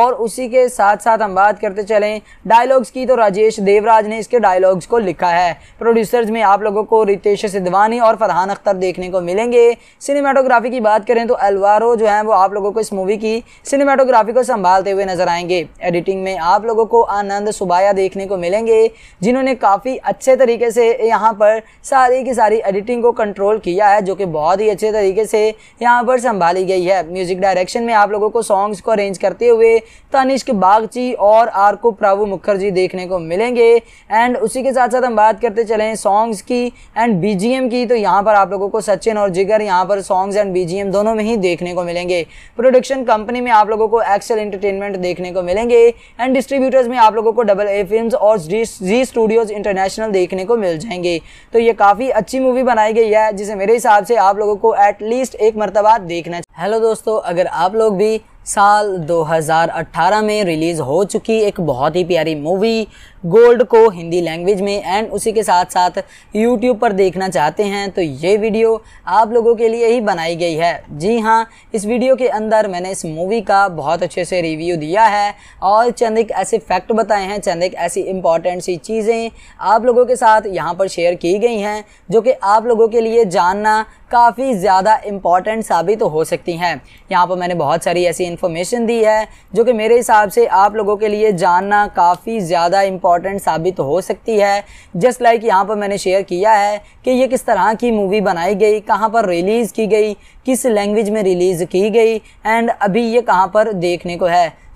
S1: और उसी के साथ साथ हम बात करते चलें डायलॉग्स की तो राजेश देवराज ने इसके डायलॉग्स को लिखा है प्रोड्यूसर्स में आप लोगों को रितेश सिद्धवानी और फरहान अख्तर देखने को मिलेंगे सिनेमाटोग्राफी की बात करें तो अलवारो जो है वो आप लोगों को इस मूवी की सिनेमाटोग्राफी को संभालते हुए नजर आएंगे एडिटिंग में आप लोगों को आनंद सुबाया देखने को मिलेंगे जिन्होंने काफ़ी अच्छे तरीके से यहाँ पर सारी की सारी एडिटिंग को कंट्रोल किया है जो कि बहुत ही अच्छे तरीके से यहाँ पर संभाली गई है म्यूज़िक डायरेक्शन में आप लोगों को सॉन्ग्स को अरेंज करते हुए तनिष्क बागची और आरको प्रावू मुखर्जी देखने को मिलेंगे एंड उसी के साथ साथ हम बात करते चलें सॉन्ग्स की एंड बी की तो यहाँ पर आप लोगों को सचिन और जिगर यहाँ पर सॉन्ग्स एंड बी दोनों में ही देखने को मिलेंगे प्रोडक्शन कंपनी में आप लोगों को एक्सेल इंटरटेनमेंट देखने को मिलेंगे एंड डिस्ट्रीब्यूटर्स में आप लोगों को डबल ए फिल्म और जी स्टूडियोज इंटरनेशनल देखने को मिल जाएंगे तो ये काफ़ी अच्छी मूवी बनाई गई है जिसे मेरे हिसाब से आप लोगों को एटलीस्ट एक मरतबा देखना हेलो दोस्तों अगर आप लोग भी साल 2018 में रिलीज़ हो चुकी एक बहुत ही प्यारी मूवी गोल्ड को हिंदी लैंग्वेज में एंड उसी के साथ साथ यूट्यूब पर देखना चाहते हैं तो ये वीडियो आप लोगों के लिए ही बनाई गई है जी हाँ इस वीडियो के अंदर मैंने इस मूवी का बहुत अच्छे से रिव्यू दिया है और चंद एक ऐसे फैक्ट बताए हैं चंद एक ऐसी इंपॉर्टेंट सी चीज़ें आप लोगों के साथ यहाँ पर शेयर की गई हैं जो कि आप लोगों के लिए जानना काफ़ी ज़्यादा इम्पॉर्टेंट साबित तो हो सकती हैं यहाँ पर मैंने बहुत सारी ऐसी इन्फॉर्मेशन दी है जो कि मेरे हिसाब से आप लोगों के लिए जानना काफ़ी ज़्यादा इम्पॉर्टेंट साबित हो सकती है जस्ट लाइक यहाँ पर मैंने शेयर किया है कि ये किस तरह की मूवी बनाई गई कहाँ पर रिलीज़ की गई किस लैंग्वेज में रिलीज़ की गई एंड अभी ये कहाँ पर देखने को है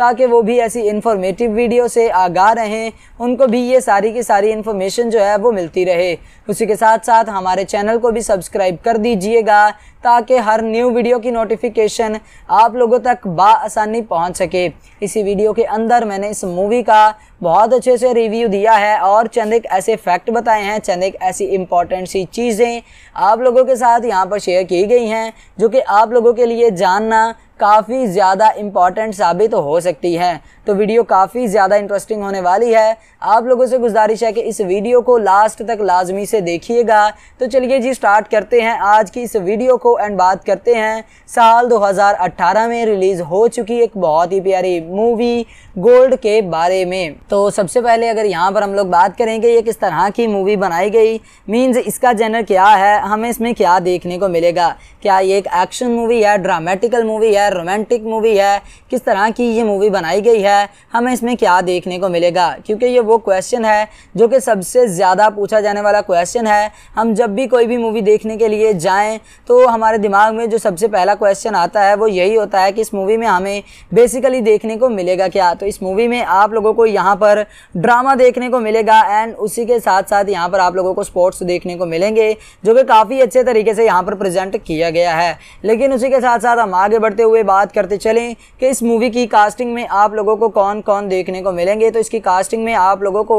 S1: ताकि वो भी ऐसी इन्फॉर्मेटिव वीडियो से आगा रहें उनको भी ये सारी की सारी इन्फॉर्मेशन जो है वो मिलती रहे उसी के साथ साथ हमारे चैनल को भी सब्सक्राइब कर दीजिएगा ताकि हर न्यू वीडियो की नोटिफिकेशन आप लोगों तक बासानी पहुंच सके इसी वीडियो के अंदर मैंने इस मूवी का बहुत अच्छे से रिव्यू दिया है और चंद एक ऐसे फैक्ट बताए हैं चंद एक ऐसी इंपॉर्टेंट सी चीज़ें आप लोगों के साथ यहाँ पर शेयर की गई हैं जो कि आप लोगों के लिए जानना काफ़ी ज़्यादा इम्पॉर्टेंट साबित हो सकती है तो वीडियो काफ़ी ज़्यादा इंटरेस्टिंग होने वाली है आप लोगों से गुजारिश है कि इस वीडियो को लास्ट तक लाजमी से देखिएगा तो चलिए जी स्टार्ट करते हैं आज की इस वीडियो को एंड बात करते हैं साल 2018 में रिलीज़ हो चुकी एक बहुत ही प्यारी मूवी गोल्ड के बारे में तो सबसे पहले अगर यहाँ पर हम लोग बात करेंगे ये किस तरह की मूवी बनाई गई मीन्स इसका जेनर क्या है हमें इसमें क्या देखने को मिलेगा क्या ये एक एक्शन मूवी है ड्रामेटिकल मूवी है रोमांटिक मूवी है किस तरह की ये मूवी बनाई गई है है हमें इसमें क्या देखने को मिलेगा क्योंकि ये वो क्वेश्चन है जो कि सबसे ज़्यादा पूछा जाने वाला क्वेश्चन है हम जब भी कोई भी मूवी देखने के लिए जाएँ तो हमारे दिमाग में जो सबसे पहला क्वेश्चन आता है वो यही होता है कि इस मूवी में हमें बेसिकली देखने को मिलेगा क्या तो इस मूवी में आप लोगों को यहाँ पर ड्रामा देखने को मिलेगा एंड उसी के साथ साथ यहाँ पर आप लोगों को स्पोर्ट्स देखने को मिलेंगे जो कि काफ़ी अच्छे तरीके से यहाँ पर प्रेजेंट किया गया है लेकिन उसी के साथ साथ हम आगे बढ़ते हुए बात करते चलें कि इस मूवी की कास्टिंग में आप लोगों को को कौन कौन देखने को मिलेंगे तो इसकी कास्टिंग में आप लोगों को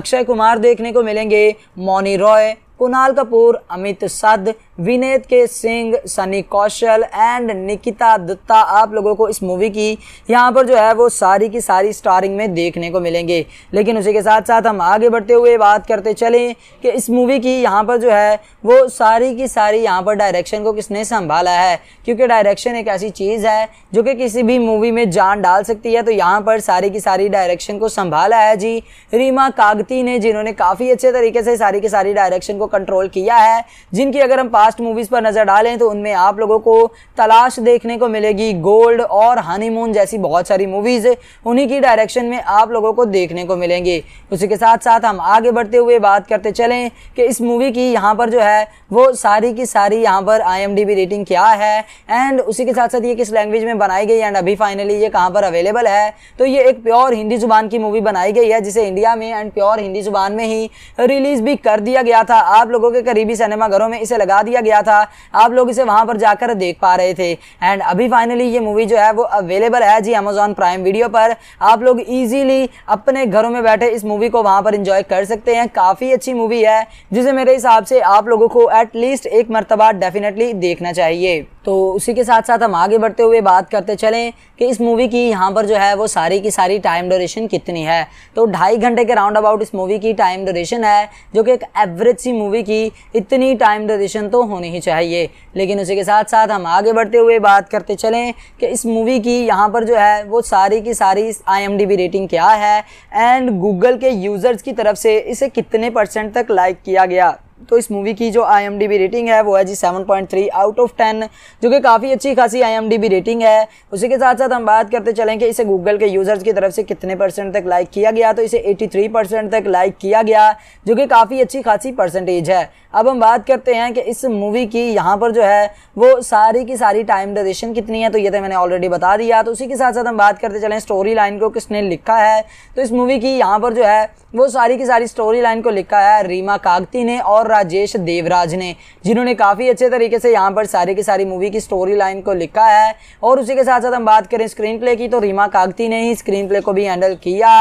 S1: अक्षय कुमार देखने को मिलेंगे मौनी रॉय कुणाल कपूर अमित सद विनेत के सिंह सनी कौशल एंड निकिता दत्ता आप लोगों को इस मूवी की यहाँ पर जो है वो सारी की सारी स्टारिंग में देखने को मिलेंगे लेकिन उसी के साथ साथ हम आगे बढ़ते हुए बात करते चलें कि इस मूवी की यहाँ पर जो है वो सारी की सारी यहाँ पर डायरेक्शन को किसने संभाला है क्योंकि डायरेक्शन एक ऐसी चीज़ है जो कि किसी भी मूवी में जान डाल सकती है तो यहाँ पर सारी की सारी डायरेक्शन को संभाला है जी रीमा कागती ने जिन्होंने काफ़ी अच्छे तरीके से सारी की सारी डायरेक्शन को कंट्रोल किया है जिनकी अगर हम पास्ट मूवीज़ पर नज़र डालें तो उनमें आप लोगों को तलाश देखने को मिलेगी गोल्ड और हनीमून जैसी बहुत सारी मूवीज़ उन्हीं की डायरेक्शन में आप लोगों को देखने को मिलेंगे उसी के साथ साथ हम आगे बढ़ते हुए बात करते चलें कि इस मूवी की यहाँ पर जो है वो सारी की सारी यहाँ पर आई रेटिंग क्या है एंड उसी के साथ साथ ये किस लैंग्वेज में बनाई गई एंड अभी फाइनली ये कहाँ पर अवेलेबल है तो ये एक प्योर हिंदी ज़ुबान की मूवी बनाई गई है जिसे इंडिया में एंड प्योर हिंदी ज़ुबान में ही रिलीज़ भी कर दिया गया था आप लोगों के करीबी सिनेमाघरों में इसे लगा दिया दिया गया था आप लोग इसे वहां पर जाकर देख पा रहे थे एंड अभी फाइनली ये मूवी जो है वो अवेलेबल है जी अमेजोन प्राइम वीडियो पर आप लोग इजीली अपने घरों में बैठे इस मूवी को वहां पर इंजॉय कर सकते हैं काफ़ी अच्छी मूवी है जिसे मेरे हिसाब से आप लोगों को एटलीस्ट एक मरतबा डेफिनेटली देखना चाहिए तो उसी के साथ साथ हम आगे बढ़ते हुए बात करते चलें कि इस मूवी की यहाँ पर जो है वो सारी की सारी टाइम ड्यूरेशन कितनी है तो ढाई घंटे के राउंड अबाउट इस मूवी की टाइम ड्यूरेशन है जो कि एक एवरेज सी मूवी की इतनी टाइम ड्यूरेशन तो होने होनी ही चाहिए लेकिन उसी के साथ साथ हम आगे बढ़ते हुए बात करते चलें कि इस मूवी की यहाँ पर जो है वो सारी की सारी आई रेटिंग क्या है एंड गूगल के यूज़र्स की तरफ से इसे कितने परसेंट तक लाइक किया गया तो इस मूवी की जो आई रेटिंग है वो है जी 7.3 आउट ऑफ 10 जो कि काफ़ी अच्छी खासी आई रेटिंग है उसी के साथ साथ हम बात करते चलें कि इसे गूगल के यूज़र्स की तरफ से कितने परसेंट तक लाइक किया गया तो इसे 83 परसेंट तक लाइक किया गया जो कि काफ़ी अच्छी खासी परसेंटेज है अब हम बात करते हैं कि इस मूवी की यहाँ पर जो है वो सारी की सारी टाइम ड्यूरेशन कितनी है तो ये तो मैंने ऑलरेडी बता दिया तो उसी के साथ साथ हम बात करते चलें स्टोरी लाइन को किसने लिखा है तो इस मूवी की यहाँ पर जो है वो सारी की सारी स्टोरी लाइन को लिखा है रीमा कागती ने और राजेश देवराज ने जिन्होंने काफ़ी अच्छे तरीके से यहाँ पर सारी की सारी मूवी की स्टोरी लाइन को लिखा है और उसी के साथ साथ हम बात करें स्क्रीन प्ले की तो रीमा कागती ने ही स्क्रीन प्ले को भी हैंडल किया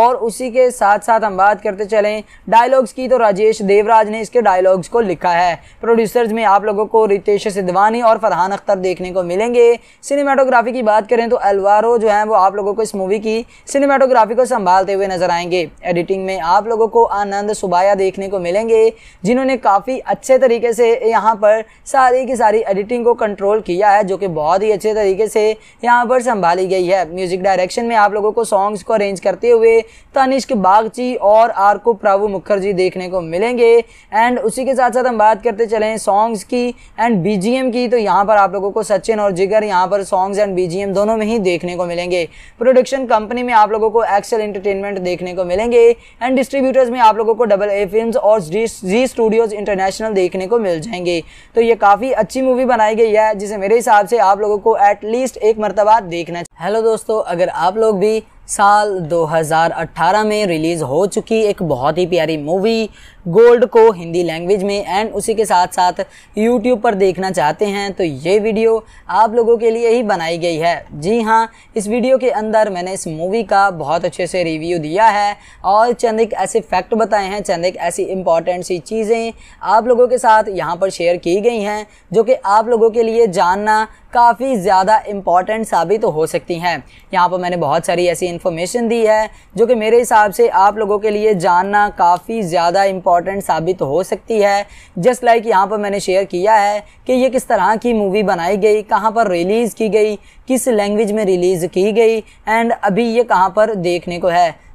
S1: और उसी के साथ साथ हम बात करते चलें डायलॉग्स की तो राजेश देवराज ने इसके डायलॉग्स को लिखा है प्रोड्यूसर्स में आप लोगों को रितेश सिद्धवानी और फरहान अख्तर देखने को मिलेंगे सिनेमाटोग्राफी की बात करें तो अलवारो जो है वो आप लोगों को इस मूवी की सिनेमाटोग्राफी को संभालते हुए नजर आएंगे एडिटिंग में आप लोगों को आनंद सुबाया देखने को मिलेंगे जिन्होंने काफ़ी अच्छे तरीके से यहाँ पर सारी की सारी एडिटिंग को कंट्रोल किया है जो कि बहुत ही अच्छे तरीके से यहाँ पर संभाली गई है म्यूजिक डायरेक्शन में आप लोगों को सॉन्ग्स को अरेंज करते हुए तनिष्क बागची और आरको प्रावु मुखर्जी देखने को मिलेंगे एंड उसी के साथ साथ हम बात करते चलें सॉन्ग्स की एंड बी की तो यहाँ पर आप लोगों को सचिन और जिगर यहाँ पर सॉन्ग्स एंड बी दोनों में ही देखने को मिलेंगे प्रोडक्शन कंपनी में आप लोगों को एक्सेल इंटरटेनमेंट देखने को मिलेंगे एंड डिस्ट्रीब्यूटर्स में आप लोगों को डबल ए फिल्म और जी स्टूडियोज इंटरनेशनल देखने को मिल जाएंगे तो ये काफ़ी अच्छी मूवी बनाई गई है जिसे मेरे हिसाब से आप लोगों को एटलीस्ट एक मरतबा देखना हेलो दोस्तों अगर आप लोग भी साल 2018 में रिलीज़ हो चुकी एक बहुत ही प्यारी मूवी गोल्ड को हिंदी लैंग्वेज में एंड उसी के साथ साथ यूट्यूब पर देखना चाहते हैं तो ये वीडियो आप लोगों के लिए ही बनाई गई है जी हाँ इस वीडियो के अंदर मैंने इस मूवी का बहुत अच्छे से रिव्यू दिया है और चंद एक ऐसे फैक्ट बताए हैं चंद एक ऐसी इंपॉर्टेंट सी चीज़ें आप लोगों के साथ यहाँ पर शेयर की गई हैं जो कि आप लोगों के लिए जानना काफ़ी ज़्यादा इम्पॉर्टेंट साबित तो हो सकती हैं यहाँ पर मैंने बहुत सारी ऐसी इन्फॉर्मेशन दी है जो कि मेरे हिसाब से आप लोगों के लिए जानना काफ़ी ज़्यादा इम्पॉर्टेंट इम्पॉर्टेंट साबित हो सकती है जस्ट लाइक यहाँ पर मैंने शेयर किया है कि ये किस तरह की मूवी बनाई गई कहाँ पर रिलीज़ की गई किस लैंग्वेज में रिलीज़ की गई एंड अभी ये कहाँ पर देखने को है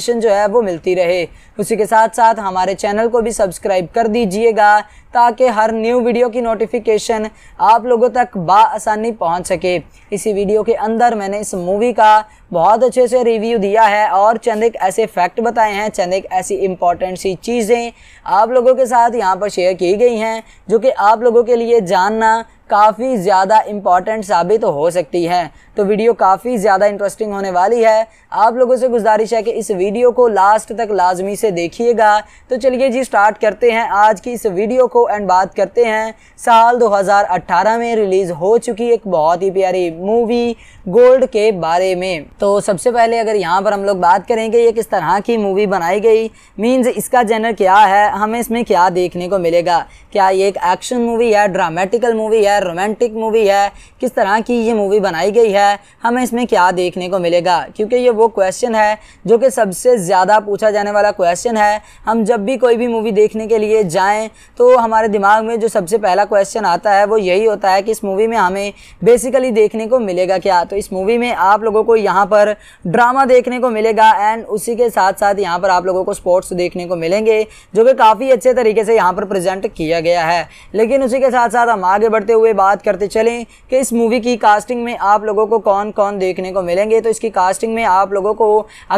S1: इन्फॉर्मेशन जो है वो मिलती रहे उसी के साथ साथ हमारे चैनल को भी सब्सक्राइब कर दीजिएगा ताकि हर न्यू वीडियो की नोटिफिकेशन आप लोगों तक बासानी पहुंच सके इसी वीडियो के अंदर मैंने इस मूवी का बहुत अच्छे से रिव्यू दिया है और चंद एक ऐसे फैक्ट बताए हैं चंद एक ऐसी इंपॉर्टेंट सी चीज़ें आप लोगों के साथ यहाँ पर शेयर की गई हैं जो कि आप लोगों के लिए जानना काफ़ी ज़्यादा इम्पॉर्टेंट साबित हो सकती है तो वीडियो काफ़ी ज़्यादा इंटरेस्टिंग होने वाली है आप लोगों से गुजारिश है कि इस वीडियो को लास्ट तक लाजमी से देखिएगा तो चलिए जी स्टार्ट करते हैं आज की इस वीडियो को को एंड बात करते हैं साल 2018 में रिलीज़ हो चुकी एक बहुत ही प्यारी मूवी गोल्ड के बारे में तो सबसे पहले अगर यहाँ पर हम लोग बात करेंगे ये किस तरह की मूवी बनाई गई मींस इसका जेनर क्या है हमें इसमें क्या देखने को मिलेगा क्या ये एक एक्शन मूवी है ड्रामेटिकल मूवी है रोमांटिक मूवी है किस तरह की ये मूवी बनाई गई है हमें इसमें क्या देखने को मिलेगा क्योंकि ये वो क्वेश्चन है जो कि सबसे ज़्यादा पूछा जाने वाला क्वेश्चन है हम जब भी कोई भी मूवी देखने के लिए जाएँ तो हम हमारे दिमाग में जो सबसे पहला क्वेश्चन आता है वो यही होता है कि इस मूवी में हमें बेसिकली देखने को मिलेगा क्या तो इस मूवी में आप लोगों को यहाँ पर ड्रामा देखने को मिलेगा एंड उसी के साथ साथ यहाँ पर आप लोगों को स्पोर्ट्स देखने को मिलेंगे जो कि काफ़ी अच्छे तरीके से यहाँ पर प्रेजेंट किया गया है लेकिन उसी के साथ साथ हम आगे बढ़ते हुए बात करते चलें कि इस मूवी की कास्टिंग में आप लोगों को कौन कौन देखने को मिलेंगे तो इसकी कास्टिंग में आप लोगों को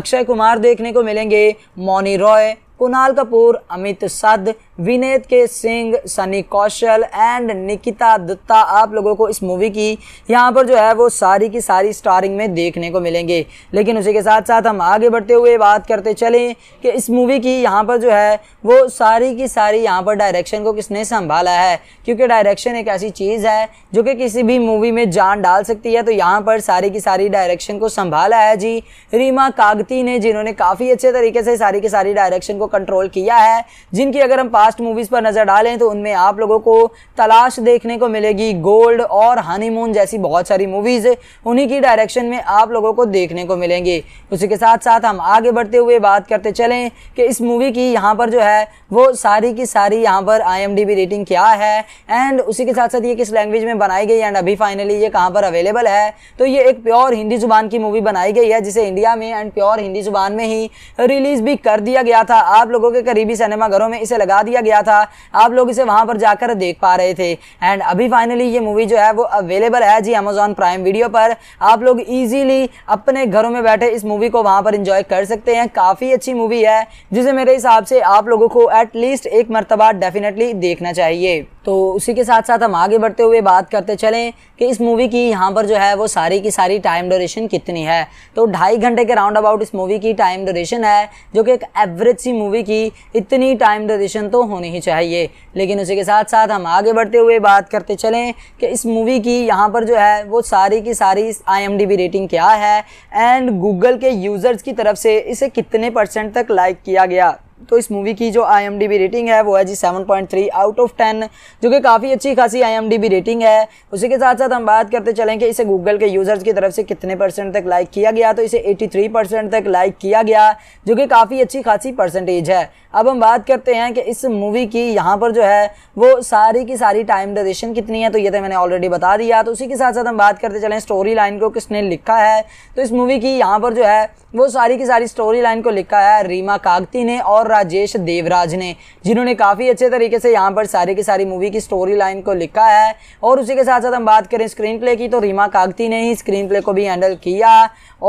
S1: अक्षय कुमार देखने को मिलेंगे मौनी रॉय कुणाल कपूर अमित सद विनेत के सिंह सनी कौशल एंड निकिता दत्ता आप लोगों को इस मूवी की यहाँ पर जो है वो सारी की सारी स्टारिंग में देखने को मिलेंगे लेकिन उसी के साथ साथ हम आगे बढ़ते हुए बात करते चलें कि इस मूवी की यहाँ पर जो है वो सारी की सारी यहाँ पर डायरेक्शन को किसने संभाला है क्योंकि डायरेक्शन एक ऐसी चीज़ है जो कि किसी भी मूवी में जान डाल सकती है तो यहाँ पर सारी की सारी डायरेक्शन को संभाला है जी रीमा कागती ने जिन्होंने काफ़ी अच्छे तरीके से सारी की सारी डायरेक्शन को कंट्रोल किया है जिनकी अगर हम पास्ट मूवीज़ पर नज़र डालें तो उनमें आप लोगों को तलाश देखने को मिलेगी गोल्ड और हनीमून जैसी बहुत सारी मूवीज़ उन्हीं की डायरेक्शन में आप लोगों को देखने को मिलेंगी उसी के साथ साथ हम आगे बढ़ते हुए बात करते चलें कि इस मूवी की यहाँ पर जो है वो सारी की सारी यहाँ पर आई रेटिंग क्या है एंड उसी के साथ साथ ये किस लैंग्वेज में बनाई गई एंड अभी फाइनली ये कहाँ पर अवेलेबल है तो ये एक प्योर हिंदी जुबान की मूवी बनाई गई है जिसे इंडिया में एंड प्योर हिंदी जुबान में ही रिलीज़ भी कर दिया गया था आप लोगों के करीबी सिनेमा घरों में इसे लगा दिया गया था आप लोग इसे वहां पर जाकर देख पा रहे थे एंड अभी फाइनली ये मूवी जो है वो अवेलेबल है जी अमेजोन प्राइम वीडियो पर आप लोग इजीली अपने घरों में बैठे इस मूवी को वहां पर इंजॉय कर सकते हैं काफ़ी अच्छी मूवी है जिसे मेरे हिसाब से आप लोगों को एटलीस्ट एक मरतबा डेफिनेटली देखना चाहिए तो उसी के साथ साथ हम आगे बढ़ते हुए बात करते चलें कि इस मूवी की यहाँ पर जो है वो सारी की सारी टाइम ड्यूरेशन कितनी है तो ढाई घंटे के राउंड अबाउट इस मूवी की टाइम ड्यूरेशन है जो कि एक एवरेज सी मूवी की इतनी टाइम ड्यूरेशन तो होनी ही चाहिए लेकिन उसी के साथ साथ हम आगे बढ़ते हुए बात करते चलें कि इस मूवी की यहाँ पर जो है वो सारी की सारी आई रेटिंग क्या है एंड गूगल के यूज़र्स की तरफ से इसे कितने परसेंट तक लाइक किया गया तो इस मूवी की जो आई रेटिंग है वो है जी 7.3 आउट ऑफ 10 जो कि काफ़ी अच्छी खासी आई रेटिंग है उसी के साथ साथ हम बात करते चलें कि इसे गूगल के यूज़र्स की तरफ से कितने परसेंट तक लाइक किया गया तो इसे 83 परसेंट तक लाइक किया गया जो कि काफ़ी अच्छी खासी परसेंटेज है अब हम बात करते हैं कि इस मूवी की यहाँ पर जो है वो सारी की सारी टाइम ड्यूरेशन कितनी है तो ये तो मैंने ऑलरेडी बता दिया तो उसी के साथ साथ हम बात करते चलें स्टोरी लाइन को किसने लिखा है तो इस मूवी की यहाँ पर जो है वो सारी की सारी स्टोरी लाइन को लिखा है रीमा कागती ने और राजेश देवराज ने जिन्होंने काफ़ी अच्छे तरीके से यहाँ पर सारी की सारी मूवी की स्टोरी लाइन को लिखा है और उसी के साथ साथ हम बात करें स्क्रीन प्ले की तो रीमा कागती ने ही स्क्रीन प्ले को भी हैंडल किया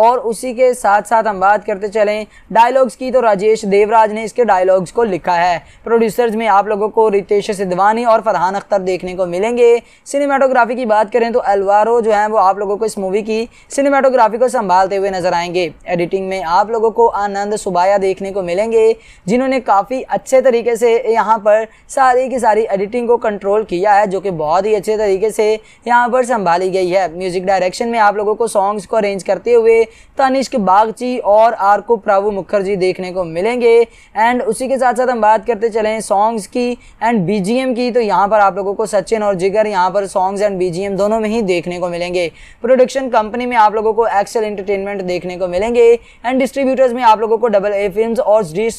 S1: और उसी के साथ साथ हम बात करते चलें डायलॉग्स की तो राजेश देवराज ने इसके डायलॉग्स को लिखा है प्रोड्यूसर्स में आप लोगों को रितेश सिद्धवानी और फरहान अख्तर देखने को मिलेंगे सिनेमाटोग्राफी की बात करें तो एलवारो जो है वो आप लोगों को इस मूवी की सिनेमाटोग्राफी को संभालते हुए नजर आएंगे एडिटिंग में आप लोगों को आनंद सुबाया देखने को मिलेंगे जिन्होंने काफ़ी अच्छे तरीके से यहाँ पर सारी की सारी एडिटिंग को कंट्रोल किया है जो कि बहुत ही अच्छे तरीके से यहाँ पर संभाली गई है म्यूजिक डायरेक्शन में आप लोगों को सॉन्ग्स को अरेंज करते हुए तनिष्क बागची और आरको प्रभु मुखर्जी देखने को मिलेंगे एंड उसी के साथ साथ हम बात करते चलें सॉन्ग्स की एंड बी की तो यहाँ पर आप लोगों को सचिन और जिगर यहाँ पर सॉन्ग्स एंड बी दोनों में ही देखने को मिलेंगे प्रोडक्शन कंपनी में आप लोगों को एक्सेल इंटरटेनमेंट देखने को मिलेंगे एंड डिस्ट्रीब्यूटर्स में आप लोगों को डबल ए फिल्म और जी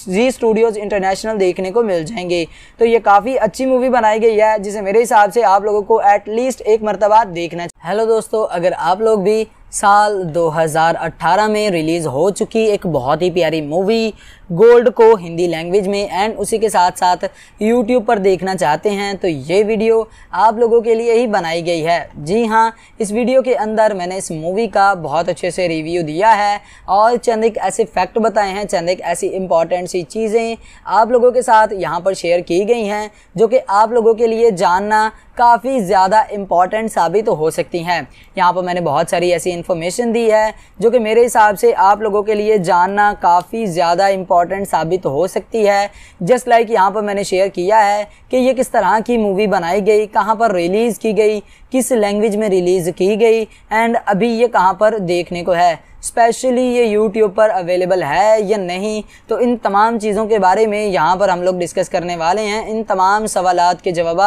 S1: स्टूडियोज़ इंटरनेशनल देखने को मिल जाएंगे तो ये काफ़ी अच्छी मूवी बनाई गई है जिसे मेरे हिसाब से आप लोगों को एटलीस्ट एक मरतबा देखना हेलो दोस्तों अगर आप लोग भी साल 2018 में रिलीज़ हो चुकी एक बहुत ही प्यारी मूवी गोल्ड को हिंदी लैंग्वेज में एंड उसी के साथ साथ यूट्यूब पर देखना चाहते हैं तो ये वीडियो आप लोगों के लिए ही बनाई गई है जी हाँ इस वीडियो के अंदर मैंने इस मूवी का बहुत अच्छे से रिव्यू दिया है और चंद एक ऐसे फैक्ट बताए हैं चंद एक ऐसी इंपॉर्टेंट सी चीज़ें आप लोगों के साथ यहाँ पर शेयर की गई हैं जो कि आप लोगों के लिए जानना काफ़ी ज़्यादा इम्पॉर्टेंट साबित हो सकती हैं यहाँ पर मैंने बहुत सारी ऐसी इन्फॉर्मेशन दी है जो कि मेरे हिसाब से आप लोगों के लिए जानना काफ़ी ज़्यादा इम्पॉर्टेंट साबित हो सकती है जस्ट लाइक यहाँ पर मैंने शेयर किया है कि ये किस तरह की मूवी बनाई गई कहाँ पर रिलीज़ की गई किस लैंग्वेज में रिलीज़ की गई एंड अभी ये कहाँ पर देखने को है स्पेशली ये यूट्यूब पर अवेलेबल है या नहीं तो इन तमाम चीज़ों के बारे में यहाँ पर हम लोग डिस्कस करने वाले हैं इन तमाम सवाल के जवाब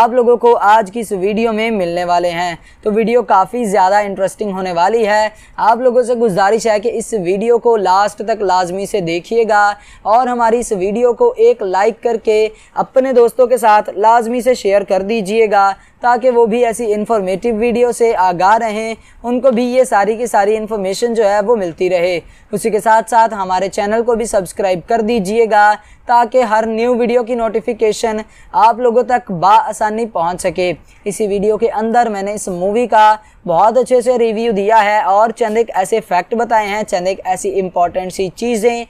S1: आप लोगों को आज की इस वीडियो में मिलने वाले हैं तो वीडियो काफ़ी ज़्यादा इंटरेस्टिंग होने वाली है आप लोगों से गुजारिश है कि इस वीडियो को लास्ट तक लाजमी से देखिएगा और हमारी इस वीडियो को एक लाइक करके अपने दोस्तों के साथ लाजमी से शेयर कर दीजिएगा ताकि वो भी ऐसी इन्फॉर्मेटिव वीडियो से आगाह रहें उनको भी ये सारी की सारी इन्फॉर्मेशन जो है वो मिलती रहे उसी के साथ साथ हमारे चैनल को भी सब्सक्राइब कर दीजिएगा ताकि हर न्यू वीडियो की नोटिफिकेशन आप लोगों तक बासानी पहुंच सके इसी वीडियो के अंदर मैंने इस मूवी का बहुत अच्छे से रिव्यू दिया है और चंद एक ऐसे फैक्ट बताए हैं चंद एक ऐसी इंपॉर्टेंट सी चीज़ें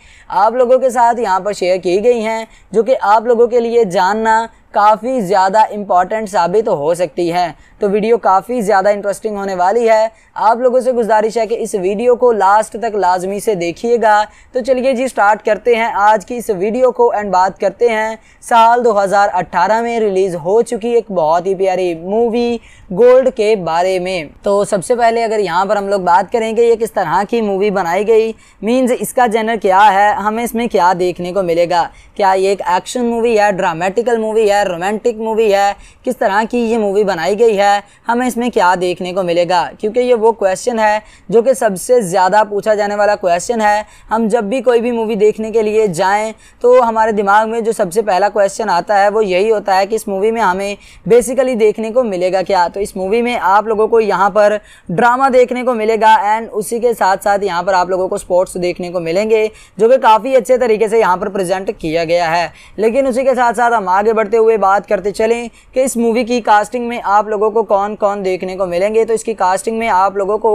S1: आप लोगों के साथ यहाँ पर शेयर की गई हैं जो कि आप लोगों के लिए जानना काफ़ी ज़्यादा इम्पॉर्टेंट साबित हो सकती हैं तो वीडियो काफ़ी ज़्यादा इंटरेस्टिंग होने वाली है आप लोगों से गुजारिश है कि इस वीडियो को लास्ट तक लाजमी से देखिएगा तो चलिए जी स्टार्ट करते हैं आज की इस वीडियो को एंड बात करते हैं साल 2018 में रिलीज़ हो चुकी एक बहुत ही प्यारी मूवी गोल्ड के बारे में तो सबसे पहले अगर यहाँ पर हम लोग बात करेंगे ये किस तरह की मूवी बनाई गई मीन्स इसका जेनर क्या है हमें इसमें क्या देखने को मिलेगा क्या ये एक एक्शन मूवी है ड्रामेटिकल मूवी है रोमांटिक मूवी है किस तरह की ये मूवी बनाई गई है है हमें इसमें क्या देखने को मिलेगा क्योंकि ये वो क्वेश्चन है जो कि सबसे ज़्यादा पूछा जाने वाला क्वेश्चन है हम जब भी कोई भी मूवी देखने के लिए जाएँ तो हमारे दिमाग में जो सबसे पहला क्वेश्चन आता है वो यही होता है कि इस मूवी में हमें बेसिकली देखने को मिलेगा क्या तो इस मूवी में आप लोगों को यहाँ पर ड्रामा देखने को मिलेगा एंड उसी के साथ साथ यहाँ पर आप लोगों को स्पोर्ट्स देखने को मिलेंगे जो कि काफ़ी अच्छे तरीके से यहाँ पर प्रेजेंट किया गया है लेकिन उसी के साथ साथ हम आगे बढ़ते हुए बात करते चलें कि इस मूवी की कास्टिंग में आप लोगों को को कौन कौन देखने को मिलेंगे तो इसकी कास्टिंग में आप लोगों को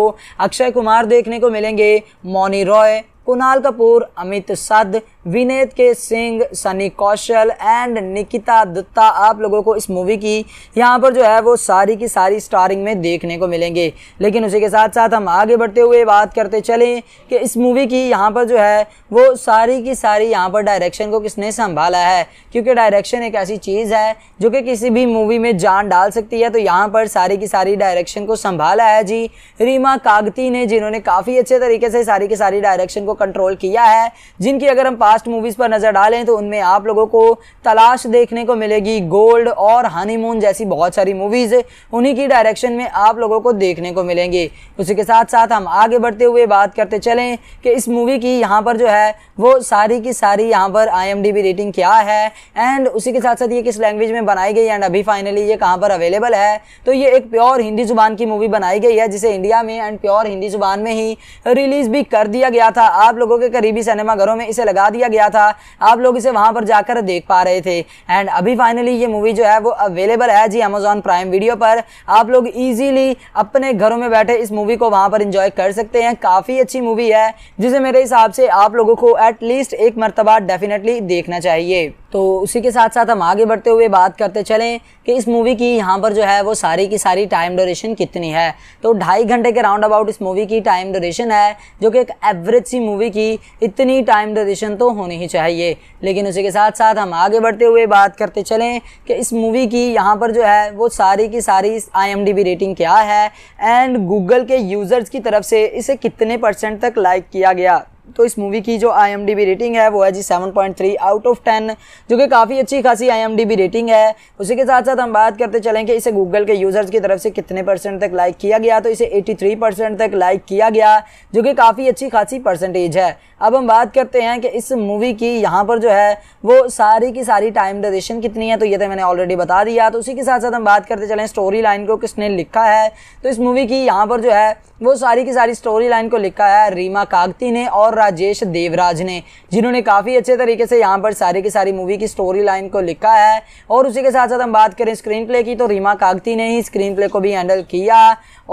S1: अक्षय कुमार देखने को मिलेंगे मौनी रॉय कुणाल कपूर अमित सद विनेत के सिंह सनी कौशल एंड निकिता दत्ता आप लोगों को इस मूवी की यहाँ पर जो है वो सारी की सारी स्टारिंग में देखने को मिलेंगे लेकिन उसी के साथ साथ हम आगे बढ़ते हुए बात करते चलें कि इस मूवी की यहाँ पर जो है वो सारी की सारी यहाँ पर डायरेक्शन को किसने संभाला है क्योंकि डायरेक्शन एक ऐसी चीज़ है जो कि किसी भी मूवी में जान डाल सकती है तो यहाँ पर सारी की सारी डायरेक्शन को संभाला है जी रीमा कागती ने जिन्होंने काफ़ी अच्छे तरीके से सारी की सारी डायरेक्शन को कंट्रोल किया है जिनकी अगर हम लास्ट मूवीज़ पर नज़र डालें तो उनमें आप लोगों को तलाश देखने को मिलेगी गोल्ड और हनीमून जैसी बहुत सारी मूवीज़ उन्हीं की डायरेक्शन में आप लोगों को देखने को मिलेंगे उसी के साथ साथ हम आगे बढ़ते हुए बात करते चलें कि इस मूवी की यहाँ पर जो है वो सारी की सारी यहाँ पर आई रेटिंग क्या है एंड उसी के साथ साथ ये किस लैंग्वेज में बनाई गई एंड अभी फाइनली ये कहाँ पर अवेलेबल है तो ये एक प्योर हिंदी ज़ुबान की मूवी बनाई गई है जिसे इंडिया में एंड प्योर हिंदी ज़ुबान में ही रिलीज़ भी कर दिया गया था आप लोगों के करीबी सिनेमाघरों में इसे लगा दिया दिया गया था आप लोग इसे वहां पर जाकर देख पा रहे थे एंड अभी फाइनली ये मूवी जो है वो अवेलेबल है जी अमेजोन प्राइम वीडियो पर आप लोग ईजिली अपने घरों में बैठे इस मूवी को वहां पर इंजॉय कर सकते हैं काफ़ी अच्छी मूवी है जिसे मेरे हिसाब से आप लोगों को एटलीस्ट एक मरतबा डेफिनेटली देखना चाहिए तो उसी के साथ साथ हम आगे बढ़ते हुए बात करते चलें कि इस मूवी की यहाँ पर जो है वो सारी की सारी टाइम ड्यूरेशन कितनी है तो ढाई घंटे के राउंड अबाउट इस मूवी की टाइम ड्यूरेशन है जो कि एक एवरेज सी मूवी की इतनी टाइम ड्यूरेशन तो होनी ही चाहिए लेकिन उसी के साथ साथ हम आगे बढ़ते हुए बात करते चलें कि इस मूवी की यहाँ पर जो है वो सारी की सारी आई रेटिंग क्या है एंड गूगल के यूज़र्स की तरफ से इसे कितने परसेंट तक लाइक किया गया तो इस मूवी की जो आई रेटिंग है वो है जी 7.3 आउट ऑफ 10 जो कि काफ़ी अच्छी खासी आई रेटिंग है उसी के साथ साथ हम बात करते चलें कि इसे गूगल के यूज़र्स की तरफ से कितने परसेंट तक लाइक किया गया तो इसे 83 परसेंट तक लाइक किया गया जो कि काफ़ी अच्छी खासी परसेंटेज है अब हम बात करते हैं कि इस मूवी की यहाँ पर जो है वो सारी की सारी टाइम ड्यूरेशन कितनी है तो ये तो मैंने ऑलरेडी बता दिया तो उसी के साथ साथ हम बात करते चलें स्टोरी लाइन को किसने लिखा है तो इस मूवी की यहाँ पर जो है वो सारी की सारी स्टोरी लाइन को लिखा है रीमा कागती ने और राजेश देवराज ने जिन्होंने काफ़ी अच्छे तरीके से यहाँ पर सारी की सारी मूवी की स्टोरी लाइन को लिखा है और उसी के साथ साथ हम बात करें स्क्रीन प्ले की तो रीमा कागती ने ही स्क्रीन प्ले को भी हैंडल किया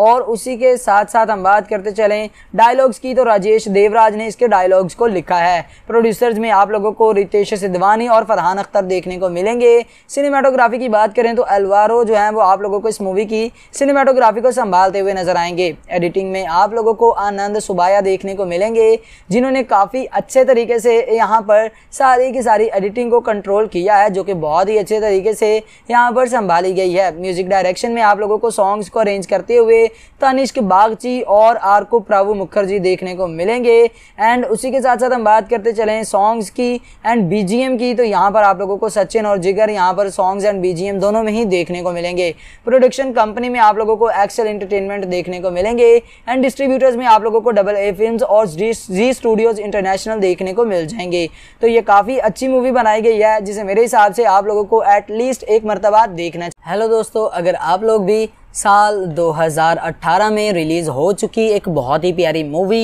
S1: और उसी के साथ साथ हम बात करते चलें डायलॉग्स की तो राजेश देवराज ने इसके डायलॉग्स को लिखा है प्रोड्यूसर्स में आप लोगों को रितेश सिद्धवानी और फरहान अख्तर देखने को मिलेंगे सिनेमाटोग्राफी की बात करें तो अलवारो जो है वो आप लोगों को इस मूवी की सिनेमाटोग्राफी को संभालते हुए नजर आएंगे एडिटिंग में आप लोगों को आनंद सुबाया देखने को मिलेंगे जिन्होंने काफ़ी अच्छे तरीके से यहाँ पर सारी की सारी एडिटिंग को कंट्रोल किया है जो कि बहुत ही अच्छे तरीके से यहाँ पर संभाली गई है म्यूज़िक डायरेक्शन में आप लोगों को सॉन्ग्स को अरेंज करते हुए तनिष्क बागची और आरको प्रभु मुखर्जी देखने को मिलेंगे एंड उसी के साथ साथ हम बात करते चले सॉन्ग्स की एंड बी की तो यहाँ पर आप लोगों को सचिन और जिगर यहाँ पर सॉन्ग्स एंड बी दोनों में ही देखने को मिलेंगे प्रोडक्शन कंपनी में आप लोगों को एक्सेल इंटरटेनमेंट देखने को मिलेंगे एंड डिस्ट्रीब्यूटर्स में आप लोगों को डबल ए फिल्म और जी स्टूडियोज इंटरनेशनल देखने को मिल जाएंगे तो ये काफ़ी अच्छी मूवी बनाई गई है जिसे मेरे हिसाब से आप लोगों को एटलीस्ट एक मरतबा देखना हेलो दोस्तों अगर आप लोग भी साल 2018 में रिलीज़ हो चुकी एक बहुत ही प्यारी मूवी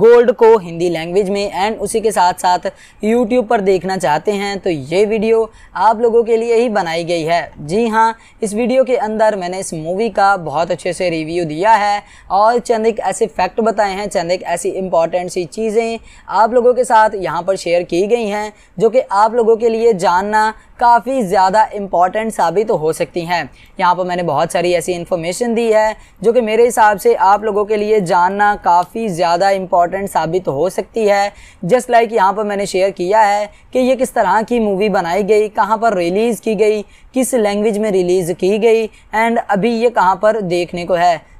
S1: गोल्ड को हिंदी लैंग्वेज में एंड उसी के साथ साथ यूट्यूब पर देखना चाहते हैं तो ये वीडियो आप लोगों के लिए ही बनाई गई है जी हाँ इस वीडियो के अंदर मैंने इस मूवी का बहुत अच्छे से रिव्यू दिया है और चंद एक ऐसे फैक्ट बताए हैं चंद एक ऐसी इंपॉर्टेंट सी चीज़ें आप लोगों के साथ यहाँ पर शेयर की गई हैं जो कि आप लोगों के लिए जानना काफ़ी ज़्यादा इम्पॉर्टेंट साबित तो हो सकती हैं यहाँ पर मैंने बहुत सारी ऐसी इन्फॉर्मेशन दी है जो कि मेरे हिसाब से आप लोगों के लिए जानना काफ़ी ज़्यादा इम्पॉर्टेंट इम्पॉर्टेंट साबित हो सकती है जस्ट लाइक like यहाँ पर मैंने शेयर किया है कि ये किस तरह की मूवी बनाई गई कहाँ पर रिलीज़ की गई किस लैंग्वेज में रिलीज़ की गई एंड अभी ये कहाँ पर देखने को है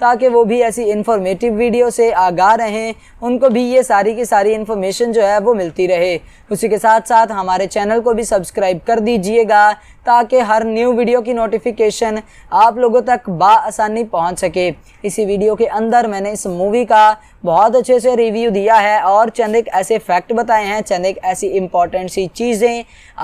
S1: ताकि वो भी ऐसी इन्फॉर्मेटिव वीडियो से आगा रहें उनको भी ये सारी की सारी इन्फॉर्मेशन जो है वो मिलती रहे उसी के साथ साथ हमारे चैनल को भी सब्सक्राइब कर दीजिएगा ताकि हर न्यू वीडियो की नोटिफिकेशन आप लोगों तक बासानी पहुंच सके इसी वीडियो के अंदर मैंने इस मूवी का बहुत अच्छे से रिव्यू दिया है और चंद एक ऐसे फैक्ट बताए हैं चंद एक ऐसी इम्पॉर्टेंट सी चीज़ें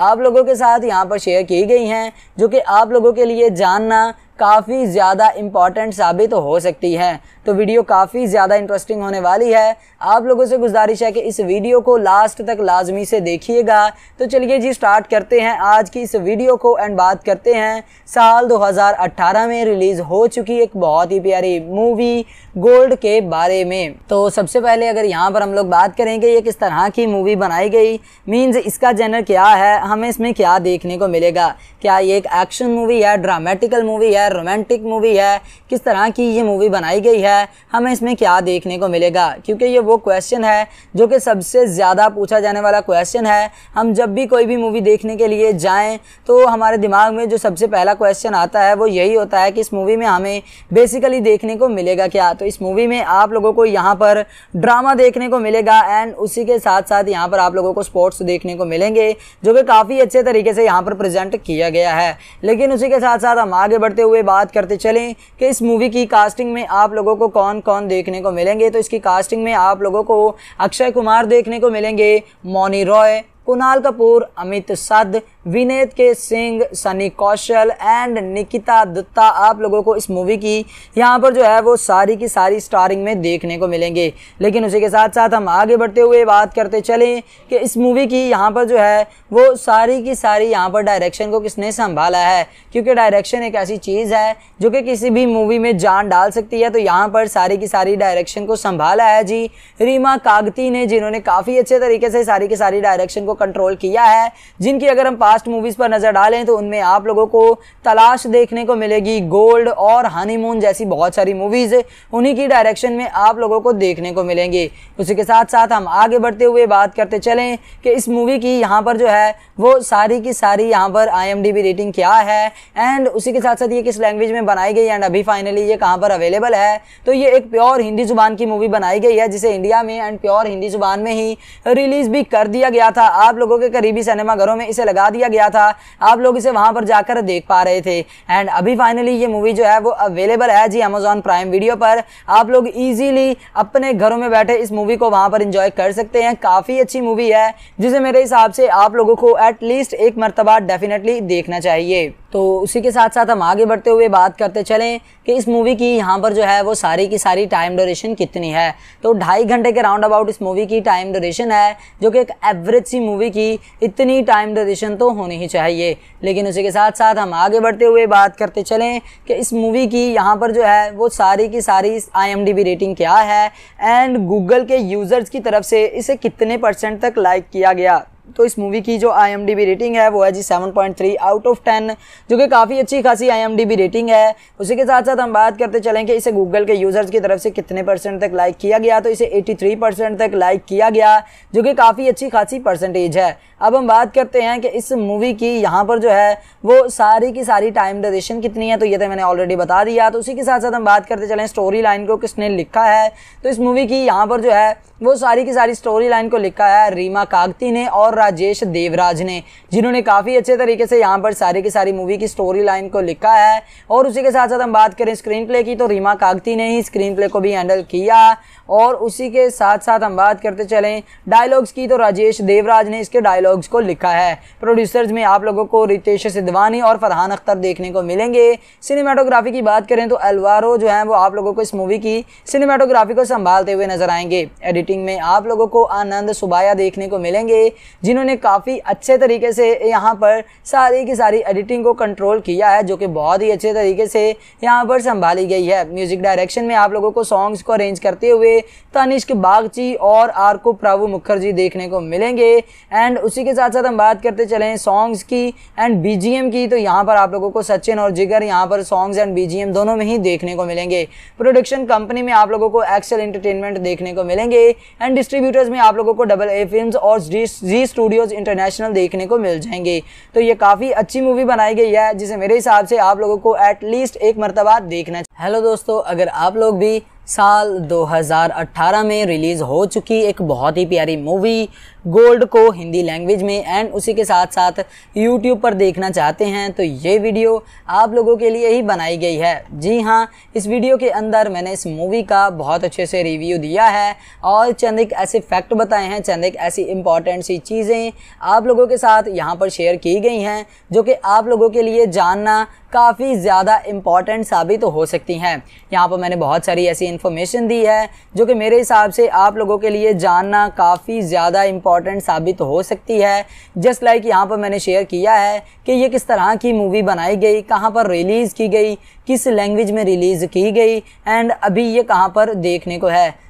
S1: आप लोगों के साथ यहाँ पर शेयर की गई हैं जो कि आप लोगों के लिए जानना काफ़ी ज़्यादा इम्पॉर्टेंट साबित हो सकती है तो वीडियो काफ़ी ज़्यादा इंटरेस्टिंग होने वाली है आप लोगों से गुजारिश है कि इस वीडियो को लास्ट तक लाजमी से देखिएगा तो चलिए जी स्टार्ट करते हैं आज की इस वीडियो को एंड बात करते हैं साल 2018 में रिलीज़ हो चुकी एक बहुत ही प्यारी मूवी गोल्ड के बारे में तो सबसे पहले अगर यहाँ पर हम लोग बात करेंगे ये किस तरह की मूवी बनाई गई मीन्स इसका जेनर क्या है हमें इसमें क्या देखने को मिलेगा क्या ये एक एक्शन मूवी है ड्रामेटिकल मूवी है रोमांटिक मूवी है किस तरह की ये मूवी बनाई गई है है हमें इसमें क्या देखने को मिलेगा क्योंकि ये वो क्वेश्चन है जो कि सबसे ज़्यादा पूछा जाने वाला क्वेश्चन है हम जब भी कोई भी मूवी देखने के लिए जाएँ तो हमारे दिमाग में जो सबसे पहला क्वेश्चन आता है वो यही होता है कि इस मूवी में हमें बेसिकली देखने को मिलेगा क्या तो इस मूवी में आप लोगों को यहाँ पर ड्रामा देखने को मिलेगा एंड उसी के साथ साथ यहाँ पर आप लोगों को स्पोर्ट्स देखने को मिलेंगे जो कि काफ़ी अच्छे तरीके से यहाँ पर प्रेजेंट किया गया है लेकिन उसी के साथ साथ हम आगे बढ़ते हुए बात करते चलें कि इस मूवी की कास्टिंग में आप लोगों को को कौन कौन देखने को मिलेंगे तो इसकी कास्टिंग में आप लोगों को अक्षय कुमार देखने को मिलेंगे मौनी रॉय कुणाल कपूर अमित सद विनेत के सिंह सनी कौशल एंड निकिता दत्ता आप लोगों को इस मूवी की यहाँ पर जो है वो सारी की सारी स्टारिंग में देखने को मिलेंगे लेकिन उसी के साथ साथ हम आगे बढ़ते हुए बात करते चलें कि इस मूवी की यहाँ पर जो है वो सारी की सारी यहाँ पर डायरेक्शन को किसने संभाला है क्योंकि डायरेक्शन एक ऐसी चीज़ है जो कि किसी भी मूवी में जान डाल सकती है तो यहाँ पर सारी की सारी डायरेक्शन को संभाला है जी रीमा कागती ने जिन्होंने काफ़ी अच्छे तरीके से सारी की सारी डायरेक्शन को को कंट्रोल किया है जिनकी अगर हम पास्ट मूवीज़ पर नज़र डालें तो उनमें आप लोगों को तलाश देखने को मिलेगी गोल्ड और हनीमून जैसी बहुत सारी मूवीज़ उन्हीं की डायरेक्शन में आप लोगों को देखने को मिलेंगी उसी के साथ साथ हम आगे बढ़ते हुए बात करते चलें कि इस मूवी की यहाँ पर जो है वो सारी की सारी यहाँ पर आई रेटिंग क्या है एंड उसी के साथ साथ ये किस लैंग्वेज में बनाई गई एंड अभी फाइनली ये कहाँ पर अवेलेबल है तो ये एक प्योर हिंदी जुबान की मूवी बनाई गई है जिसे इंडिया में एंड प्योर हिंदी जुबान में ही रिलीज भी कर दिया गया था आप लोगों के करीबी सिनेमा घरों में इसे लगा दिया गया था आप लोग इसे वहां पर जाकर देख पा रहे थे एंड अभी फाइनली ये मूवी जो है वो अवेलेबल है जी अमेजोन प्राइम वीडियो पर आप लोग इजीली अपने घरों में बैठे इस मूवी को वहां पर इंजॉय कर सकते हैं काफ़ी अच्छी मूवी है जिसे मेरे हिसाब से आप लोगों को एटलीस्ट एक मरतबा डेफिनेटली देखना चाहिए तो उसी के साथ साथ हम आगे बढ़ते हुए बात करते चलें कि इस मूवी की यहाँ पर जो है वो सारी की सारी टाइम ड्यूरेशन कितनी है तो ढाई घंटे के राउंड अबाउट इस मूवी की टाइम ड्यूरेशन है जो कि एक एवरेज सी मूवी मूवी की इतनी टाइम ड्यूरेशन तो होनी ही चाहिए लेकिन उसी के साथ साथ हम आगे बढ़ते हुए बात करते चलें कि इस मूवी की यहाँ पर जो है वो सारी की सारी आई रेटिंग क्या है एंड गूगल के यूज़र्स की तरफ से इसे कितने परसेंट तक लाइक किया गया तो इस मूवी की जो आई रेटिंग है वो है जी 7.3 आउट ऑफ 10 जो कि काफ़ी अच्छी खासी आई रेटिंग है उसी के साथ साथ हम बात करते चलें कि इसे गूगल के यूज़र्स की तरफ से कितने परसेंट तक लाइक किया गया तो इसे 83 परसेंट तक लाइक किया गया जो कि काफ़ी अच्छी खासी परसेंटेज है अब हम बात करते हैं कि इस मूवी की यहाँ पर जो है वो सारी की सारी टाइम ड्यूरेशन कितनी है तो ये तो मैंने ऑलरेडी बता दिया तो उसी के साथ साथ हम बात करते चलें स्टोरी लाइन को किसने लिखा है तो इस मूवी की यहाँ पर जो है वो सारी की सारी स्टोरी लाइन को लिखा है रीमा कागती ने और राजेश देवराज ने जिन्होंने काफ़ी अच्छे तरीके से यहाँ पर सारी की सारी मूवी की स्टोरी लाइन को लिखा है और उसी के साथ साथ हम बात करें स्क्रीन प्ले की तो रीमा कागती ने ही स्क्रीन प्ले को भी हैंडल किया और उसी के साथ साथ हम बात करते चलें डायलॉग्स की तो राजेश देवराज ने इसके डायलॉग्स को लिखा है प्रोड्यूसर्स में आप लोगों को रितेश सिद्धवानी और फरहान अख्तर देखने को मिलेंगे सिनेमाटोग्राफी की बात करें तो अलवारो जो है वो आप लोगों को इस मूवी की सिनेमाटोग्राफी को संभालते हुए नजर आएंगे एडिटिंग मीटिंग में आप लोगों को आनंद सुबाया देखने को मिलेंगे जिन्होंने काफ़ी अच्छे तरीके से यहाँ पर सारी की सारी एडिटिंग को कंट्रोल किया है जो कि बहुत ही अच्छे तरीके से यहाँ पर संभाली गई है म्यूज़िक डायरेक्शन में आप लोगों को सॉन्ग्स को अरेंज करते हुए तनिष्क बागची और आरको प्रभु मुखर्जी देखने को मिलेंगे एंड उसी के साथ साथ हम बात करते चले सॉन्ग्स की एंड बी की तो यहाँ पर आप लोगों को सचिन और जिगर यहाँ पर सॉन्ग्स एंड बी दोनों में ही देखने को मिलेंगे प्रोडक्शन कंपनी में आप लोगों को एक्सेल इंटरटेनमेंट देखने को मिलेंगे एंड डिस्ट्रीब्यूटर्स में आप लोगों को डबल ए फिल्म और जी स्टूडियोज इंटरनेशनल देखने को मिल जाएंगे तो ये काफ़ी अच्छी मूवी बनाई गई है जिसे मेरे हिसाब से आप लोगों को एटलीस्ट एक मरतबा देखना हेलो दोस्तों अगर आप लोग भी साल 2018 में रिलीज़ हो चुकी एक बहुत ही प्यारी मूवी गोल्ड को हिंदी लैंग्वेज में एंड उसी के साथ साथ यूट्यूब पर देखना चाहते हैं तो ये वीडियो आप लोगों के लिए ही बनाई गई है जी हाँ इस वीडियो के अंदर मैंने इस मूवी का बहुत अच्छे से रिव्यू दिया है और चंद एक ऐसे फैक्ट बताए हैं चंद एक ऐसी इंपॉर्टेंट सी चीज़ें आप लोगों के साथ यहाँ पर शेयर की गई हैं जो कि आप लोगों के लिए जानना काफ़ी ज़्यादा इम्पॉर्टेंट साबित हो सकती हैं यहाँ पर मैंने बहुत सारी ऐसी इन्फॉर्मेशन दी है जो कि मेरे हिसाब से आप लोगों के लिए जानना काफ़ी ज़्यादा इम्पॉर्टेंट इंपॉर्टेंट साबित हो सकती है जस्ट लाइक यहाँ पर मैंने शेयर किया है कि ये किस तरह की मूवी बनाई गई कहाँ पर रिलीज़ की गई किस लैंग्वेज में रिलीज़ की गई एंड अभी ये कहाँ पर देखने को है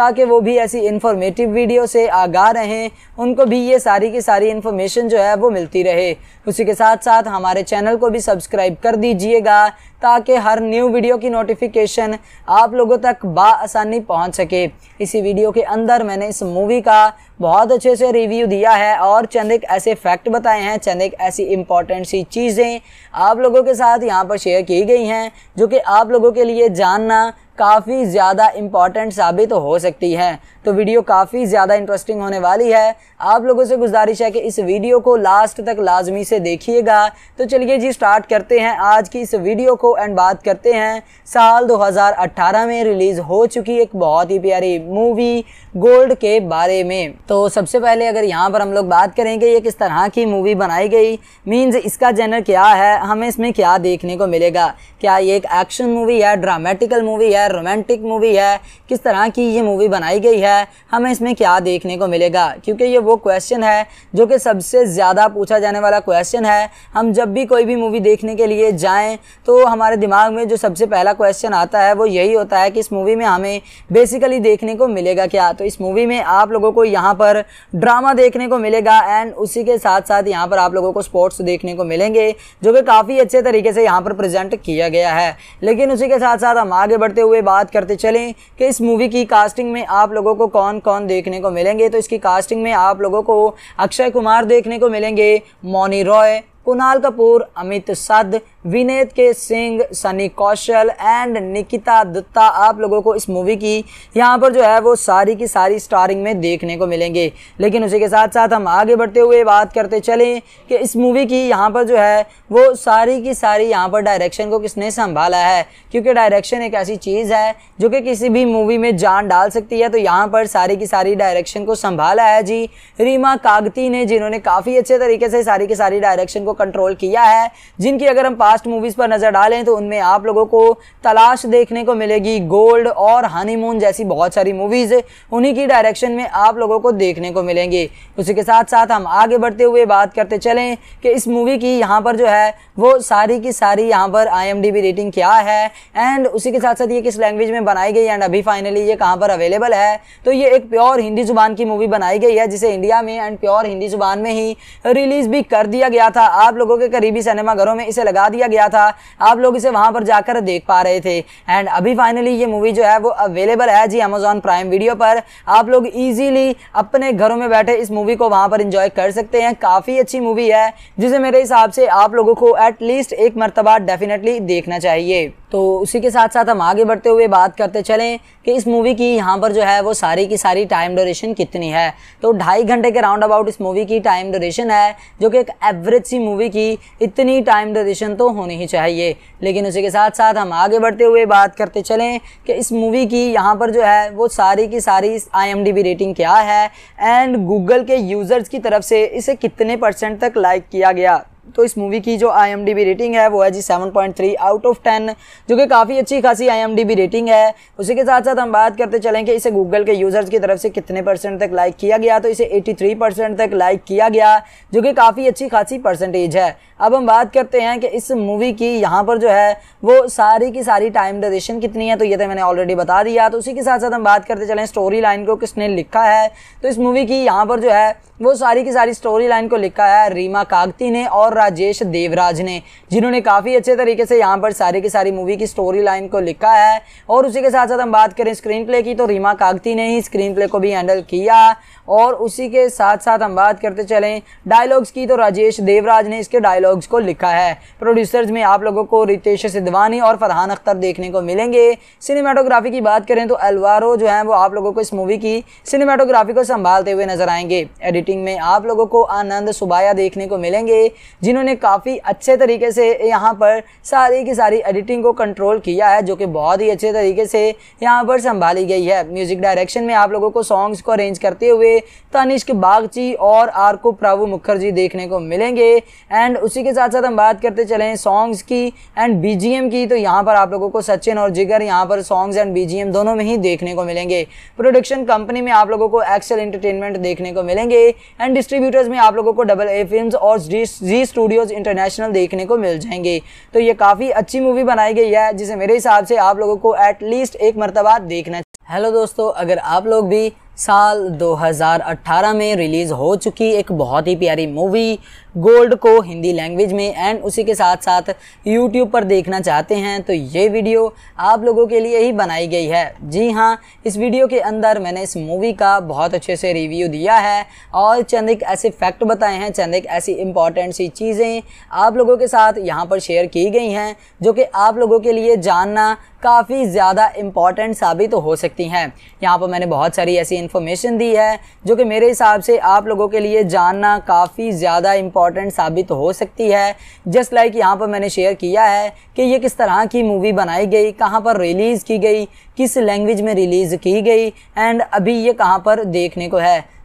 S1: ताकि वो भी ऐसी इन्फॉर्मेटिव वीडियो से आगाह रहें उनको भी ये सारी की सारी इन्फॉर्मेशन जो है वो मिलती रहे उसी के साथ साथ हमारे चैनल को भी सब्सक्राइब कर दीजिएगा ताकि हर न्यू वीडियो की नोटिफिकेशन आप लोगों तक बासानी पहुंच सके इसी वीडियो के अंदर मैंने इस मूवी का बहुत अच्छे से रिव्यू दिया है और चंद एक ऐसे फैक्ट बताए हैं चंद एक ऐसी इंपॉर्टेंट सी चीज़ें आप लोगों के साथ यहाँ पर शेयर की गई हैं जो कि आप लोगों के लिए जानना काफ़ी ज़्यादा इम्पॉर्टेंट साबित हो सकती है तो वीडियो काफ़ी ज़्यादा इंटरेस्टिंग होने वाली है आप लोगों से गुजारिश है कि इस वीडियो को लास्ट तक लाजमी से देखिएगा तो चलिए जी स्टार्ट करते हैं आज की इस वीडियो को एंड बात करते हैं साल 2018 में रिलीज़ हो चुकी एक बहुत ही प्यारी मूवी गोल्ड के बारे में तो सबसे पहले अगर यहाँ पर हम लोग बात करेंगे ये किस तरह की मूवी बनाई गई मीन्स इसका जेनर क्या है हमें इसमें क्या देखने को मिलेगा क्या ये एक एक्शन मूवी है ड्रामेटिकल मूवी है रोमांटिक मूवी है किस तरह की ये मूवी बनाई गई है गया है हमें इसमें क्या देखने को मिलेगा क्योंकि ये वो क्वेश्चन है जो कि सबसे ज़्यादा पूछा जाने वाला क्वेश्चन है हम जब भी कोई भी मूवी देखने के लिए जाएँ तो हमारे दिमाग में जो सबसे पहला क्वेश्चन आता है वो यही होता है कि इस मूवी में हमें बेसिकली देखने को मिलेगा क्या तो इस मूवी में आप लोगों को यहाँ पर ड्रामा देखने को मिलेगा एंड उसी के साथ साथ यहाँ पर आप लोगों को स्पोर्ट्स देखने को मिलेंगे जो कि काफ़ी अच्छे तरीके से यहाँ पर प्रेजेंट किया गया है लेकिन उसी के साथ साथ हम आगे बढ़ते हुए बात करते चलें कि इस मूवी की कास्टिंग में आप लोगों को को कौन कौन देखने को मिलेंगे तो इसकी कास्टिंग में आप लोगों को अक्षय कुमार देखने को मिलेंगे मौनी रॉय कुणाल कपूर अमित सद विनेत के सिंह सनी कौशल एंड निकिता दत्ता आप लोगों को इस मूवी की यहाँ पर जो है वो सारी की सारी स्टारिंग में देखने को मिलेंगे लेकिन उसी के साथ साथ हम आगे बढ़ते हुए बात करते चलें कि इस मूवी की यहाँ पर जो है वो सारी की सारी यहाँ पर डायरेक्शन को किसने संभाला है क्योंकि डायरेक्शन एक ऐसी चीज़ है जो कि किसी भी मूवी में जान डाल सकती है तो यहाँ पर सारी की सारी डायरेक्शन को संभाला है जी रीमा कागती ने जिन्होंने काफ़ी अच्छे तरीके से सारी की सारी डायरेक्शन को कंट्रोल किया है जिनकी अगर हम पास्ट मूवीज़ पर नज़र डालें तो उनमें आप लोगों को तलाश देखने को मिलेगी गोल्ड और हनीमून जैसी बहुत सारी मूवीज़ उन्हीं की डायरेक्शन में आप लोगों को देखने को मिलेंगे उसी के साथ साथ हम आगे बढ़ते हुए बात करते चलें कि इस मूवी की यहाँ पर जो है वो सारी की सारी यहाँ पर आई रेटिंग क्या है एंड उसी के साथ साथ ये किस लैंग्वेज में बनाई गई एंड अभी फाइनली ये कहाँ पर अवेलेबल है तो ये एक प्योर हिंदी जुबान की मूवी बनाई गई है जिसे इंडिया में एंड प्योर हिंदी जुबान में ही रिलीज़ भी कर दिया गया था आप लोगों के करीबी सिनेमा घरों में इसे लगा दिया गया था आप लोग इसे वहां पर जाकर देख पा रहे थे एंड अभी फाइनली ये मूवी जो है वो अवेलेबल है जी अमेजोन प्राइम वीडियो पर आप लोग इजीली अपने घरों में बैठे इस मूवी को वहाँ पर इंजॉय कर सकते हैं काफ़ी अच्छी मूवी है जिसे मेरे हिसाब से आप लोगों को एटलीस्ट एक मरतबा डेफिनेटली देखना चाहिए तो उसी के साथ साथ हम आगे बढ़ते हुए बात करते चलें कि इस मूवी की यहाँ पर जो है वो सारी की सारी टाइम ड्यूरेशन कितनी है तो ढाई घंटे के राउंड अबाउट इस मूवी की टाइम ड्यूरेशन है जो कि एक एवरेज सी मूवी की इतनी टाइम ड्यूरेशन तो होनी ही चाहिए लेकिन उसी के साथ साथ हम आगे बढ़ते हुए बात करते चलें कि इस मूवी की यहाँ पर जो है वो सारी की सारी आई रेटिंग क्या है एंड गूगल के यूज़र्स की तरफ से इसे कितने परसेंट तक लाइक किया गया तो इस मूवी की जो आई रेटिंग है वो है जी 7.3 आउट ऑफ 10 जो कि काफ़ी अच्छी खासी आई रेटिंग है उसी के साथ साथ हम बात करते चलें कि इसे गूगल के यूज़र्स की तरफ से कितने परसेंट तक लाइक किया गया तो इसे 83 परसेंट तक लाइक किया गया जो कि काफ़ी अच्छी खासी परसेंटेज है अब हम बात करते हैं कि इस मूवी की यहाँ पर जो है वो सारी की सारी टाइम ड्यूरेशन कितनी है तो ये तो मैंने ऑलरेडी बता दिया तो उसी के साथ साथ हम बात करते चलें स्टोरी लाइन को किसने लिखा है तो इस मूवी की यहाँ पर जो है वो सारी की सारी स्टोरी लाइन को लिखा है रीमा कागती ने और राजेश देवराज ने जिन्होंने काफ़ी अच्छे तरीके से यहाँ पर सारी की सारी मूवी की स्टोरी लाइन को लिखा है और उसी के साथ साथ हम बात करें स्क्रीन प्ले की तो रीमा कागती ने ही स्क्रीन प्ले को भी हैंडल किया और उसी के साथ साथ हम बात करते चलें डायलॉग्स की तो राजेश देवराज ने इसके डायलॉग्स को लिखा है प्रोड्यूसर्स में आप लोगों को रितेश सिद्धवानी और फरहान अख्तर देखने को मिलेंगे सिनेमाटोग्राफी की बात करें तो अलवारो जो है वो आप लोगों को इस मूवी की सिनेमाटोग्राफी को संभालते हुए नजर आएंगे एडिटिंग में आप लोगों को आनंद सुबाया देखने को मिलेंगे जिन्होंने काफ़ी अच्छे तरीके से यहाँ पर सारी की सारी एडिटिंग को कंट्रोल किया है जो कि बहुत ही अच्छे तरीके से यहाँ पर संभाली गई है म्यूज़िक डायरेक्शन में आप लोगों को सॉन्ग्स को अरेंज करते हुए तनिष्क बागची और आरको प्रभु मुखर्जी देखने को मिलेंगे एंड उसी के साथ साथ हम बात करते चलें सॉन्ग्स की एंड बी की तो यहाँ पर आप लोगों को सचिन और जिगर यहाँ पर सॉन्ग्स एंड बी दोनों में ही देखने को मिलेंगे प्रोडक्शन कंपनी में आप लोगों को एक्सेल इंटरटेनमेंट देखने को मिलेंगे एंड डिस्ट्रीब्यूटर्स में आप लोगों को डबल ए फिल्म और जी स्टूडियोज इंटरनेशनल देखने को मिल जाएंगे तो ये काफ़ी अच्छी मूवी बनाई गई है जिसे मेरे हिसाब से आप लोगों को एटलीस्ट एक मरतबा देखना हेलो दोस्तों अगर आप लोग भी साल 2018 में रिलीज़ हो चुकी एक बहुत ही प्यारी मूवी गोल्ड को हिंदी लैंग्वेज में एंड उसी के साथ साथ यूट्यूब पर देखना चाहते हैं तो ये वीडियो आप लोगों के लिए ही बनाई गई है जी हाँ इस वीडियो के अंदर मैंने इस मूवी का बहुत अच्छे से रिव्यू दिया है और चंद एक ऐसे फैक्ट बताए हैं चंद एक ऐसी इंपॉर्टेंट सी चीज़ें आप लोगों के साथ यहाँ पर शेयर की गई हैं जो कि आप लोगों के लिए जानना काफ़ी ज़्यादा इम्पॉर्टेंट साबित हो सकती हैं यहाँ पर मैंने बहुत सारी ऐसी इन्फॉर्मेशन दी है जो कि मेरे हिसाब से आप लोगों के लिए जानना काफ़ी ज़्यादा इम्पॉर्टेंट इम्पॉर्टेंट साबित हो सकती है जस्ट लाइक यहाँ पर मैंने शेयर किया है कि ये किस तरह की मूवी बनाई गई कहाँ पर रिलीज़ की गई किस लैंग्वेज में रिलीज़ की गई एंड अभी ये कहाँ पर देखने को है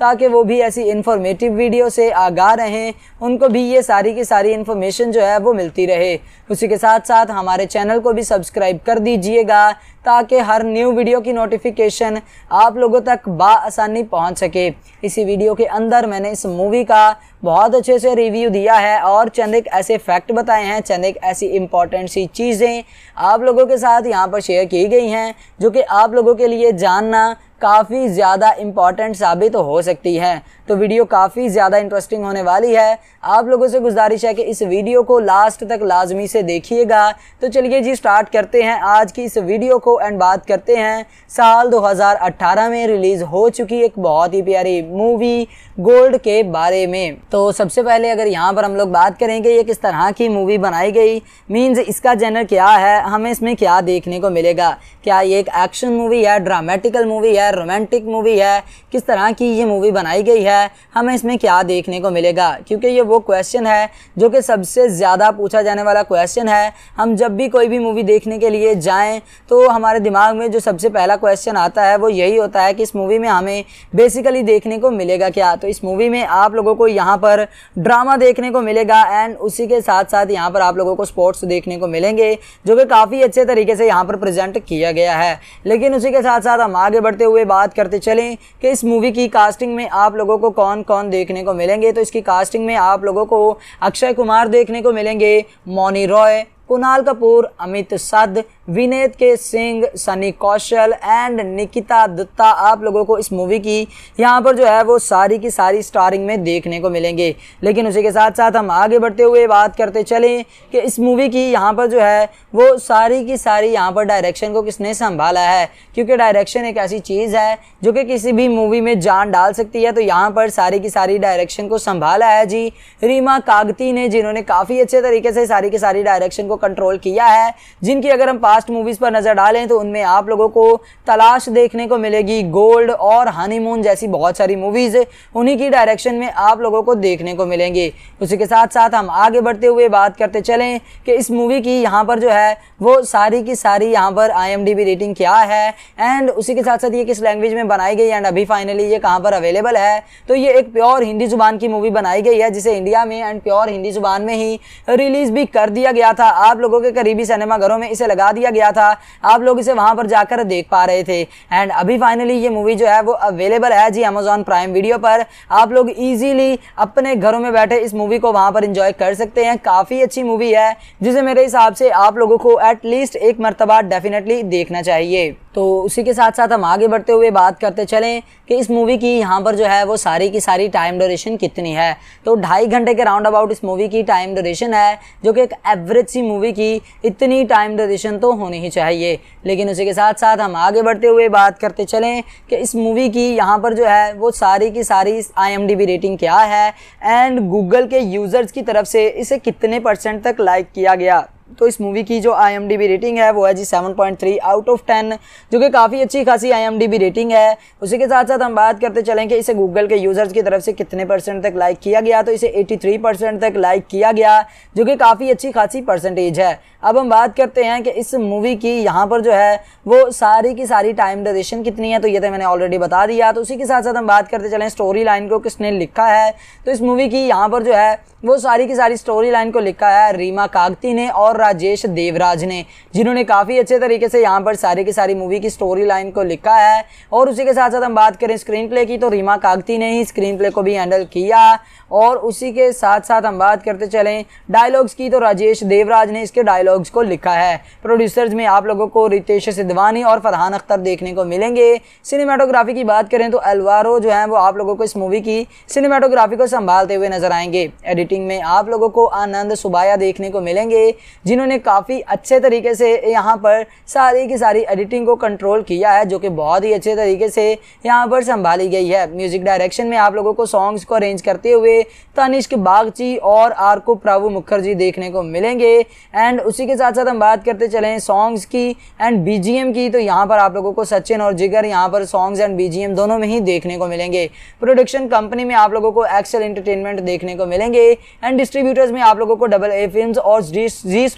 S1: ताकि वो भी ऐसी इन्फॉर्मेटिव वीडियो से आगा रहें उनको भी ये सारी की सारी इन्फॉर्मेशन जो है वो मिलती रहे उसी के साथ साथ हमारे चैनल को भी सब्सक्राइब कर दीजिएगा ताकि हर न्यू वीडियो की नोटिफिकेशन आप लोगों तक बासानी पहुंच सके इसी वीडियो के अंदर मैंने इस मूवी का बहुत अच्छे से रिव्यू दिया है और चंद एक ऐसे फैक्ट बताए हैं चंद एक ऐसी इंपॉर्टेंट सी चीज़ें आप लोगों के साथ यहाँ पर शेयर की गई हैं जो कि आप लोगों के लिए जानना काफ़ी ज़्यादा इम्पॉर्टेंट साबित हो सकती है तो वीडियो काफ़ी ज़्यादा इंटरेस्टिंग होने वाली है आप लोगों से गुजारिश है कि इस वीडियो को लास्ट तक लाजमी से से देखिएगा तो चलिए जी स्टार्ट करते हैं आज की इस वीडियो को एंड बात करते हैं साल 2018 में रिलीज़ हो चुकी एक बहुत ही प्यारी मूवी गोल्ड के बारे में तो सबसे पहले अगर यहाँ पर हम लोग बात करेंगे ये किस तरह की मूवी बनाई गई मीन्स इसका जेनर क्या है हमें इसमें क्या देखने को मिलेगा क्या ये एक एक्शन मूवी है ड्रामेटिकल मूवी है रोमांटिक मूवी है किस तरह की ये मूवी बनाई गई है हमें इसमें क्या देखने को मिलेगा क्योंकि ये वो क्वेश्चन है जो कि सबसे ज़्यादा पूछा जाने वाला क्वेश्चन क्वेश्चन है हम जब भी कोई भी मूवी देखने के लिए जाएं तो हमारे दिमाग में जो सबसे पहला क्वेश्चन आता है वो यही होता है कि इस मूवी में हमें बेसिकली देखने को मिलेगा क्या तो इस मूवी में आप लोगों को यहाँ पर ड्रामा देखने को मिलेगा एंड उसी के साथ साथ यहाँ पर आप लोगों को स्पोर्ट्स देखने को मिलेंगे जो कि काफ़ी अच्छे तरीके से यहाँ पर प्रजेंट किया गया है लेकिन उसी के साथ साथ हम आगे बढ़ते हुए बात करते चलें कि इस मूवी की कास्टिंग में आप लोगों को कौन कौन देखने को मिलेंगे तो इसकी कास्टिंग में आप लोगों को अक्षय कुमार देखने को मिलेंगे मोनी रॉय boy कुणाल कपूर अमित सद विनेत के सिंह सनी कौशल एंड निकिता दत्ता आप लोगों को इस मूवी की यहाँ पर जो है वो सारी की सारी स्टारिंग में देखने को मिलेंगे लेकिन उसी के साथ साथ हम आगे बढ़ते हुए बात करते चलें कि इस मूवी की यहाँ पर जो है वो सारी की सारी यहाँ पर डायरेक्शन को किसने संभाला है क्योंकि डायरेक्शन एक ऐसी चीज़ है जो कि किसी भी मूवी में जान डाल सकती है तो यहाँ पर सारी की सारी डायरेक्शन को संभाला है जी रीमा कागती ने जिन्होंने काफ़ी अच्छे तरीके से सारी की सारी डायरेक्शन को कंट्रोल किया है जिनकी अगर हम पास्ट मूवीज़ पर नज़र डालें तो उनमें आप लोगों को तलाश देखने को मिलेगी गोल्ड और हनीमून जैसी बहुत सारी मूवीज़ उन्हीं की डायरेक्शन में आप लोगों को देखने को मिलेंगी उसी के साथ साथ हम आगे बढ़ते हुए बात करते चलें कि इस मूवी की यहाँ पर जो है वो सारी की सारी यहाँ पर आई रेटिंग क्या है एंड उसी के साथ साथ ये किस लैंग्वेज में बनाई गई एंड अभी फाइनली ये कहाँ पर अवेलेबल है तो ये एक प्योर हिंदी जुबान की मूवी बनाई गई है जिसे इंडिया में एंड प्योर हिंदी जुबान में ही रिलीज़ भी कर दिया गया था आप आप लोगों के करीबी सिनेमा घरों में इसे लगा दिया गया था आप लोग इसे वहां पर जाकर देख पा रहे थे एंड अभी फाइनली ये मूवी जो है वो अवेलेबल है जी अमेजोन प्राइम वीडियो पर आप लोग इजीली अपने घरों में बैठे इस मूवी को वहां पर इंजॉय कर सकते हैं काफ़ी अच्छी मूवी है जिसे मेरे हिसाब से आप लोगों को एटलीस्ट एक मरतबा डेफिनेटली देखना चाहिए तो उसी के साथ साथ हम आगे बढ़ते हुए बात करते चलें कि इस मूवी की यहाँ पर जो है वो सारी की सारी टाइम ड्यूरेशन कितनी है तो ढाई घंटे के राउंड अबाउट इस मूवी की टाइम ड्यूरेशन है जो कि एक एवरेज सी मूवी की इतनी टाइम ड्यूरेशन तो होनी ही चाहिए लेकिन उसी के साथ साथ हम आगे बढ़ते हुए बात करते चलें कि इस मूवी की यहाँ पर जो है वो सारी की सारी आई रेटिंग क्या है एंड गूगल के यूज़र्स की तरफ से इसे कितने परसेंट तक लाइक किया गया तो इस मूवी की जो आई रेटिंग है वो है जी 7.3 आउट ऑफ 10 जो कि काफ़ी अच्छी खासी आई रेटिंग है उसी के साथ साथ हम बात करते चलें कि इसे गूगल के यूज़र्स की तरफ से कितने परसेंट तक लाइक किया गया तो इसे 83 परसेंट तक लाइक किया गया जो कि काफ़ी अच्छी खासी परसेंटेज है अब हम बात करते हैं कि इस मूवी की यहाँ पर जो है वो सारी की सारी टाइम ड्यूरेशन कितनी है तो ये तो मैंने ऑलरेडी बता दिया तो उसी के साथ साथ हम बात करते चलें स्टोरी लाइन को किसने लिखा है तो इस मूवी की यहाँ पर जो है वो सारी की सारी स्टोरी लाइन को लिखा है रीमा कागती ने और राजेश देवराज ने जिन्होंने काफ़ी अच्छे तरीके से यहाँ पर सारी की सारी मूवी की स्टोरी लाइन को लिखा है और उसी के साथ साथ हम बात करें स्क्रीन प्ले की तो रीमा कागती ने ही स्क्रीन प्ले को भी हैंडल किया और उसी के साथ साथ हम बात करते चलें डायलॉग्स की तो राजेश देवराज ने इसके डायलॉग्स को लिखा है प्रोड्यूसर्स में आप लोगों को रितेश सिद्धवानी और फरहान अख्तर देखने को मिलेंगे सिनेमाटोग्राफी की बात करें तो अलवारो जो है वो आप लोगों को इस मूवी की सिनेमाटोग्राफी को संभालते हुए नजर आएंगे एडिटिंग में आप लोगों को आनंद सुबाया देखने को मिलेंगे जिन्होंने काफ़ी अच्छे तरीके से यहाँ पर सारी की सारी एडिटिंग को कंट्रोल किया है जो कि बहुत ही अच्छे तरीके से यहाँ पर संभाली गई है म्यूजिक डायरेक्शन में आप लोगों को सॉन्ग्स को अरेंज करते हुए तनिष्क बागची और आरको प्रभु मुखर्जी देखने को मिलेंगे एंड उसी के साथ साथ हम बात करते चलें सॉन्ग्स की एंड बी की तो यहाँ पर आप लोगों को सचिन और जिगर यहाँ पर सॉन्ग्स एंड बी दोनों में ही देखने को मिलेंगे प्रोडक्शन कंपनी में आप लोगों को एक्सेल इंटरटेनमेंट देखने को मिलेंगे एंड डिस्ट्रीब्यूटर्स में आप लोगों को डबल ए फिल्म और जी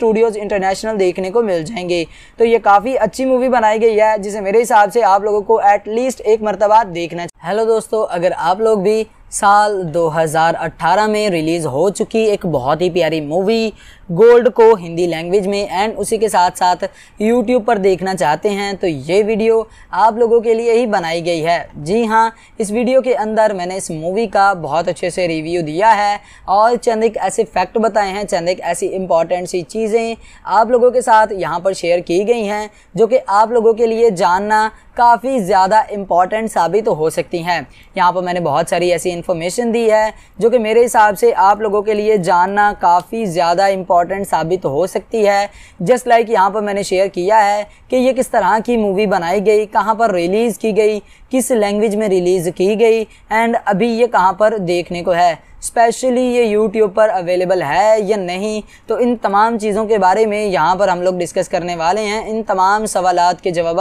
S1: स्टूडियोज इंटरनेशनल देखने को मिल जाएंगे तो ये काफ़ी अच्छी मूवी बनाई गई है जिसे मेरे हिसाब से आप लोगों को एटलीस्ट एक मरतबा देखना हेलो दोस्तों अगर आप लोग भी साल 2018 में रिलीज़ हो चुकी एक बहुत ही प्यारी मूवी गोल्ड को हिंदी लैंग्वेज में एंड उसी के साथ साथ यूट्यूब पर देखना चाहते हैं तो ये वीडियो आप लोगों के लिए ही बनाई गई है जी हाँ इस वीडियो के अंदर मैंने इस मूवी का बहुत अच्छे से रिव्यू दिया है और चंद एक ऐसे फैक्ट बताए हैं चंद एक ऐसी इंपॉर्टेंट सी चीज़ें आप लोगों के साथ यहाँ पर शेयर की गई हैं जो कि आप लोगों के लिए जानना काफ़ी ज़्यादा इम्पॉर्टेंट साबित तो हो सकती हैं यहाँ पर मैंने बहुत सारी ऐसी इन्फॉर्मेशन दी है जो कि मेरे हिसाब से आप लोगों के लिए जानना काफ़ी ज़्यादा इम्पॉर्टेंट साबित तो हो सकती है जस्ट लाइक यहाँ पर मैंने शेयर किया है कि ये किस तरह की मूवी बनाई गई कहाँ पर रिलीज़ की गई किस लैंग्वेज में रिलीज़ की गई एंड अभी ये कहाँ पर देखने को है स्पेशली ये यूट्यूब पर अवेलेबल है या नहीं तो इन तमाम चीज़ों के बारे में यहाँ पर हम लोग डिस्कस करने वाले हैं इन तमाम सवाल के जवाब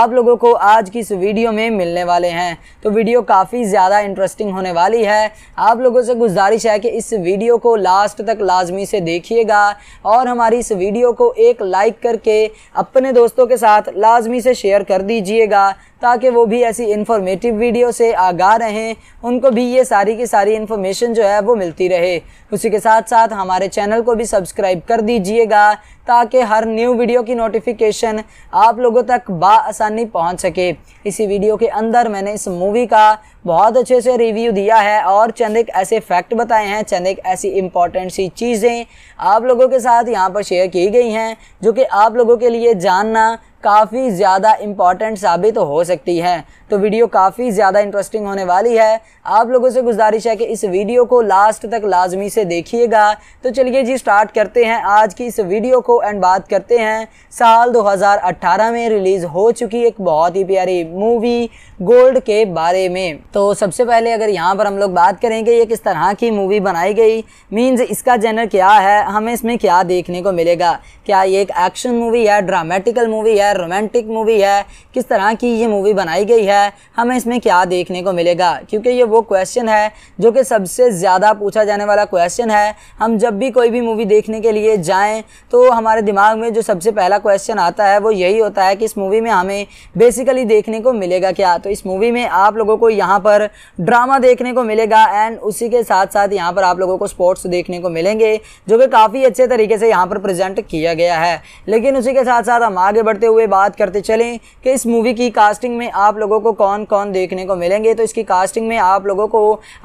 S1: आप लोगों को आज की इस वीडियो में मिलने वाले हैं तो वीडियो काफ़ी ज़्यादा इंटरेस्टिंग होने वाली है आप लोगों से गुजारिश है कि इस वीडियो को लास्ट तक लाजमी से देखिएगा और हमारी इस वीडियो को एक लाइक करके अपने दोस्तों के साथ लाजमी से शेयर कर दीजिएगा ताकि वो भी ऐसी इन्फॉर्मेटिव वीडियो से आगाह रहें उनको भी ये सारी की सारी इन्फॉर्मेशन जो है वो मिलती रहे उसी के साथ साथ हमारे चैनल को भी सब्सक्राइब कर दीजिएगा ताकि हर न्यू वीडियो की नोटिफिकेशन आप लोगों तक बासानी पहुंच सके इसी वीडियो के अंदर मैंने इस मूवी का बहुत अच्छे से रिव्यू दिया है और चंद एक ऐसे फैक्ट बताए हैं चंद एक ऐसी इंपॉर्टेंट सी चीज़ें आप लोगों के साथ यहाँ पर शेयर की गई हैं जो कि आप लोगों के लिए जानना काफ़ी ज़्यादा इम्पॉर्टेंट साबित हो सकती है तो वीडियो काफ़ी ज़्यादा इंटरेस्टिंग होने वाली है आप लोगों से गुजारिश है कि इस वीडियो को लास्ट तक लाजमी से देखिएगा तो चलिए जी स्टार्ट करते हैं आज की इस वीडियो को एंड बात करते हैं साल 2018 में रिलीज़ हो चुकी एक बहुत ही प्यारी मूवी गोल्ड के बारे में तो सबसे पहले अगर यहाँ पर हम लोग बात करेंगे ये किस तरह की मूवी बनाई गई मीन्स इसका जेनर क्या है हमें इसमें क्या देखने को मिलेगा क्या ये एक एक्शन मूवी है ड्रामेटिकल मूवी है है रोमांटिक मूवी है किस तरह की ये मूवी बनाई गई है हमें इसमें क्या देखने को मिलेगा क्योंकि ये वो क्वेश्चन है जो कि सबसे ज़्यादा पूछा जाने वाला क्वेश्चन है हम जब भी कोई भी मूवी देखने के लिए जाएँ तो हमारे दिमाग में जो सबसे पहला क्वेश्चन आता है वो यही होता है कि इस मूवी में हमें बेसिकली देखने को मिलेगा क्या तो इस मूवी में आप लोगों को यहाँ पर ड्रामा देखने को मिलेगा एंड उसी के साथ साथ यहाँ पर आप लोगों को स्पोर्ट्स देखने को मिलेंगे जो कि काफ़ी अच्छे तरीके से यहाँ पर प्रेजेंट किया गया है लेकिन उसी के साथ साथ हम आगे बढ़ते हुए हुए बात करते चलें कि इस मूवी की कास्टिंग में आप लोगों को कौन कौन देखने को मिलेंगे तो इसकी कास्टिंग में आप लोगों को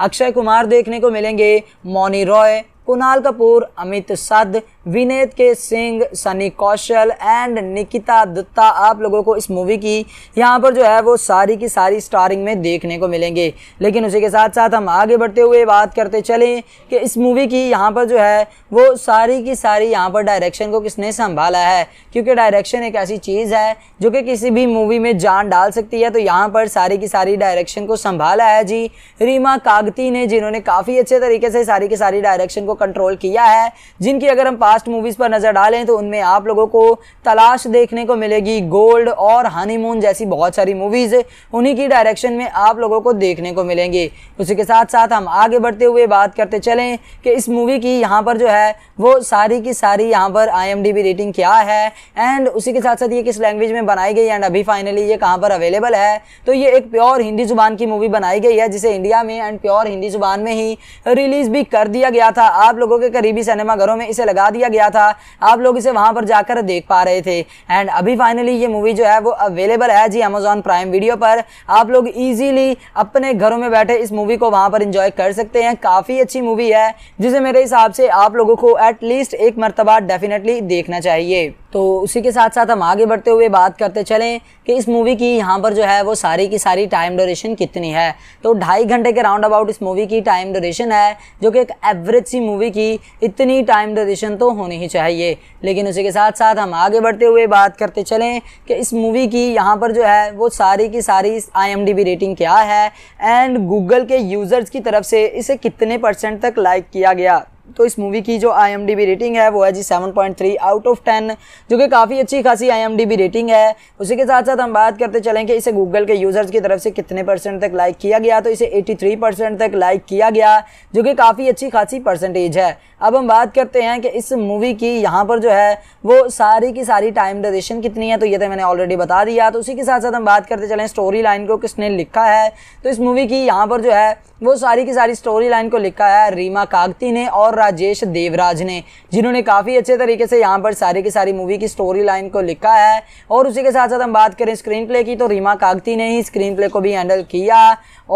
S1: अक्षय कुमार देखने को मिलेंगे मौनी रॉय कुणाल कपूर अमित सद विनेत के सिंह सनी कौशल एंड निकिता दत्ता आप लोगों को इस मूवी की यहाँ पर जो है वो सारी की सारी स्टारिंग में देखने को मिलेंगे लेकिन उसी के साथ साथ हम आगे बढ़ते हुए बात करते चलें कि इस मूवी की यहाँ पर जो है वो सारी की सारी यहाँ पर डायरेक्शन को किसने संभाला है क्योंकि डायरेक्शन एक ऐसी चीज़ है जो कि किसी भी मूवी में जान डाल सकती है तो यहाँ पर सारी की सारी डायरेक्शन को संभाला है जी रीमा कागती ने जिन्होंने काफ़ी अच्छे तरीके से सारी की सारी डायरेक्शन को कंट्रोल किया है जिनकी अगर हम बात लास्ट मूवीज़ पर नज़र डालें तो उनमें आप लोगों को तलाश देखने को मिलेगी गोल्ड और हनीमून जैसी बहुत सारी मूवीज़ उन्हीं की डायरेक्शन में आप लोगों को देखने को मिलेंगे उसी के साथ साथ हम आगे बढ़ते हुए बात करते चलें कि इस मूवी की यहाँ पर जो है वो सारी की सारी यहाँ पर आई रेटिंग क्या है एंड उसी के साथ साथ ये किस लैंग्वेज में बनाई गई एंड अभी फाइनली ये कहाँ पर अवेलेबल है तो ये एक प्योर हिंदी जुबान की मूवी बनाई गई है जिसे इंडिया में एंड प्योर हिंदी जुबान में ही रिलीज़ भी कर दिया गया था आप लोगों के करीबी सिनेमाघरों में इसे लगा दिया दिया गया था आप लोग इसे वहां पर जाकर देख पा रहे थे एंड अभी फाइनली ये मूवी जो है वो अवेलेबल है जी अमेजोन प्राइम वीडियो पर आप लोग ईजिली अपने घरों में बैठे इस मूवी को वहां पर इंजॉय कर सकते हैं काफ़ी अच्छी मूवी है जिसे मेरे हिसाब से आप लोगों को एटलीस्ट एक मरतबा डेफिनेटली देखना चाहिए तो उसी के साथ साथ हम आगे बढ़ते हुए बात करते चलें कि इस मूवी की यहाँ पर जो है वो सारी की सारी टाइम ड्यूरेशन कितनी है तो ढाई घंटे के राउंड अबाउट इस मूवी की टाइम ड्यूरेशन है जो कि एक एवरेज सी मूवी की इतनी टाइम ड्यूरेशन तो होनी ही चाहिए लेकिन उसी के साथ साथ हम आगे बढ़ते हुए बात करते चलें कि इस मूवी की यहाँ पर जो है वो सारी की सारी आई रेटिंग क्या है एंड गूगल के यूज़र्स की तरफ से इसे कितने परसेंट तक लाइक किया गया तो इस मूवी की जो आई रेटिंग है वो है जी 7.3 आउट ऑफ 10 जो कि काफ़ी अच्छी खासी आई रेटिंग है उसी के साथ साथ हम बात करते चलें कि इसे गूगल के यूज़र्स की तरफ से कितने परसेंट तक लाइक किया गया तो इसे 83 परसेंट तक लाइक किया गया जो कि काफ़ी अच्छी खासी परसेंटेज है अब हम बात करते हैं कि इस मूवी की यहाँ पर जो है वो सारी की सारी टाइम डेशन कितनी है तो ये तो मैंने ऑलरेडी बता दिया तो उसी के साथ साथ हम बात करते चलें स्टोरी लाइन को किसने लिखा है तो इस मूवी की यहाँ पर जो है वो सारी की सारी स्टोरी लाइन को लिखा है रीमा कागती ने और राजेश देवराज ने जिन्होंने काफ़ी अच्छे तरीके से यहाँ पर सारी की सारी मूवी की स्टोरी लाइन को लिखा है और उसी के साथ साथ हम बात करें स्क्रीन प्ले की तो रीमा कागती ने ही स्क्रीन प्ले को भी हैंडल किया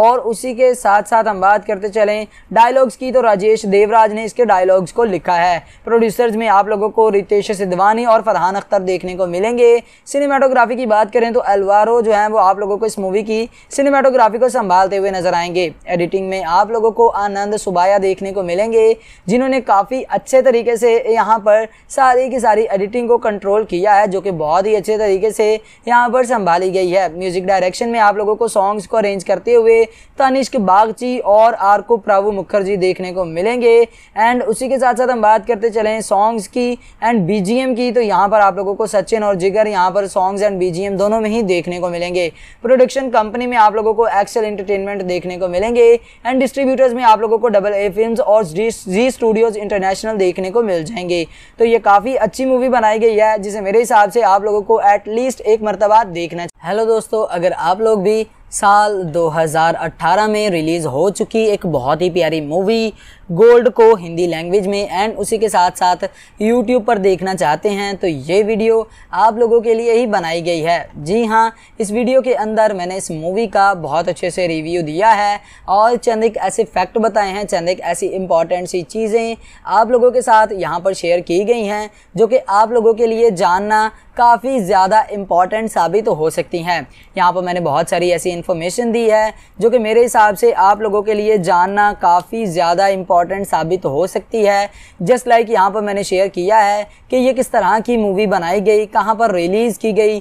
S1: और उसी के साथ साथ हम बात करते चलें डायलॉग्स की तो राजेश देवराज ने इसके डायलॉग्स को लिखा है प्रोड्यूसर्स में आप लोगों को रितेश सिद्धवानी और फरहान अख्तर देखने को मिलेंगे सिनेमाटोग्राफी की बात करें तो अलवारो जो है वो आप लोगों को इस मूवी की सिनेमाटोग्राफी को संभालते हुए नजर आएंगे एडिटिंग में आप लोगों को आनंद सुबाया देखने को मिलेंगे जिन्होंने काफ़ी अच्छे तरीके से यहाँ पर सारी की सारी एडिटिंग को कंट्रोल किया है जो कि बहुत ही अच्छे तरीके से यहाँ पर संभाली गई है म्यूज़िक डायरेक्शन में आप लोगों को सॉन्ग्स को अरेंज करते हुए तनिष्क बागची और आर को प्रभु मुखर्जी देखने को मिलेंगे एंड उसी के साथ साथ हम बात करते चलें सॉन्ग्स की एंड बी की तो यहाँ पर आप लोगों को सचिन और जिगर यहाँ पर सॉन्ग्स एंड बी दोनों में ही देखने को मिलेंगे प्रोडक्शन कंपनी में आप लोगों को एक्सेल इंटरटेनमेंट देखने को मिलेंगे एंड डिस्ट्रीब्यूटर्स में आप लोगों को डबल ए फिल्म और जी स्टूडियोज़ इंटरनेशनल देखने को मिल जाएंगे तो ये काफ़ी अच्छी मूवी बनाई गई है जिसे मेरे हिसाब से आप लोगों को एटलीस्ट एक मरतबा देखना हेलो दोस्तों अगर आप लोग भी साल 2018 में रिलीज़ हो चुकी एक बहुत ही प्यारी मूवी गोल्ड को हिंदी लैंग्वेज में एंड उसी के साथ साथ यूट्यूब पर देखना चाहते हैं तो ये वीडियो आप लोगों के लिए ही बनाई गई है जी हाँ इस वीडियो के अंदर मैंने इस मूवी का बहुत अच्छे से रिव्यू दिया है और चंद एक ऐसे फैक्ट बताए हैं चंद एक ऐसी इंपॉर्टेंट सी चीज़ें आप लोगों के साथ यहाँ पर शेयर की गई हैं जो कि आप लोगों के लिए जानना काफ़ी ज़्यादा इम्पॉर्टेंट साबित तो हो सकती हैं यहाँ पर मैंने बहुत सारी ऐसी इन्फॉर्मेशन दी है जो कि मेरे हिसाब से आप लोगों के लिए जानना काफ़ी ज़्यादा इम्पॉर्टेंट इम्पॉर्टेंट साबित हो सकती है जस्ट लाइक यहाँ पर मैंने शेयर किया है कि ये किस तरह की मूवी बनाई गई कहाँ पर रिलीज़ की गई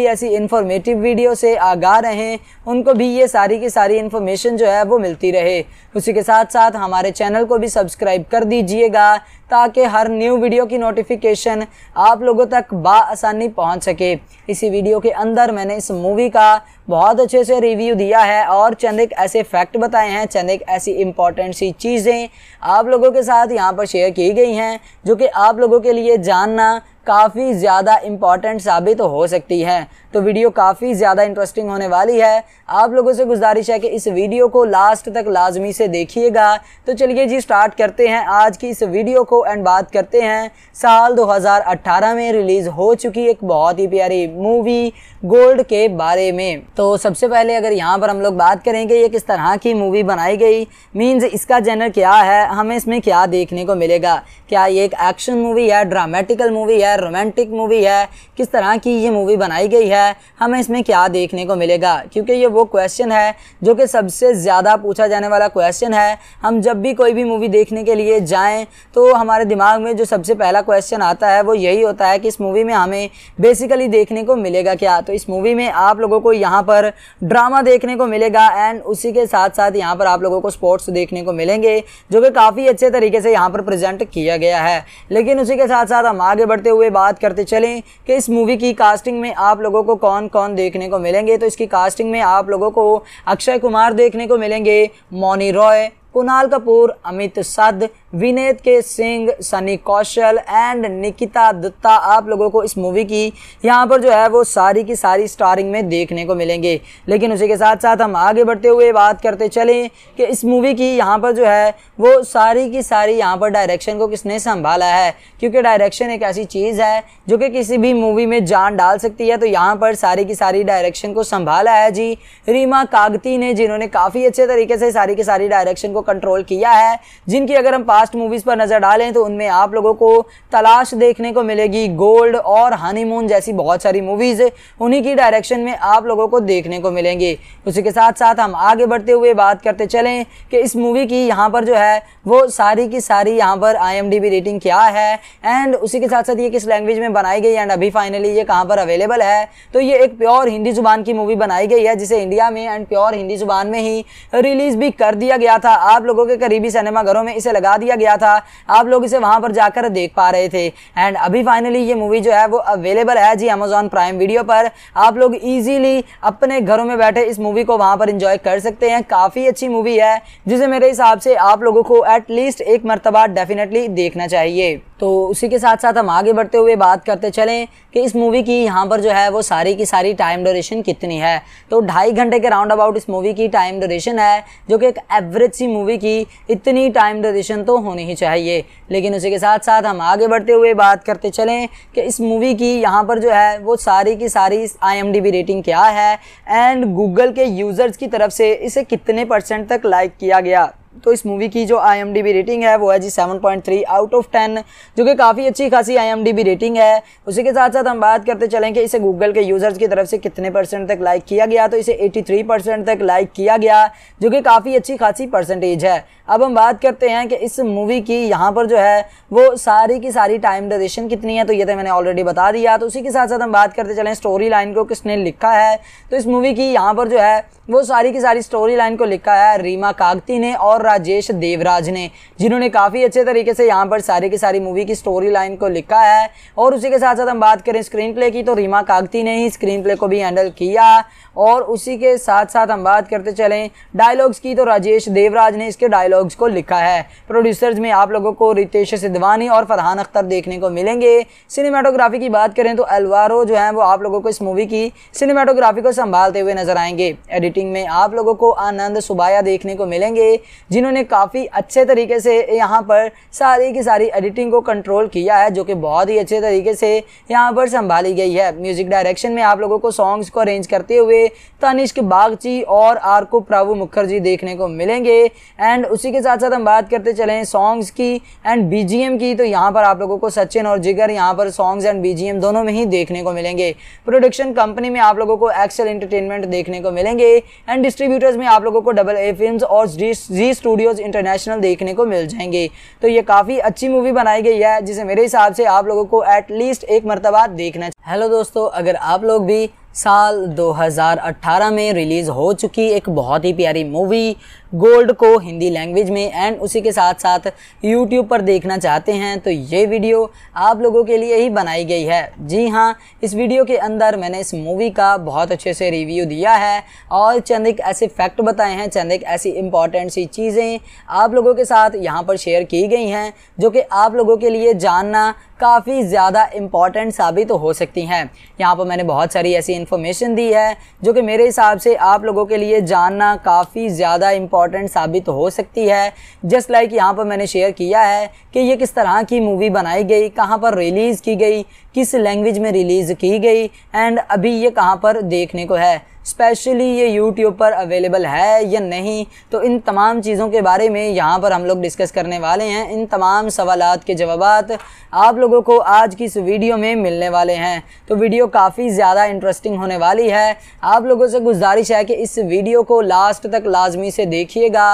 S1: भी ऐसी इन्फॉर्मेटिव वीडियो से आगाह रहें उनको भी ये सारी की सारी इन्फॉर्मेशन जो है वो मिलती रहे उसी के साथ साथ हमारे चैनल को भी सब्सक्राइब कर दीजिएगा ताकि हर न्यू वीडियो की नोटिफिकेशन आप लोगों तक बासानी पहुंच सके इसी वीडियो के अंदर मैंने इस मूवी का बहुत अच्छे से रिव्यू दिया है और चंद एक ऐसे फैक्ट बताए हैं चंद एक ऐसी इंपॉर्टेंट सी चीज़ें आप लोगों के साथ यहाँ पर शेयर की गई हैं जो कि आप लोगों के लिए जानना काफ़ी ज़्यादा इम्पॉर्टेंट साबित हो सकती है तो वीडियो काफ़ी ज़्यादा इंटरेस्टिंग होने वाली है आप लोगों से गुजारिश है कि इस वीडियो को लास्ट तक लाजमी से देखिएगा तो चलिए जी स्टार्ट करते हैं आज की इस वीडियो को एंड बात करते हैं साल 2018 में रिलीज़ हो चुकी एक बहुत ही प्यारी मूवी गोल्ड के बारे में तो सबसे पहले अगर यहाँ पर हम लोग बात करेंगे ये किस तरह की मूवी बनाई गई मींस इसका जेनर क्या है हमें इसमें क्या देखने को मिलेगा क्या ये एक एक्शन मूवी है ड्रामेटिकल मूवी है रोमांटिक मूवी है किस तरह की ये मूवी बनाई गई है हमें इसमें क्या देखने को मिलेगा क्योंकि ये वो क्वेश्चन है जो कि सबसे ज़्यादा पूछा जाने वाला क्वेश्चन है हम जब भी कोई भी मूवी देखने के लिए जाएँ तो हम हमारे दिमाग में जो सबसे पहला क्वेश्चन आता है वो यही होता है कि इस मूवी में हमें बेसिकली देखने को मिलेगा क्या तो इस मूवी में आप लोगों को यहाँ पर ड्रामा देखने को मिलेगा एंड उसी के साथ साथ यहाँ पर आप लोगों को स्पोर्ट्स देखने को मिलेंगे जो कि काफ़ी अच्छे तरीके से यहाँ पर प्रजेंट किया गया है लेकिन उसी के साथ साथ हम आगे बढ़ते हुए बात करते चलें कि इस मूवी की कास्टिंग में आप लोगों को कौन कौन देखने को मिलेंगे तो इसकी कास्टिंग में आप लोगों को अक्षय कुमार देखने को मिलेंगे मौनी रॉय कुणाल कपूर अमित सद विनेत के सिंह सनी कौशल एंड निकिता दत्ता आप लोगों को इस मूवी की यहाँ पर जो है वो सारी की सारी स्टारिंग में देखने को मिलेंगे लेकिन उसी के साथ साथ हम आगे बढ़ते हुए बात करते चलें कि इस मूवी की यहाँ पर जो है वो सारी की सारी यहाँ पर डायरेक्शन को किसने संभाला है क्योंकि डायरेक्शन एक ऐसी चीज़ है जो कि किसी भी मूवी में जान डाल सकती है तो यहाँ पर सारी की सारी डायरेक्शन को संभाला है जी रीमा कागती ने जिन्होंने काफ़ी अच्छे तरीके से सारी की सारी डायरेक्शन को कंट्रोल किया है जिनकी अगर हम पास्ट मूवीज़ पर नज़र डालें तो उनमें आप लोगों को तलाश देखने को मिलेगी गोल्ड और हनीमून जैसी बहुत सारी मूवीज़ उन्हीं की डायरेक्शन में आप लोगों को देखने को मिलेंगे उसी के साथ साथ हम आगे बढ़ते हुए बात करते चलें कि इस मूवी की यहाँ पर जो है वो सारी की सारी यहाँ पर आई रेटिंग क्या है एंड उसी के साथ साथ ये किस लैंग्वेज में बनाई गई एंड अभी फाइनली ये कहाँ पर अवेलेबल है तो ये एक प्योर हिंदी जुबान की मूवी बनाई गई है जिसे इंडिया में एंड प्योर हिंदी जुबान में ही रिलीज़ भी कर दिया गया था आप लोगों के करीबी सिनेमा घरों में इसे लगा दिया गया था आप लोग इसे वहां पर जाकर देख पा रहे थे एंड अभी फाइनली ये मूवी जो है वो अवेलेबल है जी अमेजोन प्राइम वीडियो पर आप लोग इजीली अपने घरों में बैठे इस मूवी को वहां पर इंजॉय कर सकते हैं काफ़ी अच्छी मूवी है जिसे मेरे हिसाब से आप लोगों को एटलीस्ट एक मरतबा डेफिनेटली देखना चाहिए तो उसी के साथ साथ हम आगे बढ़ते हुए बात करते चलें कि इस मूवी की यहाँ पर जो है वो सारी की सारी टाइम ड्यूरेशन कितनी है तो ढाई घंटे के राउंड अबाउट इस मूवी की टाइम ड्यूरेशन है जो कि एक एवरेज सी मूवी मूवी की इतनी टाइम ड्यूरेशन तो होनी ही चाहिए लेकिन उसी के साथ साथ हम आगे बढ़ते हुए बात करते चलें कि इस मूवी की यहाँ पर जो है वो सारी की सारी आई रेटिंग क्या है एंड गूगल के यूज़र्स की तरफ से इसे कितने परसेंट तक लाइक किया गया तो इस मूवी की जो आई रेटिंग है वो है जी 7.3 आउट ऑफ 10 जो कि काफ़ी अच्छी खासी आई रेटिंग है उसी के साथ साथ हम बात करते चलें कि इसे गूगल के यूज़र्स की तरफ से कितने परसेंट तक लाइक किया गया तो इसे 83 परसेंट तक लाइक किया गया जो कि काफ़ी अच्छी खासी परसेंटेज है अब हम बात करते हैं कि इस मूवी की यहाँ पर जो है वो सारी की सारी टाइम ड्यूरेशन कितनी है तो ये तो मैंने ऑलरेडी बता दिया तो उसी के साथ साथ हम बात करते चलें स्टोरी लाइन को किसने लिखा है तो इस मूवी की यहाँ पर जो है वो सारी की सारी स्टोरी लाइन को लिखा है रीमा कागती ने और राजेश देवराज ने जिन्होंने काफ़ी अच्छे तरीके से यहाँ पर सारी की सारी मूवी की स्टोरी लाइन को लिखा है और उसी के साथ साथ हम बात करें स्क्रीन प्ले की तो रीमा कागती ने ही स्क्रीन प्ले को भी हैंडल किया और उसी के साथ साथ हम बात करते चलें डायलॉग्स की तो राजेश देवराज ने इसके डायलॉग्स को लिखा है प्रोड्यूसर्स में आप लोगों को रितेश सिद्धवानी और फरहान अख्तर देखने को मिलेंगे सिनेमाटोग्राफी की बात करें तो एलवारो जो है वो आप लोगों को इस मूवी की सिनेमाटोग्राफी को संभालते हुए नजर आएंगे एडिटिंग शूटिंग में आप लोगों को आनंद सुबाया देखने को मिलेंगे जिन्होंने काफ़ी अच्छे तरीके से यहाँ पर सारी की सारी एडिटिंग को कंट्रोल किया है जो कि बहुत ही अच्छे तरीके से यहाँ पर संभाली गई है म्यूज़िक डायरेक्शन में आप लोगों को सॉन्ग्स को अरेंज करते हुए तनिष्क बागची और आरको प्रभु मुखर्जी देखने को मिलेंगे एंड उसी के साथ साथ हम बात करते चले सॉन्ग्स की एंड बी की तो यहाँ पर आप लोगों को सचिन और जिगर यहाँ पर सॉन्ग्स एंड बी दोनों में ही देखने को मिलेंगे प्रोडक्शन कंपनी में आप लोगों को एक्सेल इंटरटेनमेंट देखने को मिलेंगे एंड डिस्ट्रीब्यूटर्स में आप लोगों को डबल ए फिल्म और जी स्टूडियोज इंटरनेशनल देखने को मिल जाएंगे तो ये काफ़ी अच्छी मूवी बनाई गई है जिसे मेरे हिसाब से आप लोगों को एटलीस्ट एक मरतबा देखना हेलो दोस्तों अगर आप लोग भी साल 2018 में रिलीज़ हो चुकी एक बहुत ही प्यारी मूवी गोल्ड को हिंदी लैंग्वेज में एंड उसी के साथ साथ यूट्यूब पर देखना चाहते हैं तो ये वीडियो आप लोगों के लिए ही बनाई गई है जी हाँ इस वीडियो के अंदर मैंने इस मूवी का बहुत अच्छे से रिव्यू दिया है और चंद एक ऐसे फैक्ट बताए हैं चंद एक ऐसी इंपॉर्टेंट सी चीज़ें आप लोगों के साथ यहाँ पर शेयर की गई हैं जो कि आप लोगों के लिए जानना काफ़ी ज़्यादा इम्पॉर्टेंट साबित हो सकती हैं यहाँ पर मैंने बहुत सारी ऐसी इन्फॉर्मेशन दी है जो कि मेरे हिसाब से आप लोगों के लिए जानना काफ़ी ज़्यादा इम्पॉर्टेंट साबित हो सकती है जस्ट लाइक यहाँ पर मैंने शेयर किया है कि ये किस तरह की मूवी बनाई गई कहाँ पर रिलीज़ की गई किस लैंग्वेज में रिलीज़ की गई एंड अभी ये कहाँ पर देखने को है स्पेशली ये यूट्यूब पर अवेलेबल है या नहीं तो इन तमाम चीज़ों के बारे में यहाँ पर हम लोग डिस्कस करने वाले हैं इन तमाम सवाल के जवाब आप लोगों को आज की इस वीडियो में मिलने वाले हैं तो वीडियो काफ़ी ज़्यादा इंटरेस्टिंग होने वाली है आप लोगों से गुजारिश है कि इस वीडियो को लास्ट तक लाजमी से देखिएगा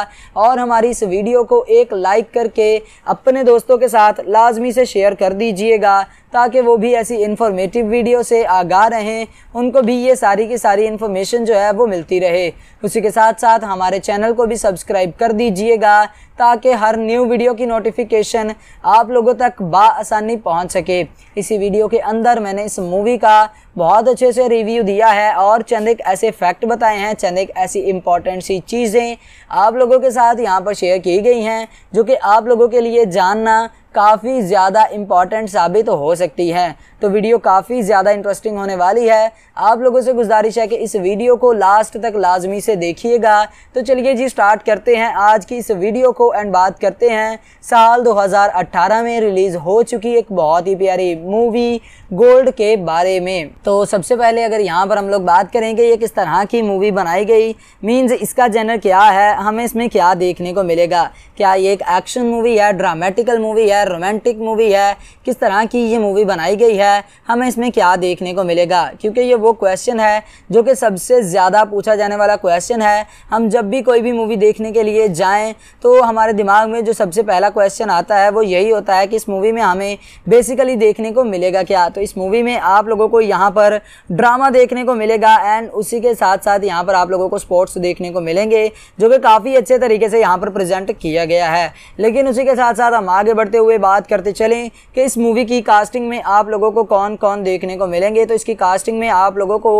S1: और हमारी इस वीडियो को एक लाइक करके अपने दोस्तों के साथ लाजमी से शेयर कर दीजिएगा ताकि वो भी ऐसी इन्फॉर्मेटिव वीडियो से आगा रहें उनको भी ये सारी की सारी इन्फॉर्मेशन जो है वो मिलती रहे उसी के साथ साथ हमारे चैनल को भी सब्सक्राइब कर दीजिएगा ताकि हर न्यू वीडियो की नोटिफिकेशन आप लोगों तक बासानी पहुंच सके इसी वीडियो के अंदर मैंने इस मूवी का बहुत अच्छे से रिव्यू दिया है और चंद एक ऐसे फैक्ट बताए हैं चंद एक ऐसी इंपॉर्टेंट सी चीज़ें आप लोगों के साथ यहाँ पर शेयर की गई हैं जो कि आप लोगों के लिए जानना काफ़ी ज़्यादा इम्पॉर्टेंट साबित हो सकती है तो वीडियो काफ़ी ज़्यादा इंटरेस्टिंग होने वाली है आप लोगों से गुजारिश है कि इस वीडियो को लास्ट तक लाजमी से देखिएगा तो चलिए जी स्टार्ट करते हैं आज की इस वीडियो को एंड बात करते हैं साल 2018 में रिलीज़ हो चुकी एक बहुत ही प्यारी मूवी गोल्ड के बारे में तो सबसे पहले अगर यहाँ पर हम लोग बात करेंगे ये किस तरह की मूवी बनाई गई मीन्स इसका जेनर क्या है हमें इसमें क्या देखने को मिलेगा क्या ये एक एक्शन मूवी है ड्रामेटिकल मूवी है रोमांटिक मूवी है किस तरह की ये मूवी बनाई गई है है हमें इसमें क्या देखने को मिलेगा क्योंकि ये वो क्वेश्चन है जो कि सबसे ज़्यादा पूछा जाने वाला क्वेश्चन है हम जब भी कोई भी मूवी देखने के लिए जाएँ तो हमारे दिमाग में जो सबसे पहला क्वेश्चन आता है वो यही होता है कि इस मूवी में हमें बेसिकली देखने को मिलेगा क्या तो इस मूवी में आप लोगों को यहाँ पर ड्रामा देखने को मिलेगा एंड उसी के साथ साथ यहाँ पर आप लोगों को स्पोर्ट्स देखने को मिलेंगे जो कि काफ़ी अच्छे तरीके से यहाँ पर प्रेजेंट किया गया है लेकिन उसी के साथ साथ हम आगे बढ़ते हुए बात करते चलें कि इस मूवी की कास्टिंग में आप लोगों को को कौन कौन देखने को मिलेंगे तो इसकी कास्टिंग में आप लोगों को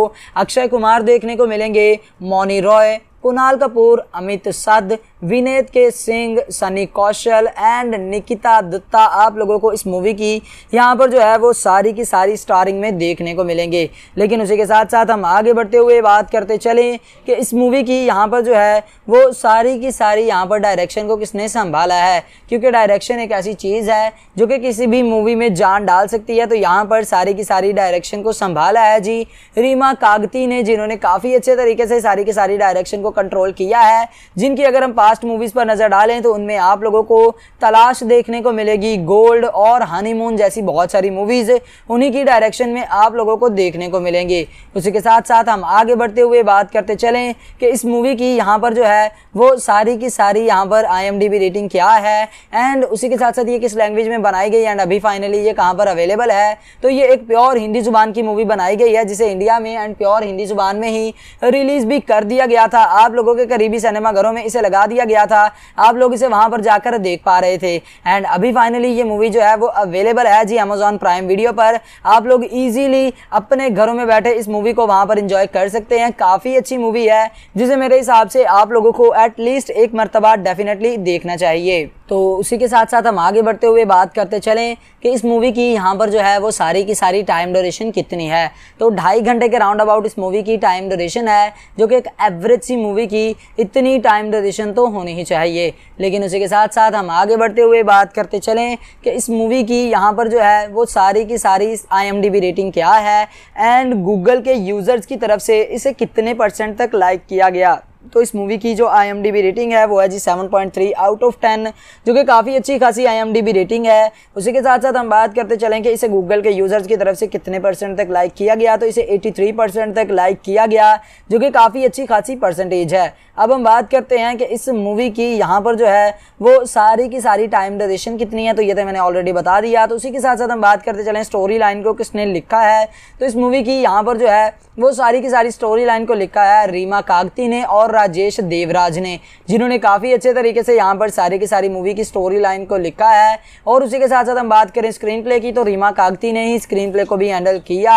S1: अक्षय कुमार देखने को मिलेंगे मौनी रॉय कुणाल कपूर अमित सद विनेत के सिंह सनी कौशल एंड निकिता दत्ता आप लोगों को इस मूवी की यहाँ पर जो है वो सारी की सारी स्टारिंग में देखने को मिलेंगे लेकिन उसी के साथ साथ हम आगे बढ़ते हुए बात करते चलें कि इस मूवी की यहाँ पर जो है वो सारी की सारी यहाँ पर डायरेक्शन को किसने संभाला है क्योंकि डायरेक्शन एक ऐसी चीज़ है जो कि किसी भी मूवी में जान डाल सकती है तो यहाँ पर सारी की सारी डायरेक्शन को संभाला है जी रीमा कागती ने जिन्होंने काफ़ी अच्छे तरीके से सारी की सारी डायरेक्शन को कंट्रोल किया है जिनकी अगर हम लास्ट मूवीज़ पर नज़र डालें तो उनमें आप लोगों को तलाश देखने को मिलेगी गोल्ड और हनीमून जैसी बहुत सारी मूवीज़ उन्हीं की डायरेक्शन में आप लोगों को देखने को मिलेंगे उसी के साथ साथ हम आगे बढ़ते हुए बात करते चलें कि इस मूवी की यहाँ पर जो है वो सारी की सारी यहाँ पर आई रेटिंग क्या है एंड उसी के साथ साथ ये किस लैंग्वेज में बनाई गई एंड अभी फाइनली ये कहाँ पर अवेलेबल है तो ये एक प्योर हिंदी ज़ुबान की मूवी बनाई गई है जिसे इंडिया में एंड प्योर हिंदी ज़ुबान में ही रिलीज़ भी कर दिया गया था आप लोगों के करीबी सिनेमाघरों में इसे लगा दिया दिया गया था आप लोग इसे वहां पर जाकर देख पा रहे थे एंड अभी फाइनली ये मूवी जो है वो अवेलेबल है जी अमेजोन प्राइम वीडियो पर आप लोग इजीली अपने घरों में बैठे इस मूवी को वहां पर इंजॉय कर सकते हैं काफ़ी अच्छी मूवी है जिसे मेरे हिसाब से आप लोगों को एटलीस्ट एक मरतबा डेफिनेटली देखना चाहिए तो उसी के साथ साथ हम आगे बढ़ते हुए बात करते चलें कि इस मूवी की यहाँ पर जो है वो सारी की सारी टाइम ड्यूरेशन कितनी है तो ढाई घंटे के राउंड अबाउट इस मूवी की टाइम ड्यूरेशन है जो कि एक एवरेज सी मूवी की इतनी टाइम ड्यूरेशन तो होनी ही चाहिए लेकिन उसी के साथ साथ हम आगे बढ़ते हुए बात करते चलें कि इस मूवी की यहाँ पर जो है वो सारी की सारी आई रेटिंग क्या है एंड गूगल के यूज़र्स की तरफ से इसे कितने परसेंट तक लाइक किया गया तो इस मूवी की जो आई रेटिंग है वो है जी 7.3 आउट ऑफ 10 जो कि काफ़ी अच्छी खासी आई रेटिंग है उसी के साथ साथ हम बात करते चलें कि इसे गूगल के यूज़र्स की तरफ से कितने परसेंट तक लाइक किया गया तो इसे 83 परसेंट तक लाइक किया गया जो कि काफ़ी अच्छी खासी परसेंटेज है अब हम बात करते हैं कि इस मूवी की यहाँ पर जो है वो सारी की सारी टाइम ड्यूरेशन कितनी है तो ये तो मैंने ऑलरेडी बता दिया तो उसी के साथ साथ हम बात करते चलें स्टोरी लाइन को किसने लिखा है तो इस मूवी की यहाँ पर जो है वो सारी की सारी स्टोरी लाइन को लिखा है रीमा कागती ने और राजेश देवराज ने जिन्होंने काफ़ी अच्छे तरीके से यहाँ पर सारी की सारी मूवी की स्टोरी लाइन को लिखा है और उसी के साथ साथ हम बात करें स्क्रीन प्ले की तो रीमा कागती ने ही स्क्रीन प्ले को भी हैंडल किया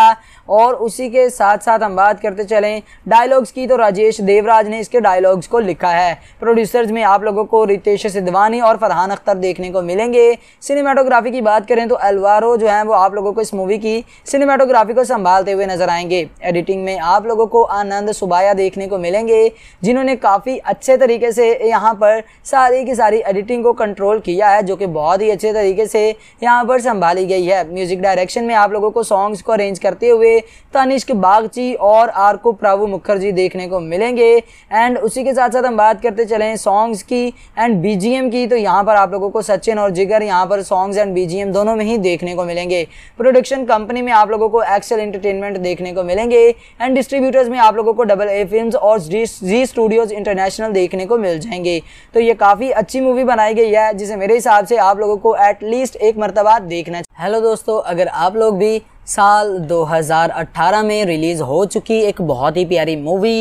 S1: और उसी के साथ साथ हम बात करते चलें डायलॉग्स की तो राजेश देवराज ने इसके डायलॉग्स को लिखा है प्रोड्यूसर्स में आप लोगों को रितेश सिद्धवानी और फरहान अख्तर देखने को मिलेंगे सिनेमाटोग्राफी की बात करें तो अलवारो जो है वो आप लोगों को इस मूवी की सिनेमाटोग्राफी को संभालते हुए नजर आएंगे एडिटिंग में आप लोगों को आनंद सुबाया देखने को मिलेंगे जिन्होंने काफ़ी अच्छे तरीके से यहाँ पर सारी की सारी एडिटिंग को कंट्रोल किया है जो कि बहुत ही अच्छे तरीके से यहाँ पर संभाली गई है म्यूज़िक डायरेक्शन में आप लोगों को सॉन्ग्स को अरेंज करते हुए तनिष्क बागची और आरको प्रभु मुखर्जी देखने को मिलेंगे एंड उसी के साथ साथ हम बात करते चले सॉन्ग्स की एंड बी की तो यहाँ पर आप लोगों को सचिन और जिगर यहाँ पर सॉन्ग्स एंड बी दोनों में ही देखने को मिलेंगे प्रोडक्शन कंपनी में आप लोगों को एक्सेल इंटरटेनमेंट देखने को मिलेंगे एंड डिस्ट्रीब्यूटर्स में आप लोगों को डबल ए फिल्म और जी स्टूडियोज इंटरनेशनल देखने को मिल जाएंगे तो ये काफ़ी अच्छी मूवी बनाई गई है जिसे मेरे हिसाब से आप लोगों को एटलीस्ट एक मरतबा देखना हेलो दोस्तों अगर आप लोग भी साल 2018 में रिलीज़ हो चुकी एक बहुत ही प्यारी मूवी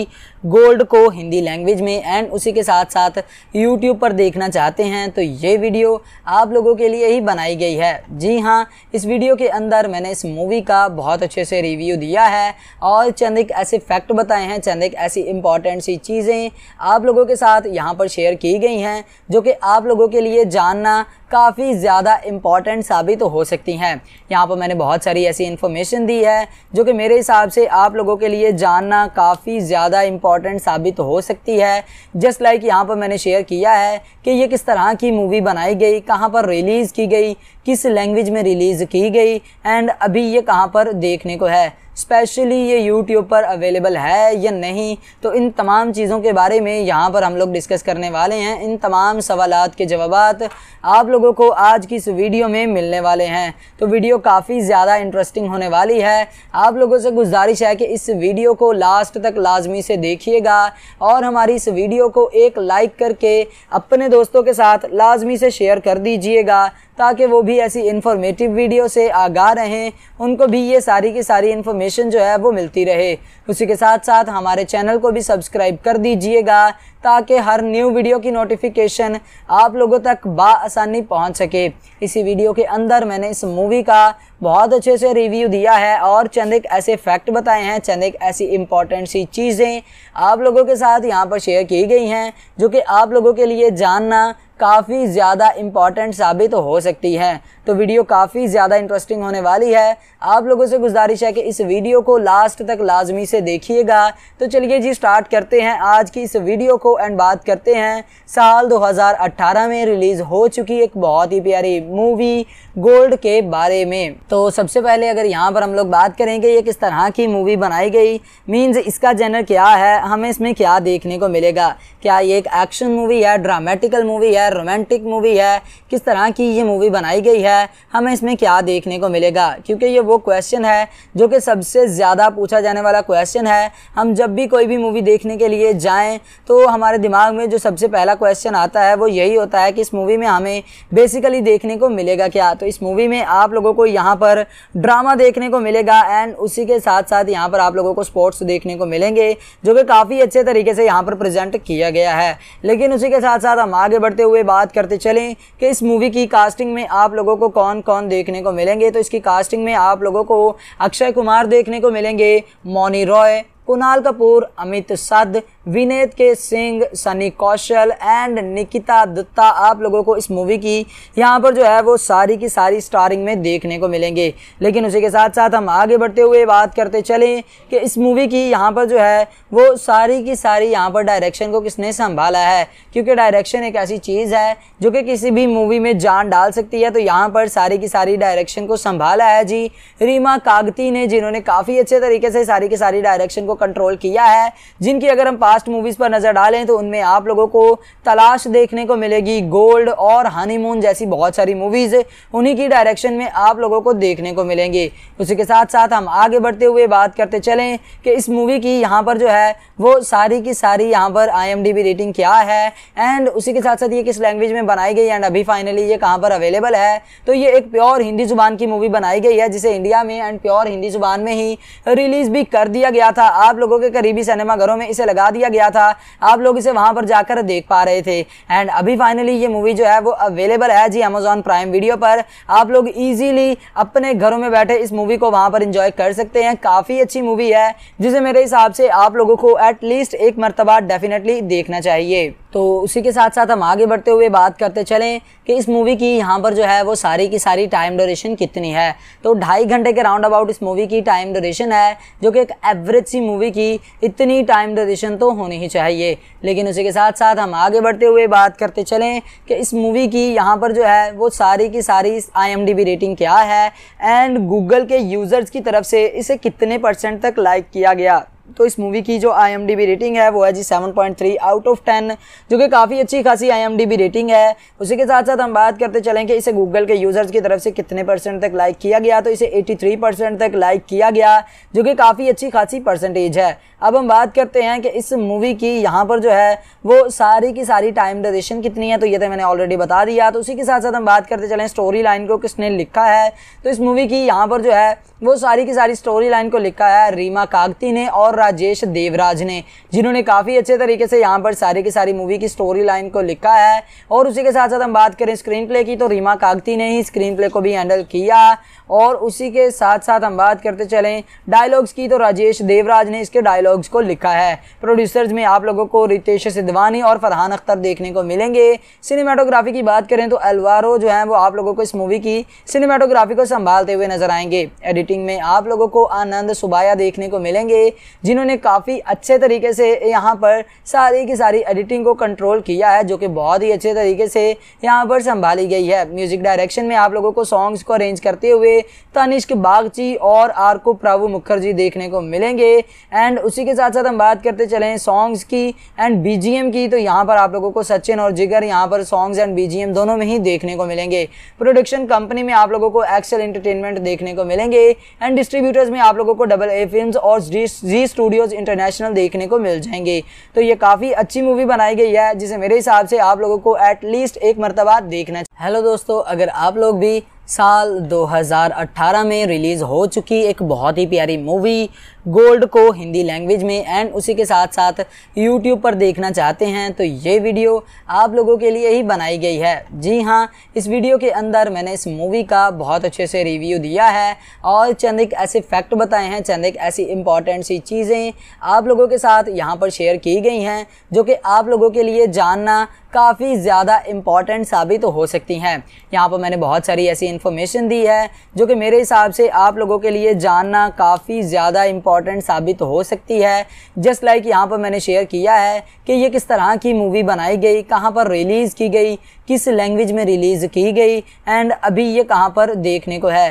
S1: गोल्ड को हिंदी लैंग्वेज में एंड उसी के साथ साथ यूट्यूब पर देखना चाहते हैं तो ये वीडियो आप लोगों के लिए ही बनाई गई है जी हाँ इस वीडियो के अंदर मैंने इस मूवी का बहुत अच्छे से रिव्यू दिया है और चंद एक ऐसे फैक्ट बताए हैं चंद एक ऐसी इंपॉर्टेंट सी चीज़ें आप लोगों के साथ यहाँ पर शेयर की गई हैं जो कि आप लोगों के लिए जानना काफ़ी ज़्यादा इम्पॉर्टेंट साबित तो हो सकती हैं यहाँ पर मैंने बहुत सारी ऐसी इन्फॉर्मेशन दी है जो कि मेरे हिसाब से आप लोगों के लिए जानना काफ़ी ज़्यादा इम्पॉर्टेंट इम्पॉर्टेंट साबित हो सकती है जस्ट लाइक यहाँ पर मैंने शेयर किया है कि ये किस तरह की मूवी बनाई गई कहाँ पर रिलीज़ की गई किस लैंग्वेज में रिलीज़ की गई एंड अभी ये कहाँ पर देखने को है स्पेशली ये यूट्यूब पर अवेलेबल है या नहीं तो इन तमाम चीज़ों के बारे में यहाँ पर हम लोग डिस्कस करने वाले हैं इन तमाम सवाल के जवाब आप लोगों को आज की इस वीडियो में मिलने वाले हैं तो वीडियो काफ़ी ज़्यादा इंटरेस्टिंग होने वाली है आप लोगों से गुजारिश है कि इस वीडियो को लास्ट तक लाजमी से देखिएगा और हमारी इस वीडियो को एक लाइक करके अपने दोस्तों के साथ लाजमी से शेयर कर दीजिएगा ताकि वो भी ऐसी इन्फॉर्मेटिव वीडियो से आगा रहें उनको भी ये सारी की सारी इन्फॉर्मेशन जो है वो मिलती रहे उसी के साथ साथ हमारे चैनल को भी सब्सक्राइब कर दीजिएगा ताकि हर न्यू वीडियो की नोटिफिकेशन आप लोगों तक बासानी पहुँच सके इसी वीडियो के अंदर मैंने इस मूवी का बहुत अच्छे से रिव्यू दिया है और चंद एक ऐसे फैक्ट बताए हैं चंद एक ऐसी इंपॉर्टेंट सी चीज़ें आप लोगों के साथ यहाँ पर शेयर की गई हैं जो कि आप लोगों के लिए जानना काफ़ी ज़्यादा इम्पॉर्टेंट साबित हो सकती है तो वीडियो काफ़ी ज़्यादा इंटरेस्टिंग होने वाली है आप लोगों से गुजारिश है कि इस वीडियो को लास्ट तक लाजमी से देखिएगा तो चलिए जी स्टार्ट करते हैं आज की इस वीडियो को एंड बात करते हैं साल 2018 में रिलीज़ हो चुकी एक बहुत ही प्यारी मूवी गोल्ड के बारे में तो सबसे पहले अगर यहाँ पर हम लोग बात करेंगे ये किस तरह की मूवी बनाई गई मींस इसका जेनर क्या है हमें इसमें क्या देखने को मिलेगा क्या ये एक एक्शन मूवी है ड्रामेटिकल मूवी है रोमांटिक मूवी है किस तरह की ये मूवी बनाई गई है हमें इसमें क्या देखने को मिलेगा क्योंकि ये वो क्वेश्चन है जो कि सबसे ज़्यादा पूछा जाने वाला क्वेश्चन है हम जब भी कोई भी मूवी देखने के लिए जाएँ तो हमारे दिमाग में जो सबसे पहला क्वेश्चन आता है वो यही होता है कि इस मूवी में हमें बेसिकली देखने को मिलेगा क्या तो इस मूवी में आप लोगों को यहाँ पर ड्रामा देखने को मिलेगा एंड उसी के साथ साथ यहाँ पर आप लोगों को स्पोर्ट्स देखने को मिलेंगे जो कि काफ़ी अच्छे तरीके से यहाँ पर प्रेजेंट किया गया है लेकिन उसी के साथ साथ हम आगे बढ़ते हुए बात करते चलें कि इस मूवी की कास्टिंग में आप लोगों को कौन कौन देखने को मिलेंगे तो इसकी कास्टिंग में आप लोगों को अक्षय कुमार देखने को मिलेंगे मौनी रॉय कुणाल कपूर अमित सद विनेत के सिंह सनी कौशल एंड निकिता दत्ता आप लोगों को इस मूवी की यहाँ पर जो है वो सारी की सारी स्टारिंग में देखने को मिलेंगे लेकिन उसी के साथ साथ हम आगे बढ़ते हुए बात करते चलें कि इस मूवी की यहाँ पर जो है वो सारी की सारी यहाँ पर डायरेक्शन को किसने संभाला है क्योंकि डायरेक्शन एक ऐसी चीज़ है जो कि किसी भी मूवी में जान डाल सकती है तो यहाँ पर सारी की सारी डायरेक्शन को संभाला है जी रीमा कागती ने जिन्होंने काफ़ी अच्छे तरीके से सारी की सारी डायरेक्शन को कंट्रोल किया है जिनकी अगर हम पास्ट मूवीज़ पर नज़र डालें तो उनमें आप लोगों को तलाश देखने को मिलेगी गोल्ड और हनीमून जैसी बहुत सारी मूवीज़ उन्हीं की डायरेक्शन में आप लोगों को देखने को मिलेंगे उसी के साथ साथ हम आगे बढ़ते हुए बात करते चलें कि इस मूवी की यहाँ पर जो है वो सारी की सारी यहाँ पर आई रेटिंग क्या है एंड उसी के साथ साथ ये किस लैंग्वेज में बनाई गई एंड अभी फाइनली ये कहाँ पर अवेलेबल है तो ये एक प्योर हिंदी ज़ुबान की मूवी बनाई गई है जिसे इंडिया में एंड प्योर हिंदी ज़ुबान में ही रिलीज़ भी कर दिया गया था आप लोगों के करीबी सिनेमाघरों में इसे लगा दिया दिया गया था आप लोग इसे वहां पर जाकर देख पा रहे थे एंड अभी फाइनली ये मूवी जो है वो अवेलेबल है जी अमेजोन प्राइम वीडियो पर आप लोग इजीली अपने घरों में बैठे इस मूवी को वहां पर इंजॉय कर सकते हैं काफ़ी अच्छी मूवी है जिसे मेरे हिसाब से आप लोगों को एटलीस्ट एक मरतबा डेफिनेटली देखना चाहिए तो उसी के साथ साथ हम आगे बढ़ते हुए बात करते चलें कि इस मूवी की यहाँ पर जो है वो सारी की सारी टाइम ड्यूरेशन कितनी है तो ढाई घंटे के राउंड अबाउट इस मूवी की टाइम ड्यूरेशन है जो कि एक एवरेज सी मूवी की इतनी टाइम ड्यूरेशन तो होने होनी ही चाहिए लेकिन उसी के साथ साथ हम आगे बढ़ते हुए बात करते चलें कि इस मूवी की यहाँ पर जो है वो सारी की सारी आई रेटिंग क्या है एंड गूगल के यूज़र्स की तरफ से इसे कितने परसेंट तक लाइक किया गया तो इस मूवी की जो आई रेटिंग है वो है जी 7.3 आउट ऑफ 10 जो कि काफ़ी अच्छी खासी आई रेटिंग है उसी के साथ साथ हम बात करते चलें कि इसे गूगल के यूज़र्स की तरफ से कितने परसेंट तक लाइक किया गया तो इसे 83 परसेंट तक लाइक किया गया जो कि काफ़ी अच्छी खासी परसेंटेज है अब हम बात करते हैं कि इस मूवी की यहाँ पर जो है वो सारी की सारी टाइम ड्यूरेशन कितनी है तो ये तो मैंने ऑलरेडी बता दिया तो उसी के साथ साथ हम बात करते चलें स्टोरी लाइन को किसने लिखा है तो इस मूवी की यहाँ पर जो है वो सारी की सारी स्टोरी लाइन को लिखा है रीमा कागती ने और राजेश देवराज ने जिन्होंने काफ़ी अच्छे तरीके से यहाँ पर सारी की सारी मूवी की स्टोरी लाइन को लिखा है और उसी के साथ साथ हम बात करें स्क्रीन प्ले की तो रीमा कागती ने ही स्क्रीन प्ले को भी हैंडल किया और उसी के साथ साथ हम बात करते चलें डायलॉग्स की तो राजेश देवराज ने इसके डायलॉग्स को लिखा है प्रोड्यूसर्स में आप लोगों को रितेश सिद्धवानी और फरहान अख्तर देखने को मिलेंगे सिनेमाटोग्राफी की बात करें तो अलवारो जो है वो आप लोगों को इस मूवी की सिनेमाटोग्राफी को संभालते हुए नजर आएंगे एडिटिंग में आप लोगों को आनंद सुबाया देखने को मिलेंगे जिन्होंने काफ़ी अच्छे तरीके से यहाँ पर सारी की सारी एडिटिंग को कंट्रोल किया है जो कि बहुत ही अच्छे तरीके से यहाँ पर संभाली गई है म्यूजिक डायरेक्शन में आप लोगों को सॉन्ग्स को अरेंज करते हुए तनिष्क बागची और आरको प्रभु मुखर्जी देखने को मिलेंगे एंड उसी के साथ साथ हम बात करते चलें सॉन्ग्स की एंड बी की तो यहाँ पर आप लोगों को सचिन और जिगर यहाँ पर सॉन्ग्स एंड बी दोनों में ही देखने को मिलेंगे प्रोडक्शन कंपनी में आप लोगों को एक्सेल इंटरटेनमेंट देखने को मिलेंगे एंड डिस्ट्रीब्यूटर्स में आप लोगों को डबल ए फिल्म और जी स्टूडियोज इंटरनेशनल देखने को मिल जाएंगे तो ये काफ़ी अच्छी मूवी बनाई गई है जिसे मेरे हिसाब से आप लोगों को एटलीस्ट एक मरतबा देखना हेलो दोस्तों अगर आप लोग भी साल 2018 में रिलीज़ हो चुकी एक बहुत ही प्यारी मूवी गोल्ड को हिंदी लैंग्वेज में एंड उसी के साथ साथ यूट्यूब पर देखना चाहते हैं तो ये वीडियो आप लोगों के लिए ही बनाई गई है जी हाँ इस वीडियो के अंदर मैंने इस मूवी का बहुत अच्छे से रिव्यू दिया है और चंद एक ऐसे फैक्ट बताए हैं चंद एक ऐसी इंपॉर्टेंट सी चीज़ें आप लोगों के साथ यहाँ पर शेयर की गई हैं जो कि आप लोगों के लिए जानना काफ़ी ज़्यादा इम्पॉर्टेंट साबित तो हो सकती हैं यहाँ पर मैंने बहुत सारी ऐसी इन्फॉर्मेशन दी है जो कि मेरे हिसाब से आप लोगों के लिए जानना काफ़ी ज़्यादा इम्पॉर्टेंट इम्पॉर्टेंट साबित हो सकती है जस्ट लाइक यहाँ पर मैंने शेयर किया है कि ये किस तरह की मूवी बनाई गई कहाँ पर रिलीज़ की गई किस लैंग्वेज में रिलीज़ की गई एंड अभी ये कहाँ पर देखने को है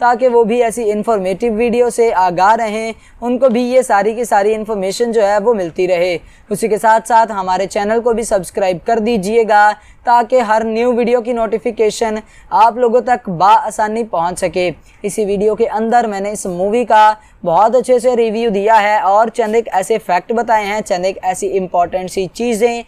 S1: ताकि वो भी ऐसी इन्फॉर्मेटिव वीडियो से आगाह रहें उनको भी ये सारी की सारी इन्फॉर्मेशन जो है वो मिलती रहे उसी के साथ साथ हमारे चैनल को भी सब्सक्राइब कर दीजिएगा ताकि हर न्यू वीडियो की नोटिफिकेशन आप लोगों तक बासानी पहुंच सके इसी वीडियो के अंदर मैंने इस मूवी का बहुत अच्छे से रिव्यू दिया है और चंद एक ऐसे फैक्ट बताए हैं चंद एक ऐसी इंपॉर्टेंट सी चीज़ें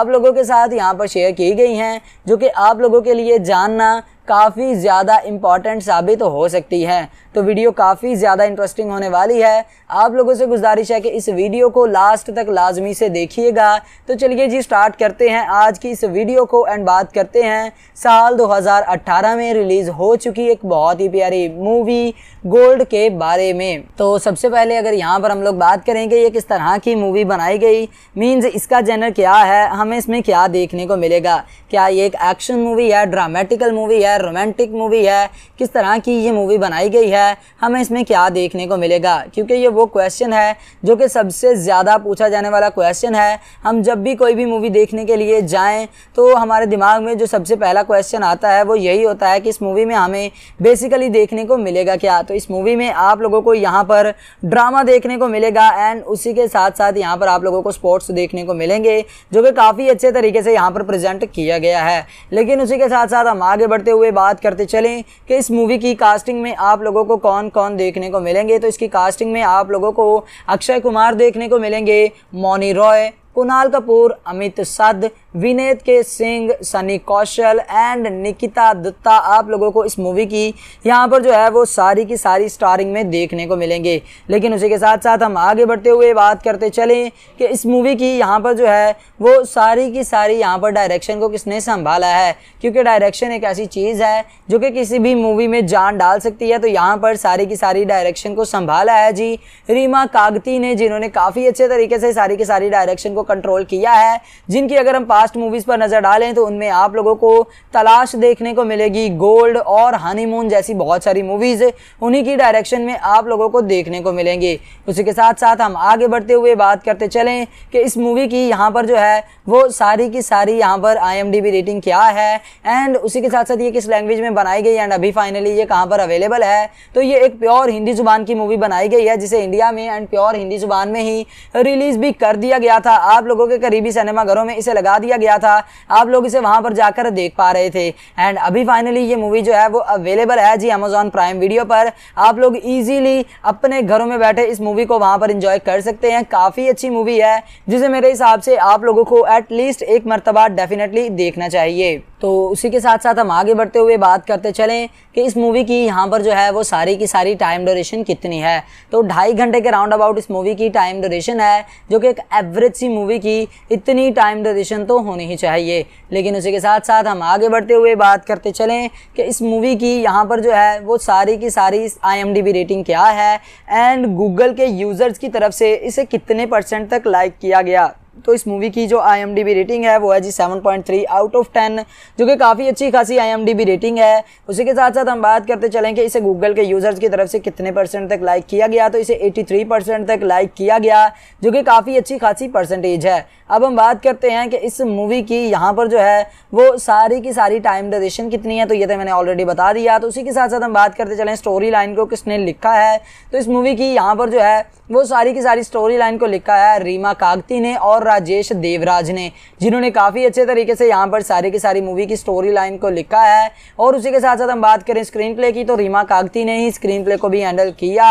S1: आप लोगों के साथ यहाँ पर शेयर की गई हैं जो कि आप लोगों के लिए जानना काफ़ी ज़्यादा इम्पॉर्टेंट साबित हो सकती है तो वीडियो काफ़ी ज़्यादा इंटरेस्टिंग होने वाली है आप लोगों से गुजारिश है कि इस वीडियो को लास्ट तक लाजमी से देखिएगा तो चलिए जी स्टार्ट करते हैं आज की इस वीडियो को एंड बात करते हैं साल 2018 में रिलीज़ हो चुकी एक बहुत ही प्यारी मूवी गोल्ड के बारे में तो सबसे पहले अगर यहाँ पर हम लोग बात करेंगे ये किस तरह की मूवी बनाई गई मीन्स इसका जेनर क्या है हमें इसमें क्या देखने को मिलेगा क्या ये एक एक्शन मूवी है ड्रामेटिकल मूवी है रोमांटिक मूवी है किस तरह की ये मूवी बनाई गई है है हमें इसमें क्या देखने को मिलेगा क्योंकि ये वो क्वेश्चन है जो कि सबसे ज़्यादा पूछा जाने वाला क्वेश्चन है हम जब भी कोई भी मूवी देखने के लिए जाएँ तो हमारे दिमाग में जो सबसे पहला क्वेश्चन आता है वो यही होता है कि इस मूवी में हमें बेसिकली देखने को मिलेगा क्या तो इस मूवी में आप लोगों को यहाँ पर ड्रामा देखने को मिलेगा एंड उसी के साथ साथ यहाँ पर आप लोगों को स्पोर्ट्स देखने को मिलेंगे जो कि काफ़ी अच्छे तरीके से यहाँ पर प्रेजेंट किया गया है लेकिन उसी के साथ साथ हम आगे बढ़ते हुए बात करते चलें कि इस मूवी की कास्टिंग में आप लोगों को को कौन कौन देखने को मिलेंगे तो इसकी कास्टिंग में आप लोगों को अक्षय कुमार देखने को मिलेंगे मौनी रॉय कुणाल कपूर अमित सद विनेत के सिंह सनी कौशल एंड निकिता दत्ता आप लोगों को इस मूवी की यहाँ पर जो है वो सारी की सारी स्टारिंग में देखने को मिलेंगे लेकिन उसी के साथ साथ हम आगे बढ़ते हुए बात करते चलें कि इस मूवी की यहाँ पर जो है वो सारी की सारी यहाँ पर डायरेक्शन को किसने संभाला है क्योंकि डायरेक्शन एक ऐसी चीज़ है जो कि किसी भी मूवी में जान डाल सकती है तो यहाँ पर सारी की सारी डायरेक्शन को संभाला है जी रीमा कागती ने जिन्होंने काफ़ी अच्छे तरीके से सारी की सारी डायरेक्शन को कंट्रोल किया है जिनकी अगर हम पास्ट मूवीज़ पर नज़र डालें तो उनमें आप लोगों को तलाश देखने को मिलेगी गोल्ड और हनीमून जैसी बहुत सारी मूवीज़ उन्हीं की डायरेक्शन में आप लोगों को देखने को मिलेंगी उसी के साथ साथ हम आगे बढ़ते हुए बात करते चलें कि इस मूवी की यहाँ पर जो है वो सारी की सारी यहाँ पर आई रेटिंग क्या है एंड उसी के साथ साथ ये किस लैंग्वेज में बनाई गई एंड अभी फाइनली ये कहाँ पर अवेलेबल है तो ये एक प्योर हिंदी जुबान की मूवी बनाई गई है जिसे इंडिया में एंड प्योर हिंदी जुबान में ही रिलीज़ भी कर दिया गया था आप लोगों के करीबी सिनेमाघरों में इसे लगा दिया गया था आप लोग इसे वहां पर जाकर देख पा रहे थे एंड अभी फाइनली ये मूवी जो है वो अवेलेबल है जी अमेजोन प्राइम वीडियो पर आप लोग इजीली अपने घरों में बैठे इस मूवी को वहां पर इंजॉय कर सकते हैं काफ़ी अच्छी मूवी है जिसे मेरे हिसाब से आप लोगों को एटलीस्ट एक मरतबा डेफिनेटली देखना चाहिए तो उसी के साथ साथ हम आगे बढ़ते हुए बात करते चलें कि इस मूवी की यहाँ पर जो है वो सारी की सारी टाइम ड्यूरेशन कितनी है तो ढाई घंटे के राउंड अबाउट इस मूवी की टाइम ड्यूरेशन है जो कि एक एवरेज सी मूवी की इतनी टाइम ड्यूरेशन तो होनी ही चाहिए लेकिन उसी के साथ साथ हम आगे बढ़ते हुए बात करते चलें कि इस मूवी की यहाँ पर जो है वो सारी की सारी आई रेटिंग क्या है एंड गूगल के यूज़र्स की तरफ से इसे कितने परसेंट तक लाइक किया गया तो इस मूवी की जो आई रेटिंग है वो है जी 7.3 आउट ऑफ 10 जो कि काफ़ी अच्छी खासी आई रेटिंग है उसी के साथ साथ हम बात करते चलें कि इसे गूगल के यूज़र्स की तरफ से कितने परसेंट तक लाइक किया गया तो इसे 83 परसेंट तक लाइक किया गया जो कि काफ़ी अच्छी खासी परसेंटेज है अब हम बात करते हैं कि इस मूवी की यहाँ पर जो है वो सारी की सारी टाइम ड्यूरेशन कितनी है तो ये तो मैंने ऑलरेडी बता दिया तो उसी के साथ साथ हम बात करते चलें स्टोरी लाइन को किसने लिखा है तो इस मूवी की यहाँ पर जो है वो सारी की सारी स्टोरी लाइन को लिखा है रीमा कागती ने और राजेश देवराज ने जिन्होंने काफ़ी अच्छे तरीके से यहाँ पर सारी की सारी मूवी की स्टोरी लाइन को लिखा है और उसी के साथ साथ हम बात करें स्क्रीन प्ले की तो रीमा कागती ने ही स्क्रीन प्ले को भी हैंडल किया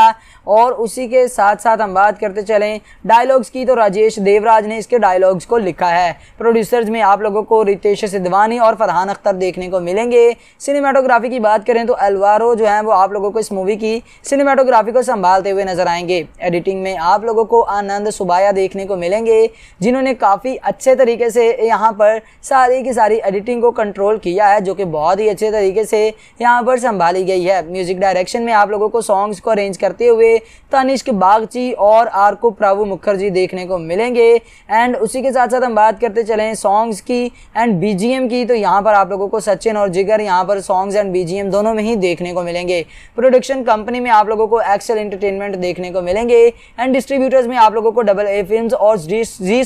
S1: और उसी के साथ साथ हम बात करते चलें डायलॉग्स की तो राजेश देवराज ने इसके डायलॉग्स को लिखा है प्रोड्यूसर्स में आप लोगों को रितेश सिद्धवानी और फरहान अख्तर देखने को मिलेंगे सिनेमाटोग्राफी की बात करें तो एलवारो जो है वो आप लोगों को इस मूवी की सिनेमाटोग्राफी को संभालते हुए नजर आएंगे एडिटिंग में आप लोगों को आनंद सुबाया देखने को मिलेंगे जिन्होंने काफ़ी अच्छे तरीके से यहाँ पर सारी की सारी एडिटिंग को कंट्रोल किया है जो कि बहुत ही अच्छे तरीके से यहाँ पर संभाली गई है म्यूजिक डायरेक्शन में आप लोगों को सॉन्ग्स को अरेंज करते हुए तनिष्क बागची और आरको प्रभु मुखर्जी देखने को मिलेंगे एंड उसी के साथ साथ हम बात करते चलें सॉन्ग्स की एंड बी की तो यहाँ पर आप लोगों को सचिन और जिगर यहाँ पर सॉन्ग्स एंड बी दोनों में ही देखने को मिलेंगे प्रोडक्शन कंपनी में आप लोगों को एक्सेल इंटरटेनमेंट देखने को मिलेंगे एंड डिस्ट्रीब्यूटर्स में आप लोगों को डबल ए फिल्म और जी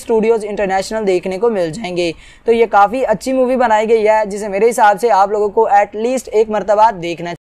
S1: स्टूडियोज इंटरनेशनल देखने को मिल जाएंगे तो ये काफ़ी अच्छी मूवी बनाई गई है जिसे मेरे हिसाब से आप लोगों को एटलीस्ट एक मरतबा देखना